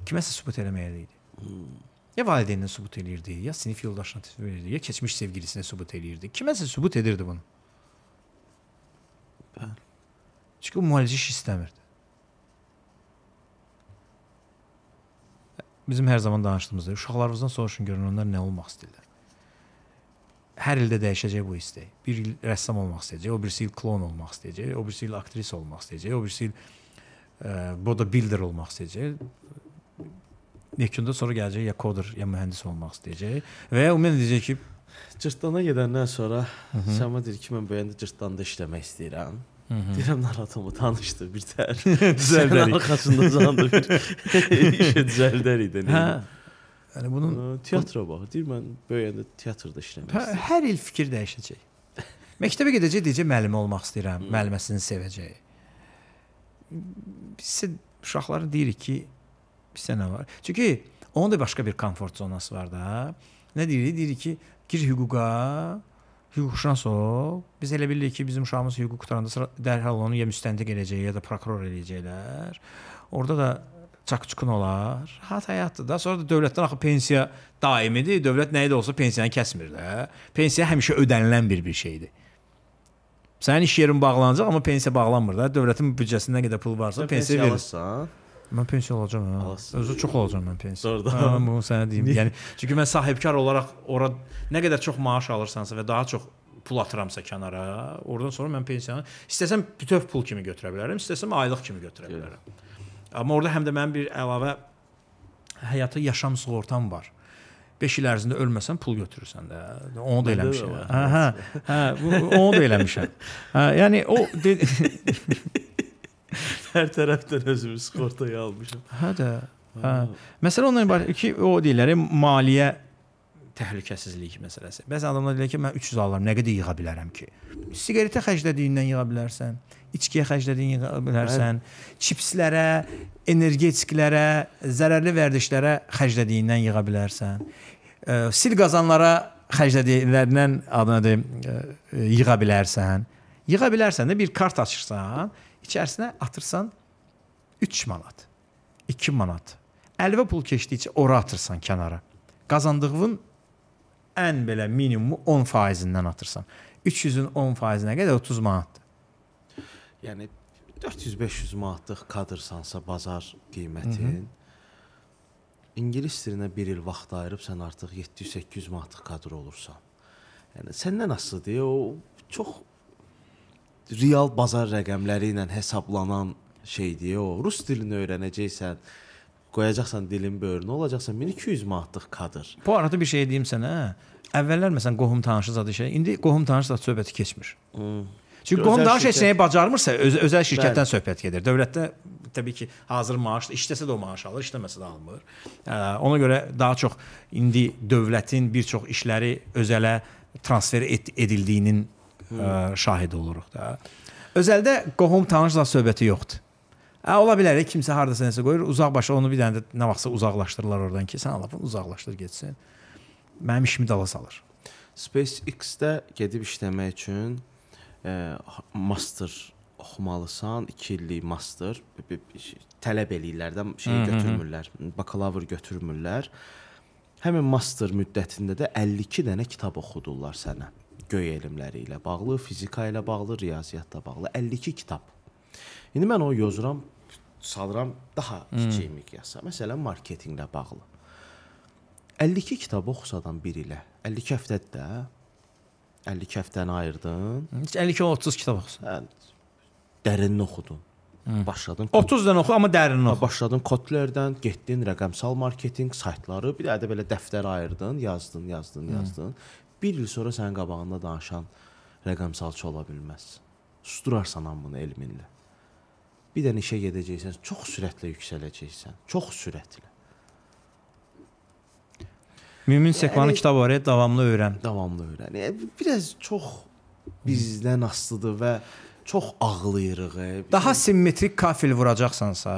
Kiməsə sübut eləməyəliydi. Ya valideynine sübut eləyirdi, ya sinif yoldaşına sübut eləyirdi, ya keçmiş sevgilisine sübut eləyirdi. Kiməsə sübut edirdi bunu. Çünkü Çünki o müalicə iş istəmirdi. Bizim her zaman danışdığımızda uşaqlarımızdan soruşun görün onlar ne olmaq istəyirlər. hər ildə dəyişəcək bu istək. Bir il rəssam olmaq istəyəcək, o birisi il klon olmaq istəyəcək, o birisi il aktrisa olmaq istəyəcək, o birisi il e, boda builder olmaq istəyəcək. Neçəndə sonra gələcək ya koder, ya mühəndis olmaq istəyəcək və ya ümumiyyətlə deyəcək ki, cırtdana gedəndən sonra Səma deyir ki, mən bəyəndə cırtdanda işləmək istəyirəm. Hı -hı. Deyirəm narahat olma, tanışdı bir tər. düzəldərik. Arxasında candı bir işə düzəldərik də. Hə. Yəni bunun teatra bax. Deyir mən böyüyəndə teatrda işləmək istəyirəm. Hər il fikir dəyişəcək. Məktəbə gedəcək deyəcək müəllim olmaq istəyirəm, hmm. müəlliməsini sevəcək. Biz uşaqlara deyirik ki, bizdə nə var? Çünki onun da başqa bir komfort zonası var da. Nə deyirik? Deyirik ki, gir hüquqa, hüquqşünas ol. Biz elə bilirik ki, bizim uşağımız hüquq qutaranda dərhal onu ya müstəntiq eləyəcək, ya da prokuror eləyəcəklər. Orda da çakçukun olar. Rahat həyatdır da. Sonra da dövlətdən axı pensiya daimidir. Dövlət nəyi də olsa pensiyanı kəsmir də. Pensiya həmişə ödənilən bir bir şeydir. Sənin iş yerin bağlanacaq, amma pensiya bağlanmır da. Dövlətin büdcəsində qədər pul varsa Sən pensiya, pensiya verir. Alırsan? Mən pensiya alacağam ha. Hə. Alasın. Özü çox alacağam mən pensiya. Doğru. Hə, bunu sənə deyim. yəni çünki mən sahibkar olaraq ora nə qədər çox maaş alırsansa və daha çox pul atıramsa kənara, oradan sonra mən pensiyanı istəsəm bütöv pul kimi götürə bilərəm, istəsəm aylıq kimi götürə bilərəm. Amma orada həm də mənim bir əlavə həyata yaşam sığortam var. 5 il ərzində ölməsən pul götürürsən də. Onu da eləmişəm. Hə, hə. Hə, onu da eləmişəm. Hə, yəni o hər tərəfdən özümü sığortaya almışam. Hə də. Hə. hə. Məsələ ondan ibarət ki, o deyirlər e, maliyyə təhlükəsizlik məsələsi. Bəzən adamlar deyir ki, mən 300 alaram, nə qədər yığa bilərəm ki? Siqaretə xərclədiyindən yığa bilərsən, içkiyə xərclədiyin yığa bilərsən, Bəli. çipslərə, energetiklərə, zərərli vərdişlərə xərclədiyindən yığa bilərsən. E, sil qazanlara xərclədiklərindən adına deyim, e, yığa bilərsən. Yığa bilərsən də bir kart açırsan, içərisinə atırsan 3 manat, 2 manat. Əlvə pul keçdikcə ora atırsan kənara. Qazandığın ən belə minimumu 10 faizindən atırsan. 300-ün 10 faizinə qədər 30 manatdır. Yəni 400-500 manatlıq kadrsansa bazar qiymətin Hı -hı. İngilis dilinə 1 il vaxt ayırıb sən artıq 700-800 manatlıq kadr olursan. Yəni səndən asılıdır. O çox real bazar rəqəmləri ilə hesablanan şeydir o. Rus dilini öyrənəcəksən, qoyacaqsan dilin böyrünə olacaqsan 1200 manatlıq kadr. Bu arada bir şey deyim sənə. Hə? Əvvəllər məsələn qohum tanışı zadı şey, indi qohum tanışı zad söhbəti keçmir. Hmm. Çünki qohum tanışı heç nəyi bacarmırsa, öz, özəl şirkətdən Bəli. söhbət gedir. Dövlətdə təbii ki, hazır maaş işləsə də o maaş alır, işləməsə də almır. Ə, hə, ona görə daha çox indi dövlətin bir çox işləri özələ transfer et, edildiyinin hə, hmm. ə, şahidi oluruq da. Özəldə qohum tanışla söhbəti yoxdur. Hə, ola bilər, kimsə hardasa nəsə qoyur, uzaq başa onu bir dənə də nə vaxtsa uzaqlaşdırırlar oradan ki, sən alapın uzaqlaşdır getsin. Mənim işimi dala salır. SpaceX-də gedib işləmək üçün e, master oxumalısan, 2 illik master tələb eləyirlər də, şeyi Hı -hı. götürmürlər, bakalavr götürmürlər. Həmin master müddətində də 52 dənə kitab oxudurlar sənə. Göy elmləri ilə bağlı, fizika ilə bağlı, riyaziyyatla bağlı 52 kitab. İndi mən onu yozuram, salıram daha kiçik miqyasda. Məsələn, marketinqlə bağlı. 52 kitab oxusadan bir ilə, 52 həftədir də. 52 həftəni ayırdın. 52-30 kitab oxusan. Hə, dərinini oxudun. Hı. Başladın. 30 dənə oxu, amma dərinini oxu. Başladın kotlərdən, getdin rəqəmsal marketinq saytları, bir də belə dəftər ayırdın, yazdın, yazdın, yazdın. Hı. Bir il sonra sənin qabağında danışan rəqəmsalçı ola bilməz. Susturarsan amma bunu elminlə bir dənə işə gedəcəksən, çox sürətlə yüksələcəksən. Çox sürətlə. Mümin Sekvanın yəni, kitabı var, ya, davamlı öyrən. Davamlı öyrən. Yəni, biraz çox bizdən asılıdır və çox ağlayırıq. Bizim... E. Daha simmetrik kafil vuracaqsansa,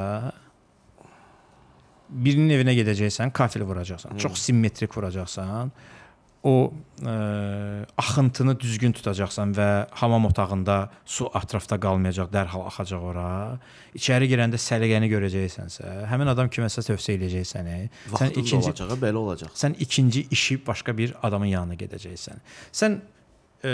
birinin evinə gedəcəksən, kafil vuracaqsan. Hı. Çox simmetrik vuracaqsan. Hı o ə, e, axıntını düzgün tutacaqsan və hamam otağında su ətrafda qalmayacaq, dərhal axacaq ora. İçəri girəndə səliqəni görəcəksənsə, həmin adam kiməsə tövsiyə eləyəcək səni. Sən ikinci olacağı belə olacaq. Sən ikinci işi başqa bir adamın yanına gedəcəksən. Sən ə, e,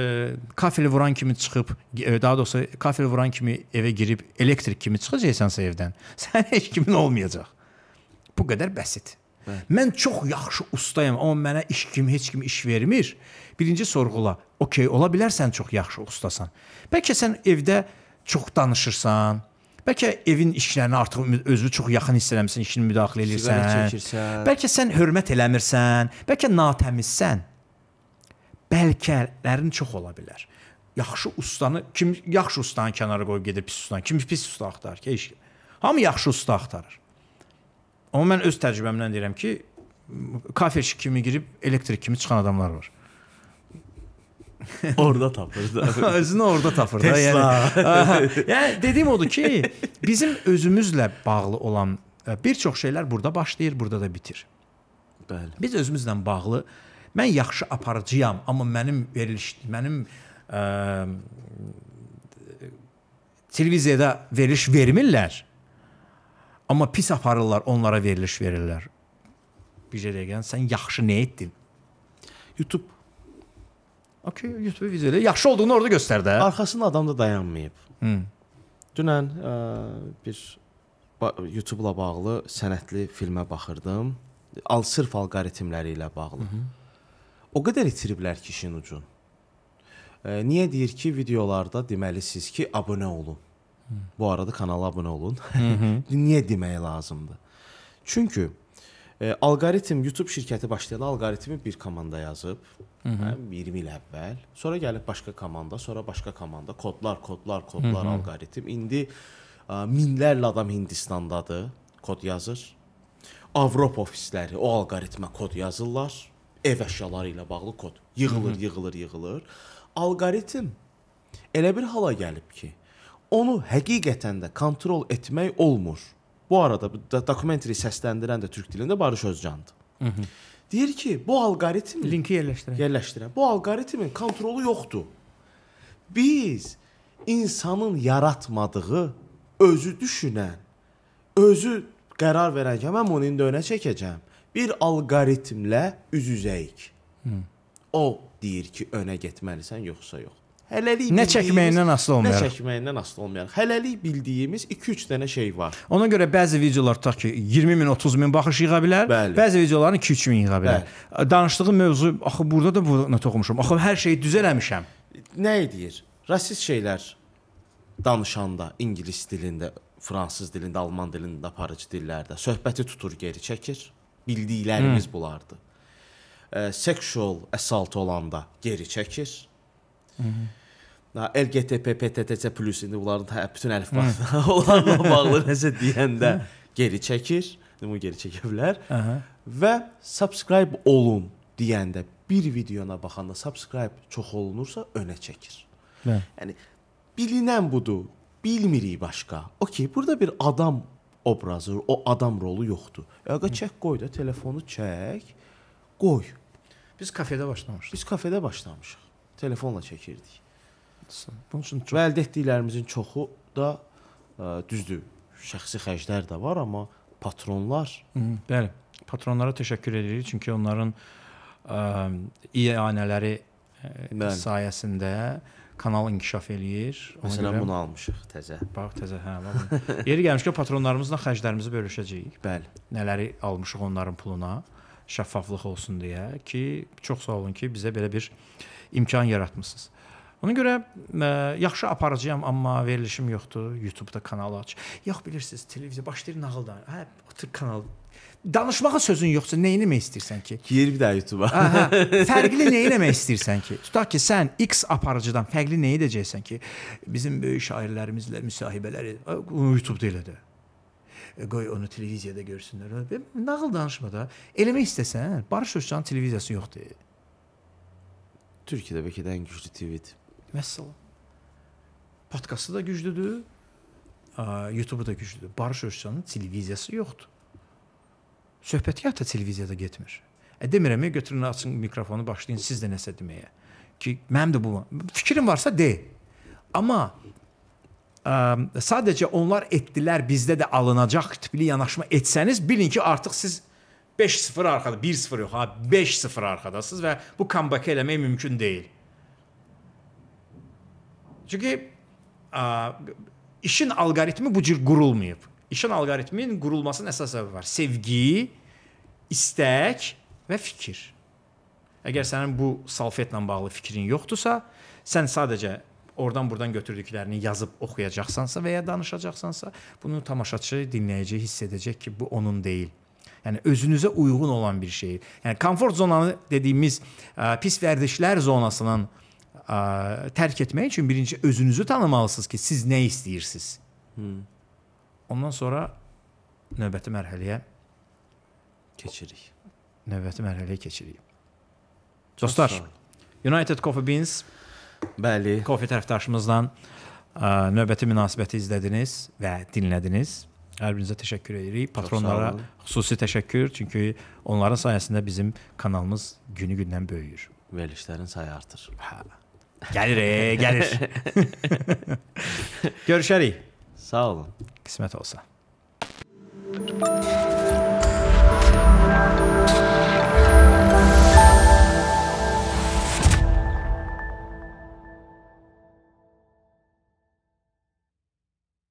kafeli vuran kimi çıxıb, e, daha doğrusu kafeli vuran kimi evə girib elektrik kimi çıxacaqsansə evdən, sənin heç kimin olmayacaq. Bu qədər bəsit. Hə. Mən çox yaxşı ustayam, amma mənə iş kimi heç kim iş vermir. Birinci sorğula. OK, ola bilərsən çox yaxşı ustasan. Bəlkə sən evdə çox danışırsan. Bəlkə evin işlərinə artıq özünü çox yaxın hiss eləmirsən, işinə müdaxilə eləyirsən. Bəlkə sən hörmət eləmirsən, bəlkə natəmizsən. Bəlkələrin çox ola bilər. Yaxşı ustanı kim yaxşı ustanı kənara qoyub gedir pis ustanı. Kim pis usta axtarır ki, heç kim. Hamı yaxşı usta axtarır. Amma mən öz təcrübəmdən deyirəm ki, kafeçi kimi girib elektrik kimi çıxan adamlar var. orada tapır da. Özünü orada tapır da. Yəni, aha, yəni dediyim odur ki, bizim özümüzlə bağlı olan e, bir çox şeylər burada başlayır, burada da bitir. Bəli. Biz özümüzlə bağlı mən yaxşı aparıcıyam, amma mənim veriliş, mənim ə, e, televiziyada veriliş vermirlər. Amma pis aparırlar, onlara veriliş verirlər. Bizə də gələn sən yaxşı nə etdin? YouTube. Okay, YouTube videoda yaxşı olduğunu orada göstər də. Arxasında adam da dayanmayıb. Hmm. Dünən ə, e, bir YouTube-la bağlı sənətli filmə baxırdım. Al sırf alqoritmləri ilə bağlı. Hı -hı. O qədər itiriblər ki, işin ucun. E, niyə deyir ki, videolarda deməlisiniz ki, abunə olun. Bu arada kanala abunə olun. Niyə demək lazımdır? Çünki e, alqoritm YouTube şirkəti başlayan alqoritmi bir komanda yazıb, Hı -hı. hə, 20 il əvvəl. Sonra gəlib başqa komanda, sonra başqa komanda, kodlar, kodlar, kodlar Hı -hı. alqoritm. İndi e, minlərlə adam Hindistandadır, kod yazır. Avropa ofisləri o alqoritmə kod yazırlar. Ev əşyaları ilə bağlı kod yığılır, Hı -hı. yığılır, yığılır. Alqoritm elə bir hala gəlib ki, onu həqiqətən də kontrol etmək olmur. Bu arada dokumentri səsləndirən də türk dilində Barış Özcandır. Hı -hı. Deyir ki, bu alqoritm linki yerləşdirən. Yerləşdirən. Bu alqoritmin kontrolu yoxdur. Biz insanın yaratmadığı, özü düşünən, özü qərar verən ki, mən bunu indi önə çəkəcəm. Bir alqoritmlə üz-üzəyik. O deyir ki, önə getməlisən yoxsa yox. Hələlik nə çəkməyindən asılı olmayaraq. Nə çəkməyindən asılı olmayaraq. Hələlik bildiyimiz 2-3 dənə şey var. Ona görə bəzi videolar tutaq ki, 20 min, 30 min baxış yığa bilər. Bəli. Bəzi videoların 2-3 min yığa bilər. Bəli. Danışdığı mövzu axı burada da buna toxunmuşam. Axı hər şeyi düz eləmişəm. Nə edir? Rasist şeylər danışanda ingilis dilində, fransız dilində, alman dilində, aparıcı dillərdə söhbəti tutur, geri çəkir. Bildiklərimiz Hı. bunlardır. E, seksual əsalt olanda geri çəkir LGTB, PTTC plus indi bunların hə, bütün əlifbalarla onlarla bağlı nəsə deyəndə geri çəkir. Bunu geri çəkə bilər. Aha. Və subscribe olun deyəndə bir videona baxanda subscribe çox olunursa önə çəkir. Bə. Hə. Yəni bilinən budur. Bilmirik başqa. Okay, burada bir adam obrazı, o adam rolu yoxdur. Yaqa çək qoy da telefonu çək. Qoy. Biz kafedə başlamışdıq. Biz kafedə başlamışıq telefonla çəkirdik. Bunun üçün çox... Və əldə etdiklərimizin çoxu da ə, e, düzdür. Şəxsi xərclər də var, amma patronlar. Hı, bəli. Patronlara təşəkkür edirik çünki onların e, ianələri e, sayəsində kanal inkişaf eləyir. Məsələn, görə... bunu almışıq təzə. Bax, təzə, hə, bax. Yeri gəlmişkə patronlarımızla xərclərimizi bölüşəcəyik. Bəli. Nələri almışıq onların puluna, şəffaflıq olsun deyə ki, çox sağ olun ki, bizə belə bir ə, imkan yaratmısınız. Ona görə ə, e, yaxşı aparıcıyam, amma verilişim yoxdur. YouTube-da kanal aç. Yox bilirsiniz, televiziya başlayır nağıl da. Hə, otur kanal. Danışmağa sözün yoxsa nə etmək istəyirsən ki? Gir bir daha YouTube-a. hə, fərqli nə etmək istəyirsən ki? Tutaq ki, sən X aparıcıdan fərqli nə edəcəksən ki? Bizim böyük şairlərimizlə müsahibələri YouTube-da elədir e, qoy onu televiziyada görsünlər. Nağıl danışma da. Eləmək istəsən, Barış Özcan televiziyası yoxdur. Türkiyədə bəlkə də ən güclü tweet. Məsələn. Podkastı da güclüdür. YouTube-u da güclüdür. Barış Özcanın televiziyası yoxdur. Söhbəti hətta televiziyada getmir. Ə e, demirəm, götürün açın mikrofonu, başlayın siz də nəsə deməyə. Ki mənim də bu fikrim varsa de. Amma ə, sadəcə onlar etdilər, bizdə də alınacaq tipli yanaşma etsəniz, bilin ki, artıq siz 5-0 arxada, 1-0 yox, ha 5-0 arxadasınız və bu comeback eləmək mümkün deyil. Çünki ə, işin alqoritmi bu cür qurulmayıb. İşin alqoritminin qurulmasının əsas səbəbi var. Sevgi, istək və fikir. Əgər sənin bu salfetlə bağlı fikrin yoxdursa, sən sadəcə oradan-burdan götürdüklərini yazıb oxuyacaqsansa və ya danışacaqsansa, bunu tamaşaçı, dinləyici hiss edəcək ki, bu onun deyil. Yəni özünüzə uyğun olan bir şeyi. Yəni komfort zonanı dediyimiz ə, pis vərdişlər zonasının ə, tərk etmək üçün birinci özünüzü tanımalısınız ki, siz nə istəyirsiniz. Hmm. Ondan sonra növbəti mərhələyə keçirik. Növbəti mərhələyə keçirik. Dostlar, United Coffee Beans bəli, kofe tərəfdaşımızla ə, növbəti münasibəti izlədiniz və dinlədiniz. Hər birinizə təşəkkür edirik. Patronlara xüsusi təşəkkür, çünki onların sayəsində bizim kanalımız günü-gündən böyüyür. Verilişlərin sayı artır. Hə. Gəlir, e, gəlir. Görüşərik. Sağ olun. Qismət olsa. thank you